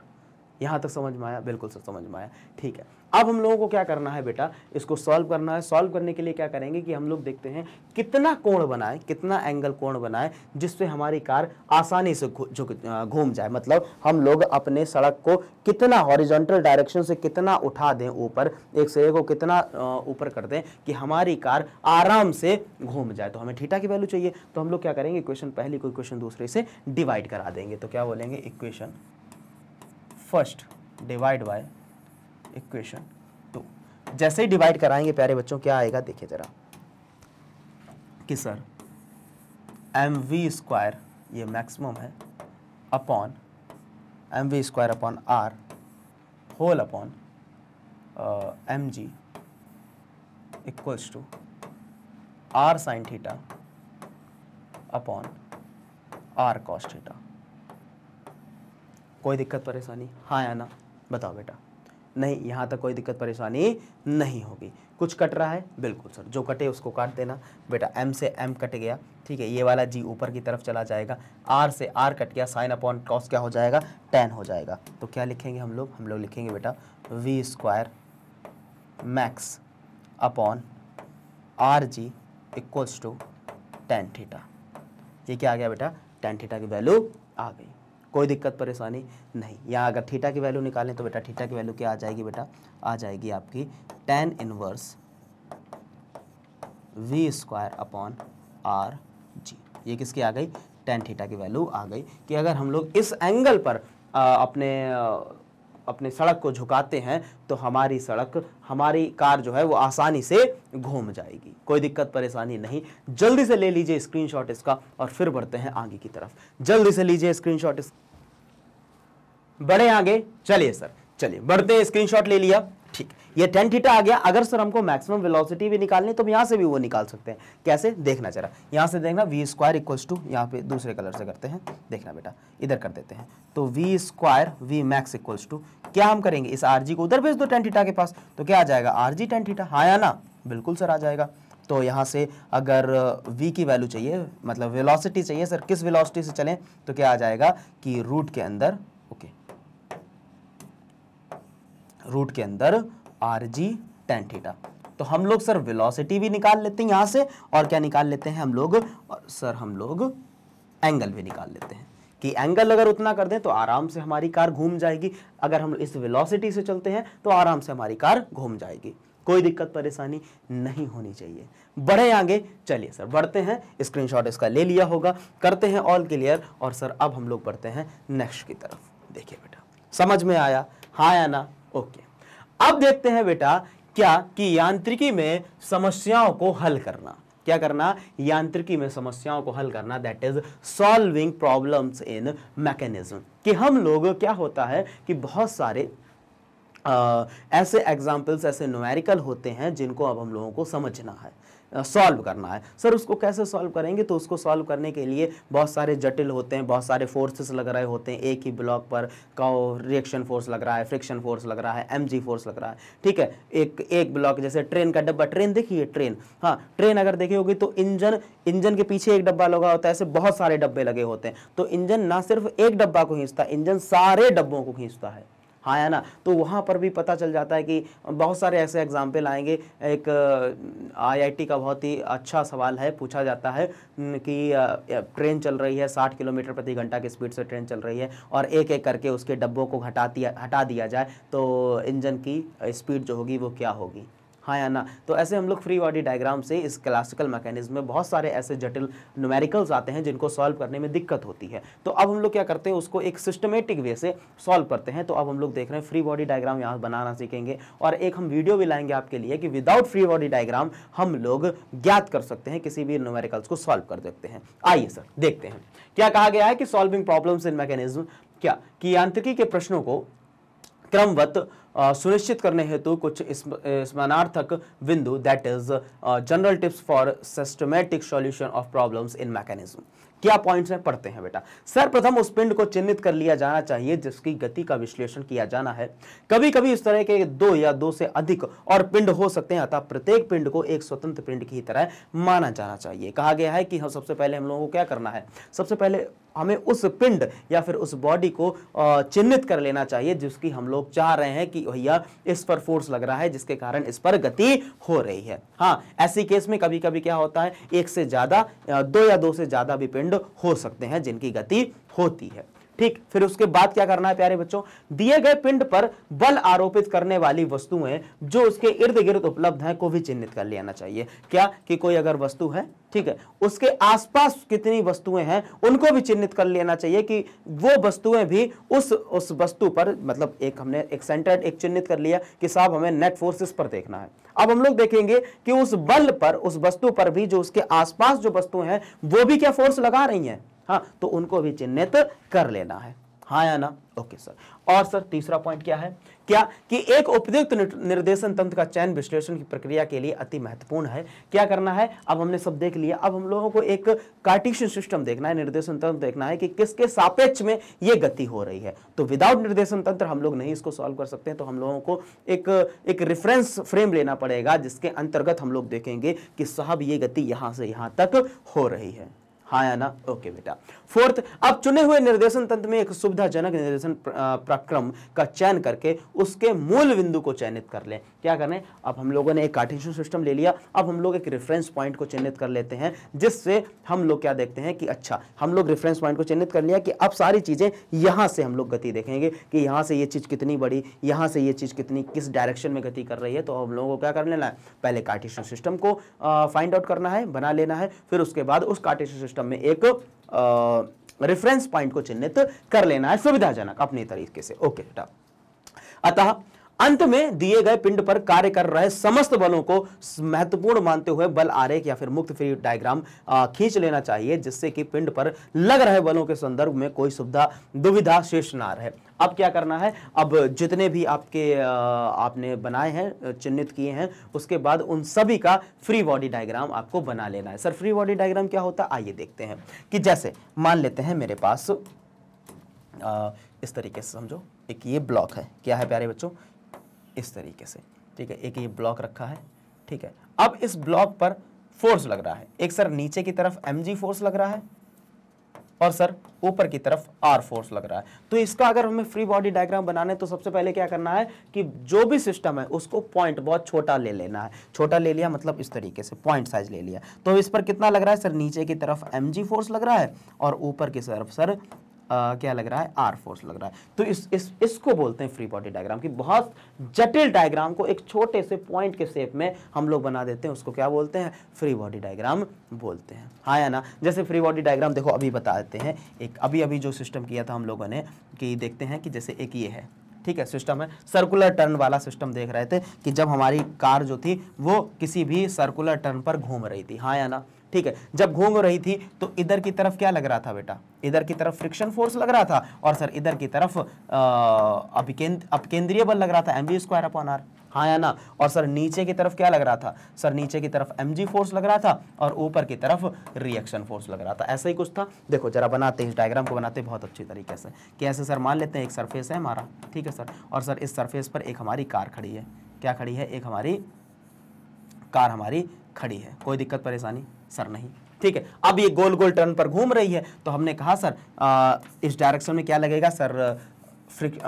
यहाँ तक समझ में आया बिल्कुल सर समझ में आया ठीक है अब हम लोगों को क्या करना है बेटा इसको सॉल्व करना है सॉल्व करने के लिए क्या करेंगे कि हम लोग देखते हैं कितना कोण बनाए कितना एंगल कोण बनाए जिससे हमारी कार आसानी से घूम जाए मतलब हम लोग अपने सड़क को कितना हॉरिजॉन्टल डायरेक्शन से कितना उठा दें ऊपर एक सिरे को कितना ऊपर कर दें कि हमारी कार आराम से घूम जाए तो हमें ठीठा की वैल्यू चाहिए तो हम लोग क्या करेंगे इक्वेशन पहली को इक्वेशन दूसरे से डिवाइड करा देंगे तो क्या बोलेंगे equation first divide by equation two जैसे ही डिवाइड कराएंगे प्यारे बच्चों क्या आएगा देखिए ज़रा कि सर एम वी स्क्वायर ये मैक्सिमम है upon M V square upon R whole upon M G equals to R sine theta upon R cos theta कोई दिक्कत परेशानी हाँ आना बताओ बेटा नहीं यहाँ तक कोई दिक्कत परेशानी नहीं होगी कुछ कट रहा है बिल्कुल सर जो कटे उसको काट देना बेटा एम से एम कट गया ठीक है ये वाला जी ऊपर की तरफ चला जाएगा आर से आर कट गया साइन अपॉन कॉस क्या हो जाएगा टेन हो जाएगा तो क्या लिखेंगे हम लोग हम लोग लिखेंगे बेटा V square max upon R G equals to tan theta ये क्या आ गया बेटा टेन थीटा की वैल्यू आ गई कोई दिक्कत परेशानी नहीं यहाँ अगर थीटा की वैल्यू निकालें तो बेटा थीटा की वैल्यू क्या आ जाएगी बेटा आ जाएगी आपकी tan inverse V square upon R G ये किसकी आ गई टेन थीटा की वैल्यू आ गई कि अगर हम लोग इस एंगल पर आ, अपने आ, अपने सड़क को झुकाते हैं तो हमारी सड़क हमारी कार जो है वो आसानी से घूम जाएगी कोई दिक्कत परेशानी नहीं जल्दी से ले लीजिए स्क्रीनशॉट इसका और फिर बढ़ते हैं आगे की तरफ जल्दी से लीजिए स्क्रीनशॉट इस बढ़े आगे चलिए सर चलिए बढ़ते हैं स्क्रीनशॉट ले लिया ठीक ये टेन थीटा आ गया अगर सर हमको मैक्सिमम वेलोसिटी भी निकालनी तो हम यहाँ से भी वो निकाल सकते हैं कैसे देखना जरा यहाँ से देखना वी स्क्वायर इक्वल्स टू यहाँ पे दूसरे कलर से करते हैं देखना बेटा इधर कर देते हैं तो V square V max equals to क्या हम करेंगे इस आर को उधर भेज दो टेन थीटा के पास तो क्या आ जाएगा आर जी टेन थीटा हाँ या ना बिल्कुल सर आ जाएगा तो यहाँ से अगर वी uh, की वैल्यू चाहिए मतलब वेलासिटी चाहिए सर किस वेलासिटी से चलें तो क्या आ जाएगा कि रूट के अंदर रूट के अंदर आर जी टेन थीटा तो हम लोग सर वेलोसिटी भी निकाल लेते हैं यहाँ से और क्या निकाल लेते हैं हम लोग और सर हम लोग एंगल भी निकाल लेते हैं कि एंगल अगर उतना कर दें तो आराम से हमारी कार घूम जाएगी अगर हम इस वेलोसिटी से चलते हैं तो आराम से हमारी कार घूम जाएगी कोई दिक्कत परेशानी नहीं होनी चाहिए बढ़े आगे चलिए सर बढ़ते हैं स्क्रीनशॉट इसका ले लिया होगा करते हैं ऑल क्लियर और सर अब हम लोग बढ़ते हैं नेक्स्ट की तरफ देखिए बेटा समझ में आया हाँ या ना ओके अब देखते हैं बेटा क्या कि यांत्रिकी में समस्याओं को हल करना क्या करना यांत्रिकी में समस्याओं को हल करना that is solving problems in mechanism कि हम लोग क्या होता है कि बहुत सारे आ, ऐसे एग्जाम्पल्स ऐसे नोमेरिकल होते हैं जिनको अब हम लोगों को समझना है सॉल्व करना है सर उसको कैसे सॉल्व करेंगे तो उसको सॉल्व करने के लिए बहुत सारे जटिल होते हैं बहुत सारे फोर्सेस लग रहे होते हैं एक ही ब्लॉक पर का रिएक्शन फोर्स लग रहा है फ्रिक्शन फोर्स लग रहा है एम फोर्स लग रहा है ठीक है एक एक ब्लॉक जैसे ट्रेन का डब्बा ट्रेन देखिए ट्रेन हाँ ट्रेन अगर देखी होगी तो इंजन इंजन के पीछे एक डब्बा लगा होता है ऐसे बहुत सारे डब्बे लगे होते हैं तो इंजन ना सिर्फ एक डब्बा को खींचता इंजन सारे डब्बों को खींचता है हाँ है ना तो वहाँ पर भी पता चल जाता है कि बहुत सारे ऐसे एग्जाम्पल आएंगे एक आईआईटी का बहुत ही अच्छा सवाल है पूछा जाता है कि ट्रेन चल रही है साठ किलोमीटर प्रति घंटा की स्पीड से ट्रेन चल रही है और एक एक करके उसके डब्बों को हटा दिया हटा दिया जाए तो इंजन की स्पीड जो होगी वो क्या होगी हाँ या ना तो ऐसे हम लोग फ्री बॉडी डायग्राम से इस क्लासिकल मैकेनिज्म में बहुत सारे ऐसे जटिल न्यूमेरिकल्स आते हैं जिनको सॉल्व करने में दिक्कत होती है तो अब हम लोग क्या करते हैं उसको एक सिस्टमेटिक वे से सॉल्व करते हैं तो अब हम लोग देख रहे हैं फ्री बॉडी डायग्राम यहाँ बनाना सीखेंगे और एक हम वीडियो भी लाएंगे आपके लिए कि विदाउट फ्री बॉडी डायग्राम हम लोग ज्ञात कर सकते हैं किसी भी न्यूमेरिकल्स को सॉल्व कर सकते हैं आइए सर देखते हैं क्या कहा गया है कि सॉल्विंग प्रॉब्लम्स इन मैकेनिज्म क्या कि यांत्रिकी के प्रश्नों को क्रमवत सुनिश्चित करने हेतु कुछ स्मरणार्थक बिंदु that is general tips for systematic solution of problems in mechanism क्या पॉइंट्स हैं पढ़ते हैं बेटा सर्वप्रथम उस पिंड को चिन्हित कर लिया जाना चाहिए जिसकी गति का विश्लेषण किया जाना है कभी कभी इस तरह के दो या दो से अधिक और पिंड हो सकते हैं अतः प्रत्येक पिंड को एक स्वतंत्र पिंड की तरह माना जाना चाहिए कहा गया है कि हम सबसे पहले हम लोगों को क्या करना है सबसे पहले हमें उस पिंड या फिर उस बॉडी को चिन्हित कर लेना चाहिए जिसकी हम लोग चाह रहे हैं कि भैया इस पर फोर्स लग रहा है जिसके कारण इस पर गति हो रही है हाँ ऐसी केस में कभी कभी क्या होता है एक से ज़्यादा दो या दो से ज़्यादा भी पिंड हो सकते हैं जिनकी गति होती है ठीक फिर उसके बाद क्या करना है प्यारे बच्चों दिए गए पिंड पर बल आरोपित करने वाली वस्तुएं जो उसके इर्द गिर्द उपलब्ध हैं को भी चिन्हित कर लेना चाहिए क्या कि कोई अगर वस्तु है ठीक है उसके आसपास कितनी वस्तुएं हैं उनको भी चिन्हित कर लेना चाहिए कि वो वस्तुएं भी उस उस वस्तु पर मतलब एक हमने एक सेंटर एक चिन्हित कर लिया कि साहब हमें नेट फोर्सेस पर देखना है अब हम लोग देखेंगे कि उस बल पर उस वस्तु पर भी जो उसके आसपास जो वस्तुएं हैं वो भी क्या फोर्स लगा रही हैं हाँ तो उनको भी चिन्हित कर लेना है हाँ या ना ओके सर और सर तीसरा पॉइंट क्या है क्या कि एक उपयुक्त निर्देशन तंत्र का चयन विश्लेषण की प्रक्रिया के लिए अति महत्वपूर्ण है क्या करना है अब हमने सब देख लिया अब हम लोगों को एक कार्टिशियन सिस्टम देखना है निर्देशन तंत्र देखना है कि किसके सापेक्ष में ये गति हो रही है तो विदाउट निर्देशन तंत्र हम लोग नहीं इसको सॉल्व कर सकते हैं तो हम लोगों को एक एक रेफरेंस फ्रेम लेना पड़ेगा जिसके अंतर्गत हम लोग देखेंगे कि साहब ये गति यहाँ से यहाँ तक हो रही है हाँ या ना ओके बेटा फोर्थ अब चुने हुए निर्देशन तंत्र में एक सुविधाजनक निर्देशन प्रक्रम का चयन करके उसके मूल बिंदु को चयनित कर लें क्या करें अब हम लोगों ने एक कार्टेशन सिस्टम ले लिया अब हम लोग एक रेफरेंस पॉइंट को चिन्हित कर लेते हैं जिससे हम लोग क्या देखते हैं कि अच्छा हम लोग रेफरेंस पॉइंट को चिन्हित कर लिया कि अब सारी चीज़ें यहाँ से हम लोग गति देखेंगे कि यहाँ से ये चीज़ कितनी बड़ी यहाँ से ये चीज़ कितनी किस डायरेक्शन में गति कर रही है तो हम लोगों को क्या कर लेना है पहले कार्टेशन सिस्टम को फाइंड आउट करना है बना लेना है फिर उसके बाद उस कार्टेशन सिस्टम सिस्टम में एक रेफरेंस पॉइंट को चिन्हित कर लेना है सुविधाजनक अपने तरीके से ओके बेटा अतः अंत में दिए गए पिंड पर कार्य कर रहे समस्त बलों को महत्वपूर्ण मानते हुए बल आरेख या फिर मुक्त फ्री डायग्राम खींच लेना चाहिए जिससे कि पिंड पर लग रहे बलों के संदर्भ में कोई सुविधा दुविधा शेष ना रहे अब क्या करना है अब जितने भी आपके आपने बनाए हैं चिन्हित किए हैं उसके बाद उन सभी का फ्री बॉडी डायग्राम आपको बना लेना है सर फ्री बॉडी डायग्राम क्या होता है आइए देखते हैं कि जैसे मान लेते हैं मेरे पास आ, इस तरीके से समझो एक ये ब्लॉक है क्या है प्यारे बच्चों इस तरीके से ठीक है एक ये ब्लॉक रखा है ठीक है अब इस ब्लॉक पर फोर्स लग रहा है एक सर नीचे की तरफ एम फोर्स लग रहा है और सर ऊपर की तरफ आर फोर्स लग रहा है तो इसका अगर हमें फ्री बॉडी डायग्राम बनाने तो सबसे पहले क्या करना है कि जो भी सिस्टम है उसको पॉइंट बहुत छोटा ले लेना है छोटा ले लिया मतलब इस तरीके से पॉइंट साइज ले लिया तो इस पर कितना लग रहा है सर नीचे की तरफ एम फोर्स लग रहा है और ऊपर की तरफ सर आ, क्या लग रहा है आर फोर्स लग रहा है तो इस, इस इसको बोलते हैं फ्री बॉडी डायग्राम की बहुत जटिल डायग्राम को एक छोटे से पॉइंट के शेप में हम लोग बना देते हैं उसको क्या बोलते हैं फ्री बॉडी डायग्राम बोलते हैं हाँ या ना जैसे फ्री बॉडी डायग्राम देखो अभी बता देते हैं एक अभी अभी जो सिस्टम किया था हम लोगों ने कि देखते हैं कि जैसे एक ये है ठीक है सिस्टम है सर्कुलर टर्न वाला सिस्टम देख रहे थे कि जब हमारी कार जो थी वो किसी भी सर्कुलर टर्न पर घूम रही थी हाँ या ना ठीक है जब घूम रही थी तो इधर की तरफ क्या लग रहा था बेटा इधर की तरफ फ्रिक्शन फोर्स लग रहा था और सर इधर की तरफ अपकेंद्रीय बल लग रहा था M B square upon R हाँ या ना और सर नीचे की तरफ क्या लग रहा था सर नीचे की तरफ एम जी फोर्स लग रहा था और ऊपर की तरफ रिएक्शन फोर्स लग रहा था ऐसा ही कुछ था देखो जरा बनाते हैं इस डायग्राम को बनाते हैं बहुत अच्छी तरीके से कैसे सर मान लेते हैं एक सरफेस है हमारा ठीक है सर और सर इस सरफेस पर एक हमारी कार खड़ी है क्या खड़ी है एक हमारी कार हमारी खड़ी है कोई दिक्कत परेशानी सर नहीं ठीक है अब ये गोल गोल टर्न पर घूम रही है तो हमने कहा सर आ, इस डायरेक्शन में क्या लगेगा सर फ्रिक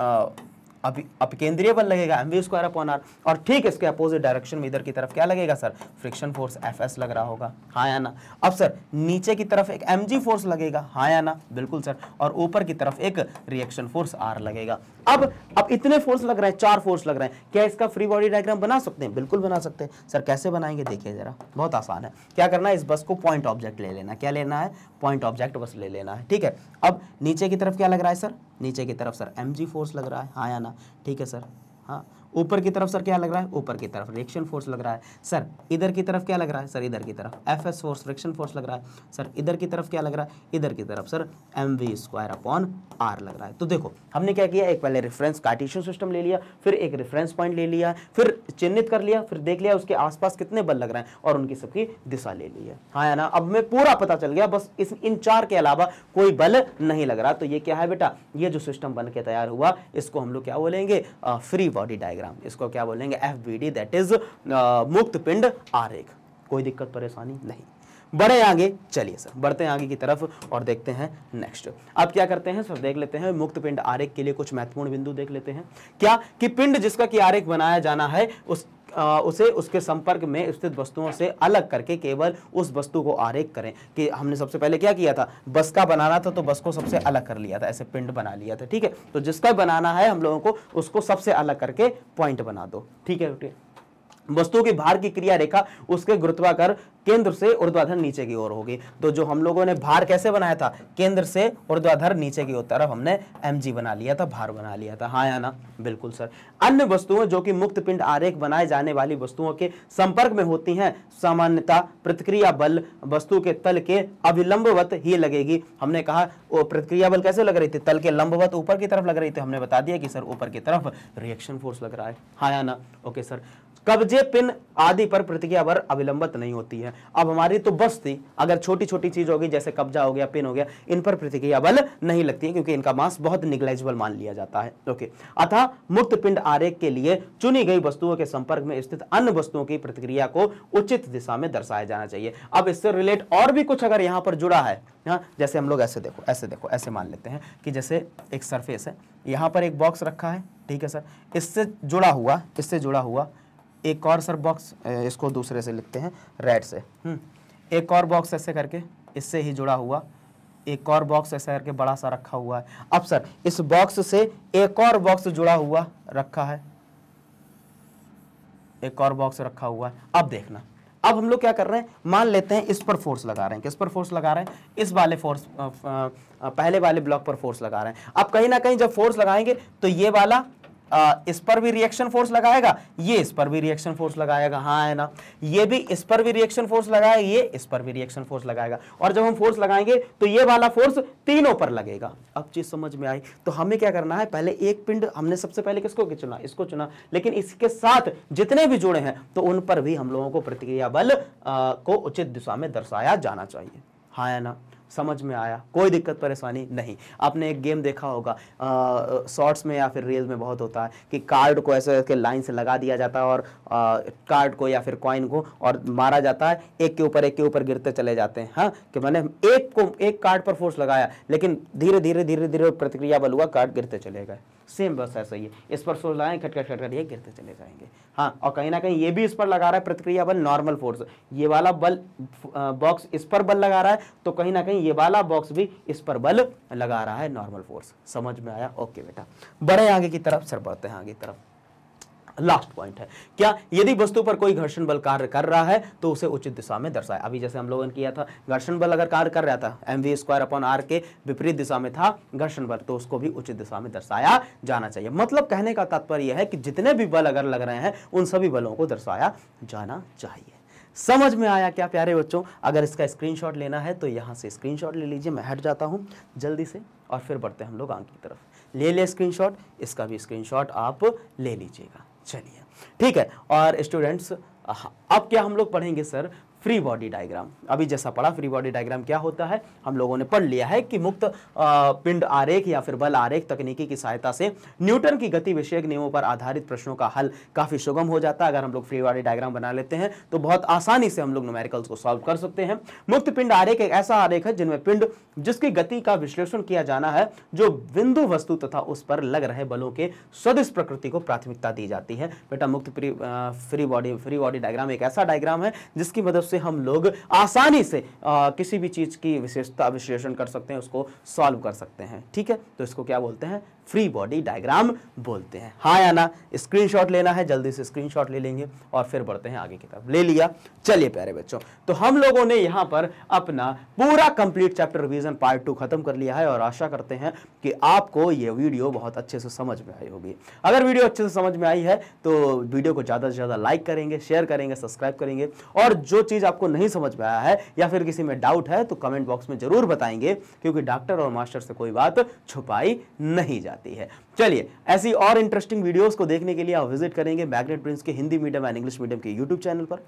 अब अपकेंद्रीय बल लगेगा M V square upon R और ठीक इसके अपोजिट डायरेक्शन में इधर की तरफ क्या लगेगा sir friction force F S लग रहा होगा हाँ या ना अब सर नीचे की तरफ एक एम जी फोर्स लगेगा हाँ या ना बिल्कुल सर और ऊपर की तरफ एक रिएक्शन फोर्स आर लगेगा अब अब इतने फोर्स लग रहे हैं चार फोर्स लग रहे हैं क्या इसका फ्री बॉडी डायग्राम बना सकते हैं बिल्कुल बना सकते हैं सर कैसे बनाएंगे देखिए जरा बहुत आसान है क्या करना है इस बस को पॉइंट ऑब्जेक्ट ले लेना क्या लेना है पॉइंट ऑब्जेक्ट बस ले लेना है ठीक है अब नीचे की तरफ क्या लग रहा है सर नीचे की तरफ सर एम फोर्स लग रहा है हाँ या ना ठीक है सर हाँ ऊपर की तरफ सर क्या लग रहा है ऊपर की तरफ रिएक्शन फोर्स लग रहा है सर इधर की तरफ क्या लग रहा है सर इधर की तरफ F S force reaction force लग रहा है सर इधर की तरफ क्या लग रहा है इधर की तरफ sir M V square upon R लग रहा है तो देखो हमने क्या किया एक पहले रेफरेंस कार्टिशियन सिस्टम ले लिया फिर एक रेफरेंस पॉइंट ले लिया फिर चिन्हित कर लिया फिर देख लिया उसके आसपास कितने बल लग रहे हैं और उनकी सबकी दिशा ले ली है हाँ ना अब हमें पूरा पता चल गया बस इस इन चार के अलावा कोई बल नहीं लग रहा तो ये क्या है बेटा ये जो सिस्टम बन के तैयार हुआ इसको हम लोग क्या बोलेंगे फ्री बॉडी डायग्राम डायग्राम इसको क्या बोलेंगे F B D that is मुक्त पिंड आरेख कोई दिक्कत परेशानी नहीं बढ़े आगे चलिए सर बढ़ते हैं आगे की तरफ और देखते हैं नेक्स्ट अब क्या करते हैं सर देख लेते हैं मुक्त पिंड आरेख के लिए कुछ महत्वपूर्ण बिंदु देख लेते हैं क्या कि पिंड जिसका कि आरेख बनाया जाना है उस उसे उसके संपर्क में स्थित वस्तुओं से अलग करके केवल उस वस्तु को आरेख करें कि हमने सबसे पहले क्या किया था बस का बनाना था तो बस को सबसे अलग कर लिया था ऐसे पिंड बना लिया था ठीक है तो जिसका बनाना है हम लोगों को उसको सबसे अलग करके पॉइंट बना दो ठीक है वस्तु की भार की क्रिया रेखा उसके गुरुत्वाकर केंद्र से ऊर्ध्वाधर नीचे की ओर होगी तो जो हम लोगों ने भार कैसे बनाया था केंद्र से ऊर्ध्वाधर नीचे की ओर तरफ हमने एम बना लिया था भार बना लिया था हाँ या ना बिल्कुल सर अन्य वस्तुओं जो कि मुक्त पिंड आरेख बनाए जाने वाली वस्तुओं के संपर्क में होती हैं सामान्यता प्रतिक्रिया बल वस्तु के तल के अभिलंबवत ही लगेगी हमने कहा प्रतिक्रिया बल कैसे लग रही थी तल के लंबवत ऊपर की तरफ लग रही थी हमने बता दिया कि सर ऊपर की तरफ रिएक्शन फोर्स लग रहा है हाँ या ना ओके सर कब्जे पिन आदि पर प्रतिक्रिया वर अविलंबित नहीं होती है अब हमारी तो बस थी अगर छोटी छोटी चीज होगी जैसे कब्जा हो गया पिन हो गया इन पर प्रतिक्रिया बल नहीं लगती है क्योंकि इनका मास बहुत निग्लेजिबल मान लिया जाता है ओके अतः मुक्त पिंड आरेख के लिए चुनी गई वस्तुओं के संपर्क में स्थित अन्य वस्तुओं की प्रतिक्रिया को उचित दिशा में दर्शाया जाना चाहिए अब इससे रिलेट और भी कुछ अगर यहाँ पर जुड़ा है हाँ जैसे हम लोग ऐसे देखो ऐसे देखो ऐसे मान लेते हैं कि जैसे एक सरफेस है यहाँ पर एक बॉक्स रखा है ठीक है सर इससे जुड़ा हुआ इससे जुड़ा हुआ एक और सर बॉक्स इसको दूसरे से लिखते हैं रेड से हम्म। एक और बॉक्स ऐसे करके इससे ही जुड़ा हुआ एक और बॉक्स ऐसे करके बड़ा सा रखा हुआ है अब सर इस बॉक्स से एक और बॉक्स जुड़ा हुआ रखा है एक और बॉक्स रखा हुआ है अब देखना अब हम लोग क्या कर रहे हैं मान लेते हैं इस पर फोर्स लगा रहे हैं किस पर फोर्स लगा रहे हैं इस वाले फोर्स पहले वाले ब्लॉक पर फोर्स लगा रहे हैं अब कहीं ना कहीं जब फोर्स लगाएंगे तो ये वाला आ, इस पर भी रिएक्शन फोर्स लगाएगा ये इस पर भी रिएक्शन फोर्स लगाएगा हाँ है ना ये भी इस पर भी रिएक्शन फोर्स लगाएगा ये इस पर भी रिएक्शन फोर्स लगाएगा और जब हम फोर्स लगाएंगे तो ये वाला फोर्स तीनों पर लगेगा अब चीज समझ में आई तो हमें क्या करना है पहले एक पिंड हमने सबसे पहले किसको चुना इसको चुना लेकिन इसके साथ जितने भी जुड़े हैं तो उन पर भी हम लोगों को प्रतिक्रिया बल को उचित दिशा में दर्शाया जाना चाहिए हाँ है ना समझ में आया कोई दिक्कत परेशानी नहीं आपने एक गेम देखा होगा शॉर्ट्स में या फिर रील में बहुत होता है कि कार्ड को ऐसे ऐसे लाइन से लगा दिया जाता है और आ, कार्ड को या फिर कॉइन को और मारा जाता है एक के ऊपर एक के ऊपर गिरते चले जाते हैं हाँ कि मैंने एक को एक कार्ड पर फोर्स लगाया लेकिन धीरे धीरे धीरे धीरे प्रतिक्रिया बल हुआ कार्ड गिरते चले गए सेम बस ऐसा ही है इस पर फोर्स लगाएं खटखट खटखट ये गिरते चले जाएंगे हाँ और कहीं ना कहीं ये भी इस पर लगा रहा है प्रतिक्रिया बल नॉर्मल फोर्स ये वाला बल बॉक्स इस पर बल लगा रहा है तो कहीं ना कहीं ये वाला बॉक्स भी इस पर बल लगा रहा है नॉर्मल फोर्स समझ में आया ओके बेटा बड़े आगे की तरफ सर बढ़ते हैं आगे की तरफ लास्ट पॉइंट है क्या यदि वस्तु पर कोई घर्षण बल कार्य कर रहा है तो उसे उचित दिशा में दर्शाए अभी जैसे हम लोगों ने किया था घर्षण बल अगर कार्य कर रहा था M V square upon R के विपरीत दिशा में था घर्षण बल तो उसको भी उचित दिशा में दर्शाया जाना चाहिए मतलब कहने का तात्पर्य है कि जितने भी बल अगर लग रहे हैं उन सभी बलों को दर्शाया जाना चाहिए समझ में आया क्या प्यारे बच्चों अगर इसका स्क्रीनशॉट लेना है तो यहाँ से स्क्रीनशॉट ले लीजिए मैं हट जाता हूँ जल्दी से और फिर बढ़ते हैं हम लोग आगे की तरफ ले ले स्क्रीनशॉट इसका भी स्क्रीनशॉट आप ले लीजिएगा चलिए ठीक है और स्टूडेंट्स अब क्या हम लोग पढ़ेंगे सर फ्री बॉडी डायग्राम अभी जैसा पढ़ा फ्री बॉडी डायग्राम क्या होता है हम लोगों ने पढ़ लिया है कि मुक्त पिंड आरेख या फिर बल आरेख तकनीकी की सहायता से न्यूटन की गति विषयक नियमों पर आधारित प्रश्नों का हल काफ़ी सुगम हो जाता है अगर हम लोग फ्री बॉडी डायग्राम बना लेते हैं तो बहुत आसानी से हम लोग न्यूमेरिकल्स को सॉल्व कर सकते हैं मुक्त पिंड आरेख एक ऐसा आरेख है जिनमें पिंड जिसकी गति का विश्लेषण किया जाना है जो बिंदु वस्तु तथा उस पर लग रहे बलों के सदृश प्रकृति को प्राथमिकता दी जाती है बेटा मुक्त free body free body diagram एक ऐसा डायग्राम है जिसकी मदद से उससे हम लोग आसानी से आ, किसी भी चीज़ की विशेषता विश्लेषण कर सकते हैं उसको सॉल्व कर सकते हैं ठीक है तो इसको क्या बोलते हैं फ्री बॉडी डायग्राम बोलते हैं हाँ या ना स्क्रीनशॉट लेना है जल्दी से स्क्रीनशॉट ले लेंगे और फिर बढ़ते हैं आगे की तरफ ले लिया चलिए प्यारे बच्चों तो हम लोगों ने यहाँ पर अपना पूरा complete chapter revision part two खत्म कर लिया है और आशा करते हैं कि आपको ये वीडियो बहुत अच्छे से समझ में आई होगी अगर वीडियो अच्छे से समझ में आई है तो वीडियो को ज़्यादा से ज़्यादा लाइक करेंगे शेयर करेंगे सब्सक्राइब करेंगे और जो चीज़ आपको नहीं समझ में आया है या फिर किसी में डाउट है तो कमेंट बॉक्स में जरूर बताएंगे क्योंकि डॉक्टर और मास्टर से कोई बात छुपाई नहीं जाती जाती है चलिए ऐसी और इंटरेस्टिंग वीडियोस को देखने के लिए आप विजिट करेंगे मैग्नेट प्रिंस के Hindi medium and English medium के यूट्यूब चैनल पर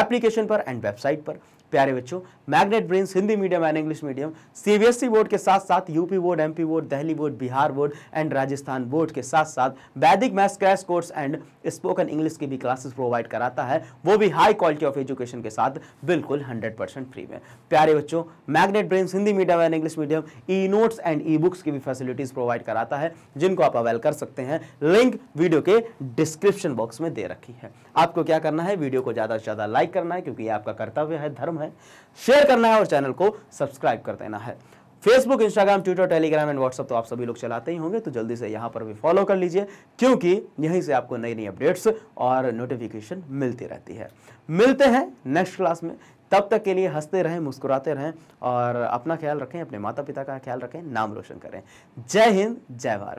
एप्लीकेशन पर एंड वेबसाइट पर प्यारे बच्चों Magnet brains Hindi medium and English medium CBSE e board के साथ साथ UP board MP board Delhi board Bihar board and Rajasthan board के साथ साथ Vedic maths crash course and spoken English की भी क्लासेस प्रोवाइड कराता है वो भी हाई क्वालिटी ऑफ एजुकेशन के साथ बिल्कुल हंड्रेड फ्री में प्यारे बच्चों Magnet brains Hindi medium and English medium e notes and e books की भी फैसिलिटीज प्रोवाइड कराता है जिनको आप अवेल कर सकते हैं लिंक वीडियो के डिस्क्रिप्शन बॉक्स में दे रखी है आपको क्या करना है वीडियो को ज़्यादा से ज़्यादा लाइक करना है क्योंकि आपका कर्तव्य है धर्म है शेयर करना है और चैनल को सब्सक्राइब कर देना है Facebook Instagram Twitter Telegram and WhatsApp तो आप सभी लोग चलाते ही होंगे तो जल्दी से यहाँ पर भी फॉलो कर लीजिए क्योंकि यहीं से आपको नई नई अपडेट्स और नोटिफिकेशन मिलती रहती है मिलते हैं नेक्स्ट क्लास में तब तक के लिए हंसते रहें मुस्कुराते रहें और अपना ख्याल रखें अपने माता पिता का ख्याल रखें नाम रोशन करें जय हिंद जय भारत